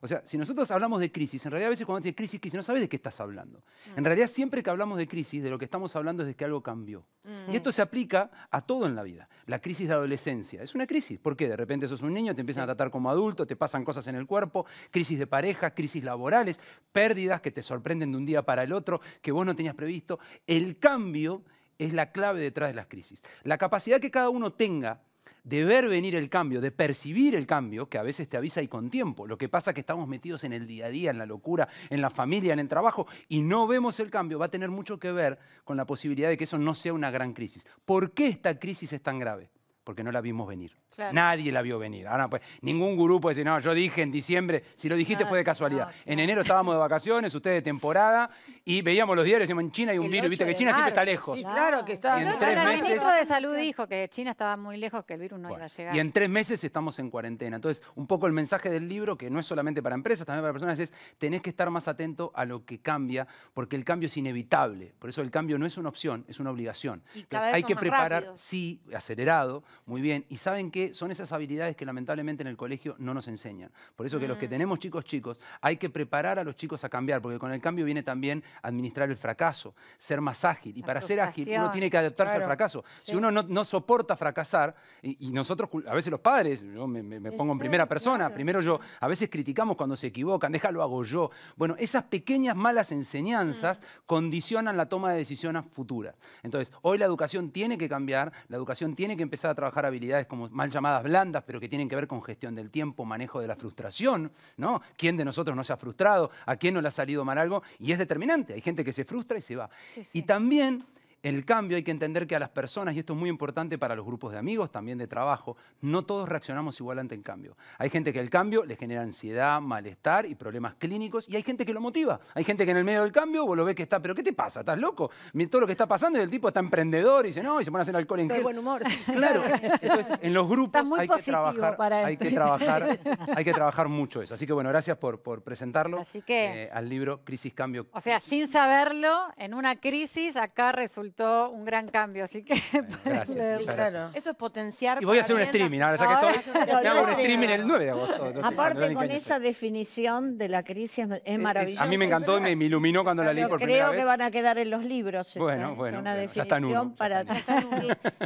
O sea, si nosotros hablamos de crisis, en realidad a veces cuando tienes crisis, crisis, no sabes de qué estás hablando. En mm. realidad siempre que hablamos de crisis, de lo que estamos hablando es de que algo cambió. Y esto mm. se aplica a todo en la vida. La crisis de adolescencia es una crisis. ¿Por qué? De repente sos un niño, te empiezan a tratar como adulto, te pasan cosas en el cuerpo, crisis de pareja, crisis laborales, pérdidas que te sorprenden de un día para el otro, que vos no tenías previsto. El cambio es la clave detrás de las crisis. La capacidad que cada uno tenga de ver venir el cambio, de percibir el cambio, que a veces te avisa y con tiempo. Lo que pasa es que estamos metidos en el día a día, en la locura, en la familia, en el trabajo, y no vemos el cambio, va a tener mucho que ver con la posibilidad de que eso no sea una gran crisis. ¿Por qué esta crisis es tan grave? Porque no la vimos venir. Nadie la vio venir. Ahora, pues, ningún grupo puede decir, no, yo dije en diciembre, si lo dijiste fue de casualidad. En enero estábamos de vacaciones, ustedes de temporada, y veíamos los diarios, decíamos, en China hay un virus, viste que China siempre está lejos. Sí, claro que está. En meses... El ministro de Salud dijo que China estaba muy lejos, que el virus no iba a llegar. Y en tres meses estamos en cuarentena. Entonces, un poco el mensaje del libro, que no es solamente para empresas, también para personas, es tenés que estar más atento a lo que cambia, porque el cambio es inevitable. Por eso el cambio no es una opción, es una obligación. hay que preparar, sí, acelerado, muy bien. Y saben qué son esas habilidades que lamentablemente en el colegio no nos enseñan. Por eso que los que mm. tenemos chicos chicos, hay que preparar a los chicos a cambiar, porque con el cambio viene también administrar el fracaso, ser más ágil. Y para ser ágil uno tiene que adaptarse al fracaso. Si uno no, soporta fracasar, y, nosotros, a veces los padres, yo me, pongo en primera persona, primero yo, a veces criticamos cuando se equivocan, déjalo hago yo. Bueno, esas pequeñas malas enseñanzas mm. condicionan la toma de decisiones futuras. Entonces, hoy la educación tiene que cambiar, la educación tiene que empezar a trabajar habilidades como llamadas blandas, pero que tienen que ver con gestión del tiempo, manejo de la frustración, ¿no? ¿Quién de nosotros no se ha frustrado? ¿A quién no le ha salido mal algo? Y es determinante. Hay gente que se frustra y se va. Y también el cambio hay que entender que a las personas, y esto es muy importante para los grupos de amigos, también de trabajo, no todos reaccionamos igual ante el cambio. Hay gente que el cambio le genera ansiedad, malestar y problemas clínicos, y hay gente que lo motiva. Hay gente que en el medio del cambio vos lo ves que está, pero ¿qué te pasa? ¿Estás loco? Todo lo que está pasando y el tipo está emprendedor y dice, no, y se pone a hacer alcohol en casa. De buen humor. Claro. Entonces, en los grupos hay que, trabajar, hay, este. que trabajar, hay que trabajar mucho eso. Así que bueno, gracias por, por presentarlo eh, al libro Crisis Cambio. O sea, sin saberlo, en una crisis acá resulta un gran cambio, así que Eso es potenciar. Y voy a hacer un streaming, ahora ya que estoy, hago un streaming el 9 de agosto. Ah, Aparte con esa definición de la crisis es maravillosa. A mí me encantó, y me iluminó cuando la leí por creo vez. que van a quedar en los libros. es una definición para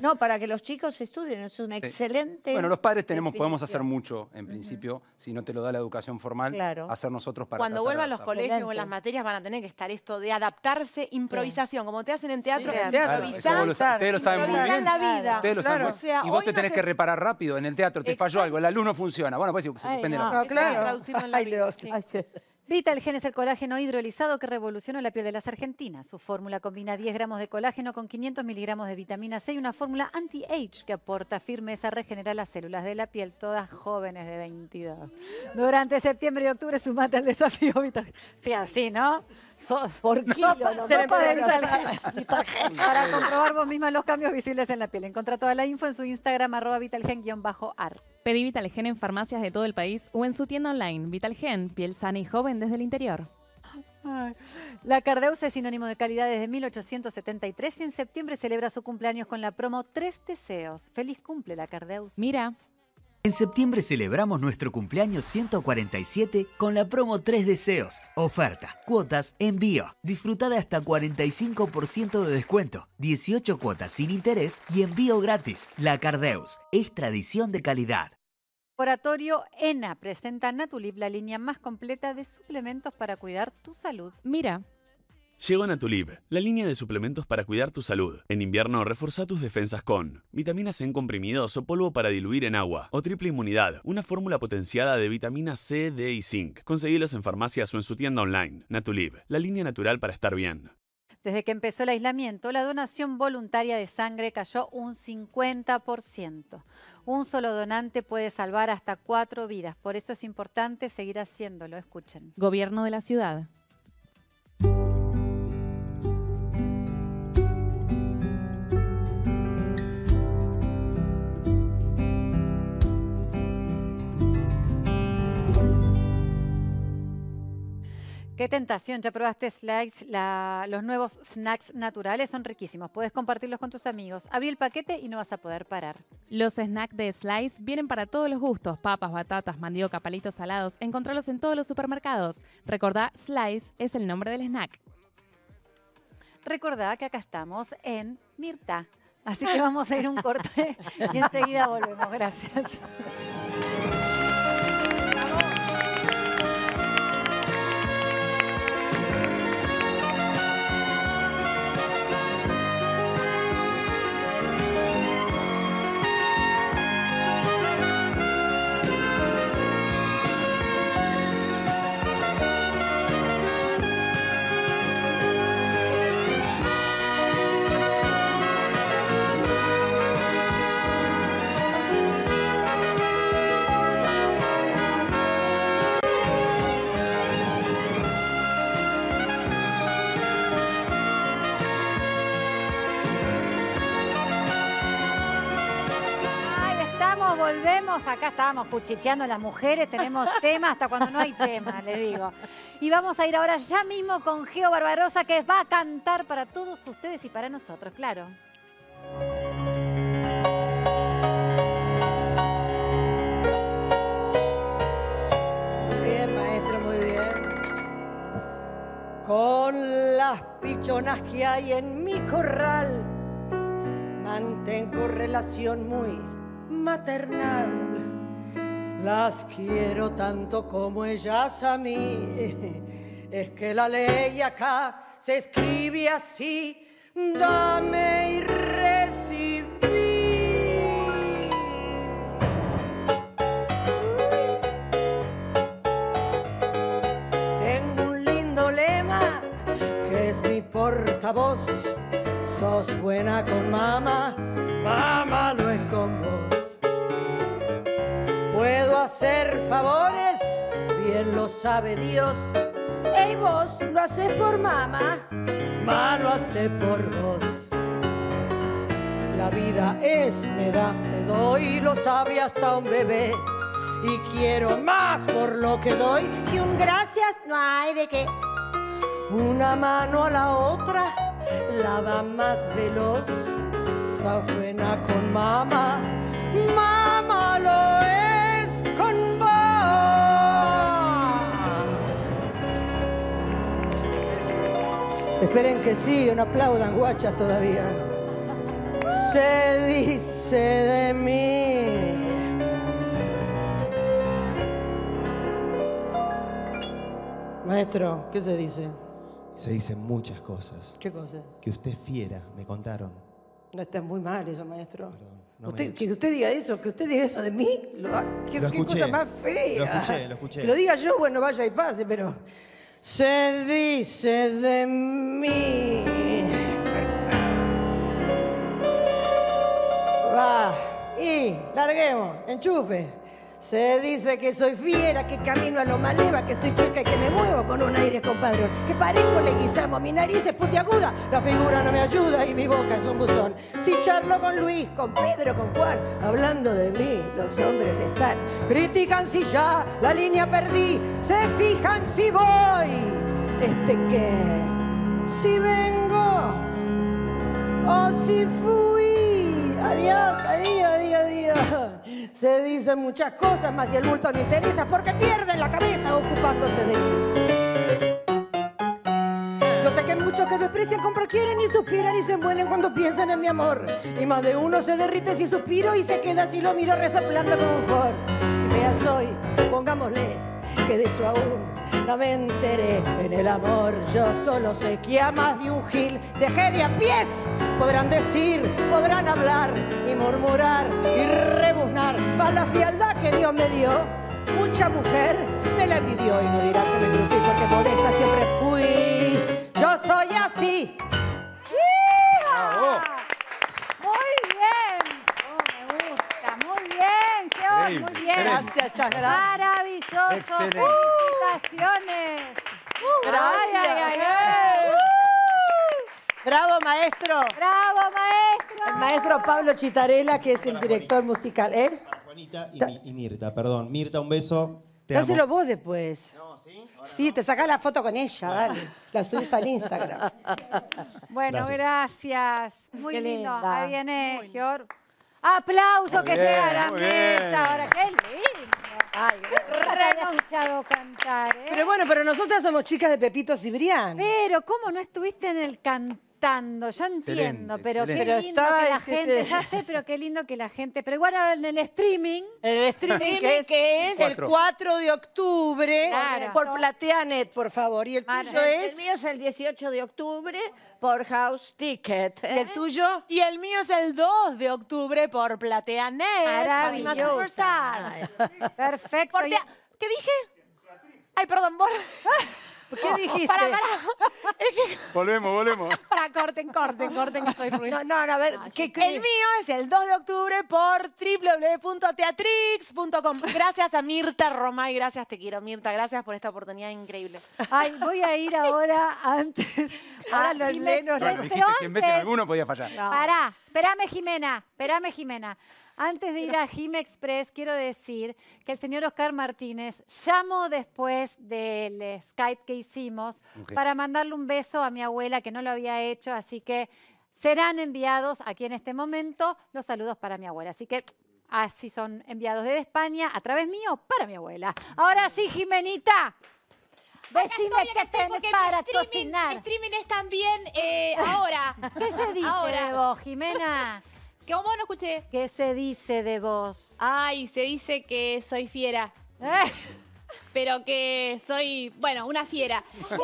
no, para que los chicos estudien, es una excelente Bueno, los padres tenemos podemos hacer mucho en principio, si no te lo da la educación formal, hacer nosotros para Cuando vuelvan los colegios o las materias van a tener que estar esto de adaptarse, improvisación, como te hacen en teatro lo, ustedes lo saben muy bien. la lo y vos te tenés que reparar rápido en el teatro. Te falló algo, la luz no funciona. Bueno, pues se suspende no. claro. es el colágeno hidrolizado que revolucionó la piel de las argentinas. Su fórmula combina 10 gramos de colágeno con 500 miligramos de vitamina C y una fórmula anti-age que aporta firmeza, regenera las células de la piel, todas jóvenes de 22. Durante septiembre y octubre sumate al desafío Vitalgen. Sí, así, ¿no? por qué Para comprobar vos misma los cambios visibles en la piel. Encontra toda la info en su Instagram, arroba vitalgen-ar. Pedí Vitalgen en farmacias de todo el país o en su tienda online. Vitalgen, piel sana y joven desde el interior. La Cardeus es sinónimo de calidad desde 1873 y en septiembre celebra su cumpleaños con la promo Tres Deseos. Feliz cumple, la Cardeus. Mira. En septiembre celebramos nuestro cumpleaños 147 con la promo 3 deseos, oferta, cuotas, envío. Disfrutada hasta 45% de descuento, 18 cuotas sin interés y envío gratis. La Cardeus es tradición de calidad. Laboratorio ENA presenta a la línea más completa de suplementos para cuidar tu salud. Mira, Llegó Natulib, la línea de suplementos para cuidar tu salud. En invierno, reforza tus defensas con vitaminas en comprimidos o polvo para diluir en agua, o triple inmunidad, una fórmula potenciada de vitamina C, D y zinc. Conseguilos en farmacias o en su tienda online. Natulib, la línea natural para estar bien. Desde que empezó el aislamiento, la donación voluntaria de sangre cayó un 50%. Un solo donante puede salvar hasta cuatro vidas, por eso es importante seguir haciéndolo. Escuchen. Gobierno de la ciudad. Qué tentación, ya probaste Slice, los nuevos snacks naturales son riquísimos, puedes compartirlos con tus amigos. Abrí el paquete y no vas a poder parar. Los snacks de Slice vienen para todos los gustos, papas, batatas, mandioca, palitos salados, encontralos en todos los supermercados. Recordá, Slice es el nombre del snack. Recordá que acá estamos en Mirta, así que vamos a ir un corte y enseguida volvemos, gracias. acá, estábamos cuchicheando las mujeres, tenemos tema hasta cuando no hay tema, les digo. Y vamos a ir ahora ya mismo con Geo Barbarosa, que va a cantar para todos ustedes y para nosotros, claro. Muy bien, maestro, muy bien. Con las pichonas que hay en mi corral, mantengo relación muy maternal las quiero tanto como ellas a mí. Es que la ley acá se escribe así. Dame y recibí. Tengo un lindo lema que es mi portavoz. Sos buena con mamá, mamá no es con vos hacer favores, bien lo sabe Dios. Ey, vos lo haces por mamá, mamá lo hace por vos. La vida es, me das, te doy, lo sabe hasta un bebé. Y quiero más por lo que doy que un gracias, no hay de qué. Una mano a la otra, la va más veloz. Está buena con mamá, mamá lo es. Esperen que sí, no aplaudan guachas todavía. Se dice de mí. Maestro, ¿qué se dice? Se dicen muchas cosas. ¿Qué cosas? Que usted fiera, me contaron. No está muy mal eso, maestro. Perdón, Que usted diga eso, que usted diga eso de mí, lo, ah, cosa más fea. Lo escuché, lo escuché. Que lo diga yo, bueno, vaya y pase, pero se dice de mí. Va, y larguemos, enchufe. Se dice que soy fiera, que camino a lo maleva, que estoy chica y que me muevo con un aire compadrón. Que parezco le guisamos, mi nariz es putiaguda, la figura no me ayuda y mi boca es un buzón. Si charlo con Luis, con Pedro, con Juan, hablando de mí, los hombres están. Critican si ya la línea perdí, se fijan si voy. Este que, si vengo o si fui. Adiós, adiós, adiós, adiós. Se dicen muchas cosas, más si el bulto no interesa, porque pierden la cabeza ocupándose de mí. Yo sé que muchos que desprecian compro quieren y suspiran y se mueren cuando piensan en mi amor. Y más de uno se derrite si suspiro y se queda si lo miro resoplando como un for. Si veas soy, pongámosle que de eso aún no me enteré. En el amor yo solo sé que a más de un gil dejé de a pies. Podrán decir, podrán hablar y murmurar y rebuznar. Más la fialdad que Dios me dio, mucha mujer me la pidió y no dirá que me engrupí porque modesta siempre fui. Yo soy así. Muy bien. Gracias, Maravilloso. ¡Felicitaciones! ¡Uh! Gracias. ¡Uh! Bravo, maestro. Bravo, maestro. El maestro Pablo Chitarela, que es el director musical. ¿Eh? Juanita y, Mirta, perdón. Mirta, un beso. Dáselo vos después. ¿sí? sí, te sacás la foto con ella, dale. La subís al Instagram. bueno, gracias. Muy lindo. Ahí viene, George. Aplauso que llega a la mesa. Ahora, qué lindo. Ay, no he escuchado cantar, ¿eh? Pero bueno, pero nosotras somos chicas de Pepito Cibrián. Pero, ¿cómo no estuviste en el cantar? yo entiendo, pero qué lindo que la este gente, ya sé, pero qué lindo que la gente, pero igual ahora en el streaming. el streaming que es, el 4 de octubre, por Plateanet, por favor, y el tuyo es... El mío es el 18 de octubre por House Ticket. ¿eh? el tuyo? Y el mío es el 2 de octubre por Plateanet. Maravilloso. Perfecto. ¿Qué dije? Ay, perdón, por... ¿Qué dijiste? Para, Volvemos, volvemos. Para, corten, corten, corten, que soy ruin. No, a ver. El mío es el 2 de octubre por www.teatrix.com. Gracias a Mirta Romay, gracias, te quiero, Mirta. Gracias por esta oportunidad increíble. Ay, voy a ir ahora antes. Ahora los lenos. Bueno, dijiste, en vez de alguno podía fallar. Pará, espérame, Jimena, espérame, Jimena. Antes de ir a Jim Express, quiero decir que el señor Oscar Martínez llamó después del Skype que hicimos para mandarle un beso a mi abuela que no lo había hecho, así que serán enviados aquí en este momento los saludos para mi abuela. Así que así son enviados desde España a través mío para mi abuela. Ahora sí, Jimenita. Decime qué tenés para cocinar. El streaming es también eh, ahora. ¿Qué se dice Jimena? ¿Qué escuché? ¿Qué se dice de vos? Ay, se dice que soy fiera. Eh. Pero que soy, bueno, una fiera. Em,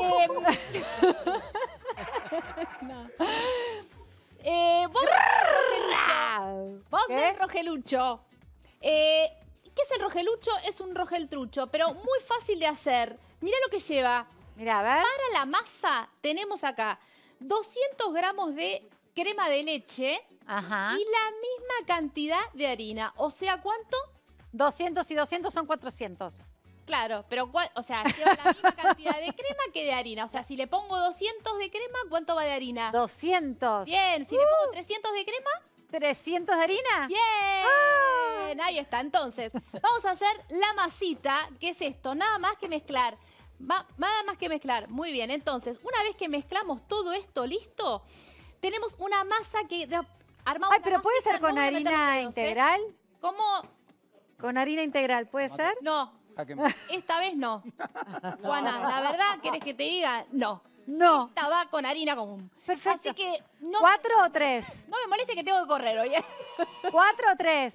no. Eh, vos, Rogelucho. Rogelucho. ¿Qué es el rogelucho? Es un rogel pero muy fácil de hacer. Mira lo que lleva. Mira, a ver. Para la masa tenemos acá 200 gramos de crema de leche y la misma cantidad de harina. O sea, ¿cuánto? 200 y 200 son 400. Claro, pero o sea, la misma cantidad de crema que de harina. O sea, si le pongo 200 de crema, ¿cuánto va de harina? 200. Bien, si le pongo 300 uh. de crema... 300 de harina. Bien, ahí está. Entonces, vamos a hacer la masita, que es esto, nada más que mezclar. nada más que mezclar. Muy bien, entonces, una vez que mezclamos todo esto listo, tenemos una masa que Ay, pero puede ser con harina ¿eh? integral. ¿Cómo? Con harina integral, ¿puede ser? No. Ah, Esta vez no. Juana, la verdad, ¿quieres que te diga? No. No. Esta va con harina común. Perfecto. Así que ¿Cuatro o tres? No me moleste que tengo que correr hoy. ¿eh? ¿Cuatro o tres?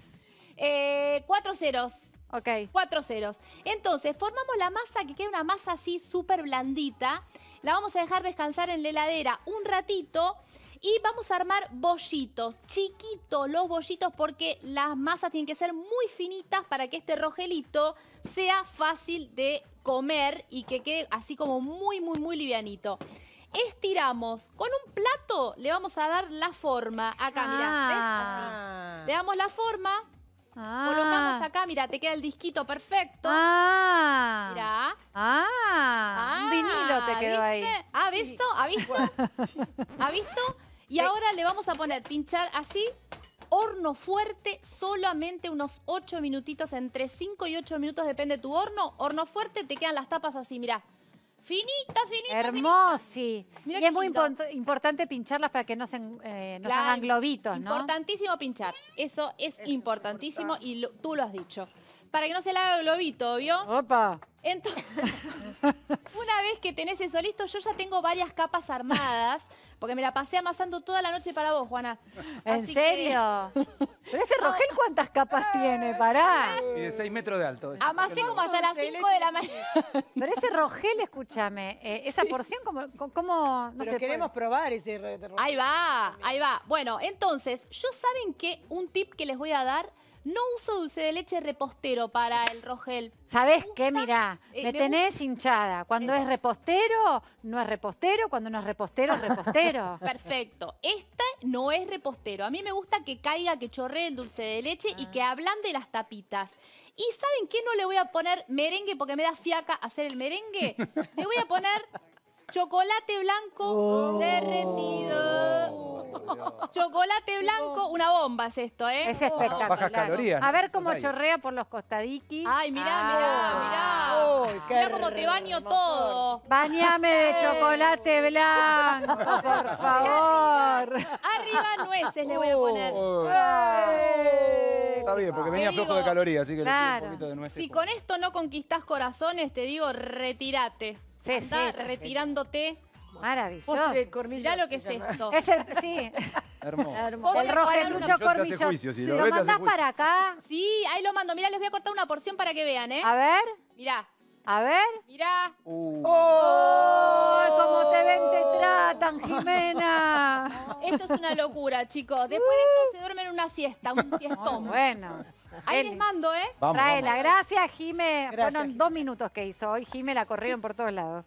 Eh, cuatro ceros. Ok. Cuatro ceros. Entonces, formamos la masa que queda una masa así súper blandita. La vamos a dejar descansar en la heladera un ratito. Y vamos a armar bollitos, chiquitos los bollitos porque las masas tienen que ser muy finitas para que este rogelito sea fácil de comer y que quede así como muy, muy, muy livianito estiramos. Con un plato le vamos a dar la forma. Acá, mirá, ¿ves? Así. Ah. Le damos la forma. Colocamos ah. acá, mira, te queda el disquito perfecto. Ah. Mirá. Ah. Un vinilo te ah, quedó ahí. ¿Ha visto? ¿Ha visto? ¿Ha visto? Y ahora le vamos a poner, pinchar así, horno fuerte, solamente unos 8 minutitos, entre 5 y 8 minutos, depende de tu horno. Horno fuerte, te quedan las tapas así, mirá. Finita, finita. Hermosi. Y es muy importante pincharlas para que no se, eh, hagan globitos, ¿no? Importantísimo pinchar. Eso es, importantísimo y tú lo has dicho para que no se le haga el globito, ¿vio? ¡Opa! Entonces, una vez que tenés eso listo, yo ya tengo varias capas armadas, porque me la pasé amasando toda la noche para vos, Juana. ¿En serio? Pero ese Rogel, ah. ¿cuántas capas tiene? Pará. Y de 6 metros de alto. Amasé como hasta las 5 de la mañana. Pero ese Rogel, escúchame, eh, esa porción, ¿cómo, no Pero queremos probar ese Rogel. Ahí va, ahí va. Bueno, entonces, yo saben que un tip que les voy a dar no uso dulce de leche repostero para el rogel. Sabes qué? Mirá, eh, me, tenés hinchada. Cuando es repostero, no es repostero. Cuando no es repostero, es repostero. Perfecto. Este no es repostero. A mí me gusta que caiga, que chorree el dulce de leche y que ah. ablande las tapitas. ¿Y saben qué? No le voy a poner merengue porque me da fiaca hacer el merengue. Le voy a poner Chocolate blanco oh. derretido. Chocolate blanco, una bomba es esto, ¿eh? Es espectacular. calorías. A ver cómo chorrea por los costadiquis. Ay, mirá, ah. mirá, mirá. mirá cómo te baño todo. Bañame de chocolate blanco, por favor. Arriba nueces le voy a poner. Está bien, porque venía flojo de calorías, así que le pongo un poquito de nueces. Si con esto no conquistás corazones, te digo, retírate. Sí, retirándote. Maravilloso. Ya lo que es esto. Es el, sí. Hermoso. El mucho cornillo. Juicio, si lo, mandás para acá. Sí, ahí lo mando. mira les voy a cortar una porción para que vean, ¿eh? A ver. Mirá. A ver. Mirá. Uh. ¡Oh! ¡Cómo te ven, te tratan, Jimena! Esto es una locura, chicos. Después de esto se duermen una siesta, un siestón. bueno. Ahí les mando, ¿eh? Vamos, Traela, gracias, Jime. Fueron dos minutos que hizo hoy. Jime la corrieron por todos lados.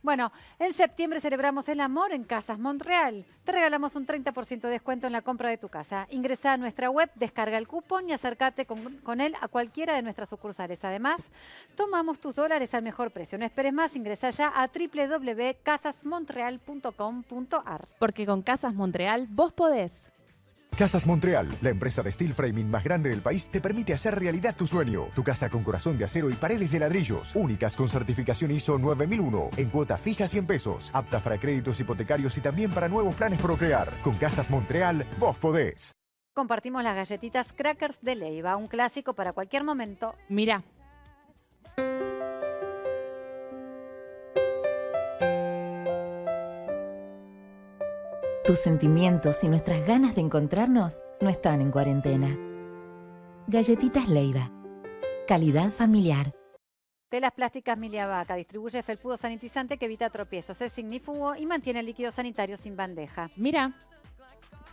Bueno, en septiembre celebramos el amor en Casas Montreal. Te regalamos un 30% de descuento en la compra de tu casa. Ingresa a nuestra web, descarga el cupón y acércate con, con, él a cualquiera de nuestras sucursales. Además, tomamos tus dólares al mejor precio. No esperes más, ingresa ya a www.casasmontreal.com.ar. Porque con Casas Montreal vos podés. Casas Montreal, la empresa de steel framing más grande del país, te permite hacer realidad tu sueño. Tu casa con corazón de acero y paredes de ladrillos, únicas con certificación ISO 9001, en cuota fija 100 pesos, aptas para créditos hipotecarios y también para nuevos planes Procrear. Con Casas Montreal, vos podés. Compartimos las galletitas Crackers de Leiva, un clásico para cualquier momento. Mira. Tus sentimientos y nuestras ganas de encontrarnos no están en cuarentena. Galletitas Leiva. Calidad familiar. Telas plásticas Vaca. distribuye felpudo sanitizante que evita tropiezos, es signífugo y mantiene el líquido sanitario sin bandeja. Mira.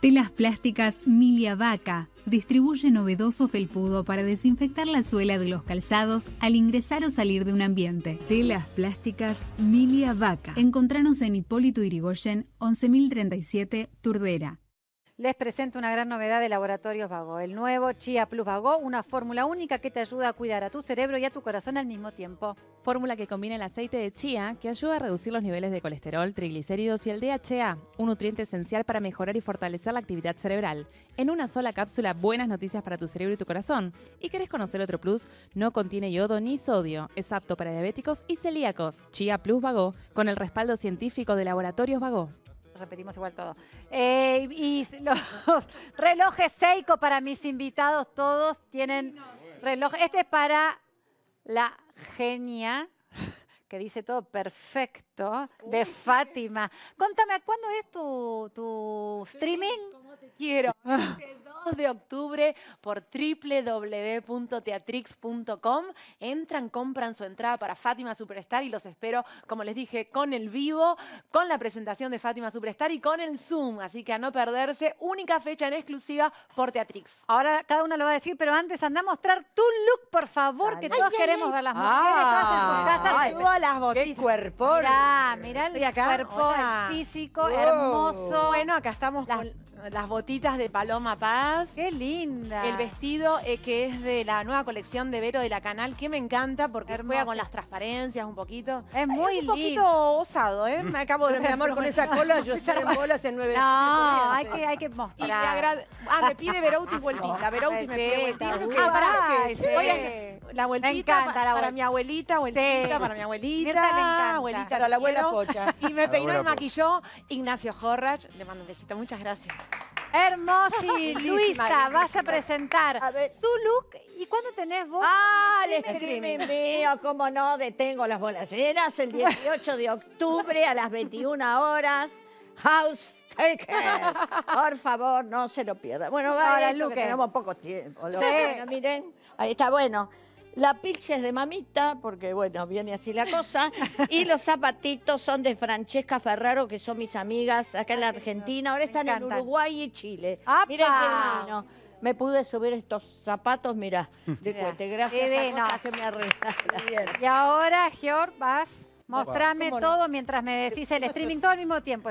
Telas plásticas Milia Vaca distribuye novedoso felpudo para desinfectar la suela de los calzados al ingresar o salir de un ambiente. Telas plásticas Milia Vaca. Encontranos en Hipólito Irigoyen, 11037, Turdera les presento una gran novedad de Laboratorios Vago, el nuevo Chia Plus Vago, una fórmula única que te ayuda a cuidar a tu cerebro y a tu corazón al mismo tiempo. Fórmula que combina el aceite de chía, que ayuda a reducir los niveles de colesterol, triglicéridos y el DHA, un nutriente esencial para mejorar y fortalecer la actividad cerebral. En una sola cápsula, buenas noticias para tu cerebro y tu corazón. ¿Y querés conocer otro plus? No contiene yodo ni sodio, es apto para diabéticos y celíacos. Chia Plus Vago, con el respaldo científico de Laboratorios Vago repetimos igual todo. Eh, y los relojes Seiko para mis invitados, todos tienen reloj. Este es para la genia que dice todo perfecto, de Fátima. Contame, ¿cuándo es tu, tu streaming? te quiero. Ah. Este 2 de octubre por www.teatrix.com. Entran, compran su entrada para Fátima Superstar y los espero, como les dije, con el vivo, con la presentación de Fátima Superstar y con el Zoom. Así que a no perderse, única fecha en exclusiva por Teatrix. Ahora cada uno lo va a decir, pero antes anda a mostrar tu look, por favor, que todos queremos ver las mujeres, ah, todas en sus ah. casas. las botitas. ¡Qué cuerpo! Mirá, mirá el cuerpo, físico, hermoso. Bueno, acá estamos con las botitas de Paloma Paz. ¡Qué linda! El vestido eh, que es de la nueva colección de Vero de la Canal, que me encanta porque juega con las transparencias un poquito. Es muy lindo. un poquito osado, ¿eh? Me acabo de... Mi con esa cola yo estoy en bolas en nueve... No, hay que, hay que mostrar. Ah, me pide Verouti vueltita. Verouti me pide vueltita. Ah, pará. La vueltita para, mi abuelita, vueltita, para mi abuelita. Abuelita, para la abuela Pocha. Y me peinó y maquilló Ignacio Horrach. Le mando un besito. Muchas gracias. Hermosi, Luisa, vaya a presentar a ver. su look. ¿Y cuándo tenés vos? Ah, el streaming, mío, cómo no, detengo las bolas llenas el 18 de octubre a las 21 horas. House Taker. Por favor, no se lo pierdan. Bueno, Ahora, esto tenemos poco tiempo. bueno, miren, ahí está bueno. La pilcha es de mamita, porque bueno, viene así la cosa. Y los zapatitos son de Francesca Ferraro, que son mis amigas acá en la Argentina. Ahora están en Uruguay y Chile. Miren qué bueno. Me pude subir estos zapatos, mira, de cuete. Gracias a que me arreglan. Y ahora, Georg, vas... Mostrame todo mientras me decís el streaming todo al mismo tiempo.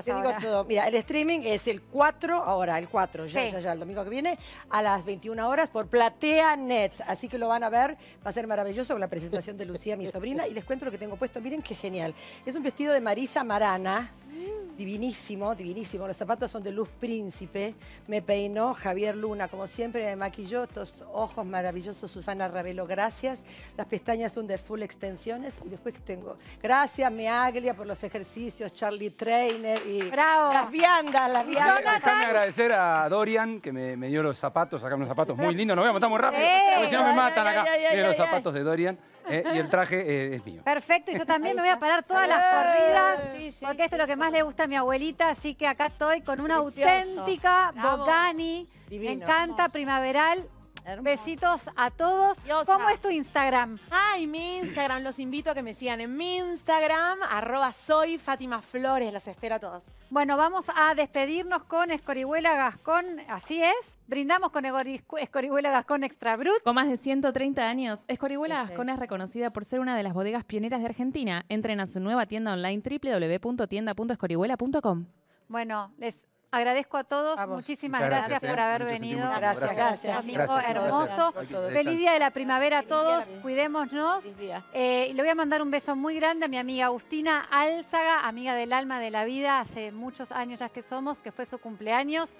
Mira, el streaming es el 4, ahora, el 4, ya, ya, ya, el domingo que viene, a las 21 horas por PlateaNet. Así que lo van a ver, va a ser maravilloso con la presentación de Lucía, mi sobrina. Y les cuento lo que tengo puesto. Miren qué genial. Es un vestido de Marisa Marana divinísimo, divinísimo. Los zapatos son de Luz Príncipe. Me peinó Javier Luna, como siempre, me maquilló. Estos ojos maravillosos, Susana Ravelo, gracias. Las pestañas son de Full Extensiones. Y después tengo, gracias, Meaglia, por los ejercicios, Charlie Trainer y Bravo. las viandas, las viandas. agradecer a Dorian, que me, dio los zapatos, acá los zapatos muy lindos. Nos vemos, estamos rápido. Eh, porque si no me matan acá. los zapatos de Dorian. Eh, y el traje eh, es mío. Perfecto, y yo también me voy a parar todas las ah, corridas, porque esto es lo que más le gusta a mi abuelita, así que acá estoy con una auténtica Bogani. me encanta, primaveral, Besitos a todos. ¿Cómo es tu Instagram? Ay, mi Instagram. Los invito a que me sigan en mi Instagram, arroba soy Fátima Flores. Los espero a todos. Bueno, vamos a despedirnos con Escorihuela Gascón. Así es. Brindamos con Escorihuela Gascón Extra Brut. Con más de 130 años, Escorihuela este Gascón es. es reconocida por ser una de las bodegas pioneras de Argentina. Entren a su nueva tienda online www.tienda.escorihuela.com. Bueno, les Agradezco a todos, muchísimas gracias, por ¿eh? haber venido. Gracias, gracias. amigo hermoso. Feliz día de la primavera a todos, cuidémonos. Y eh, le voy a mandar un beso muy grande a mi amiga Agustina Álzaga, amiga del alma de la vida, hace muchos años ya que somos, que fue su cumpleaños.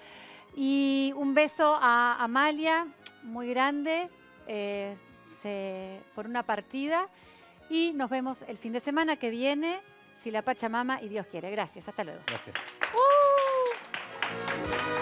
Y un beso a Amalia, muy grande, eh, por una partida. Y nos vemos el fin de semana que viene, si la Pachamama y Dios quiere. Gracias, hasta luego. Gracias. ¡Uh! Thank you.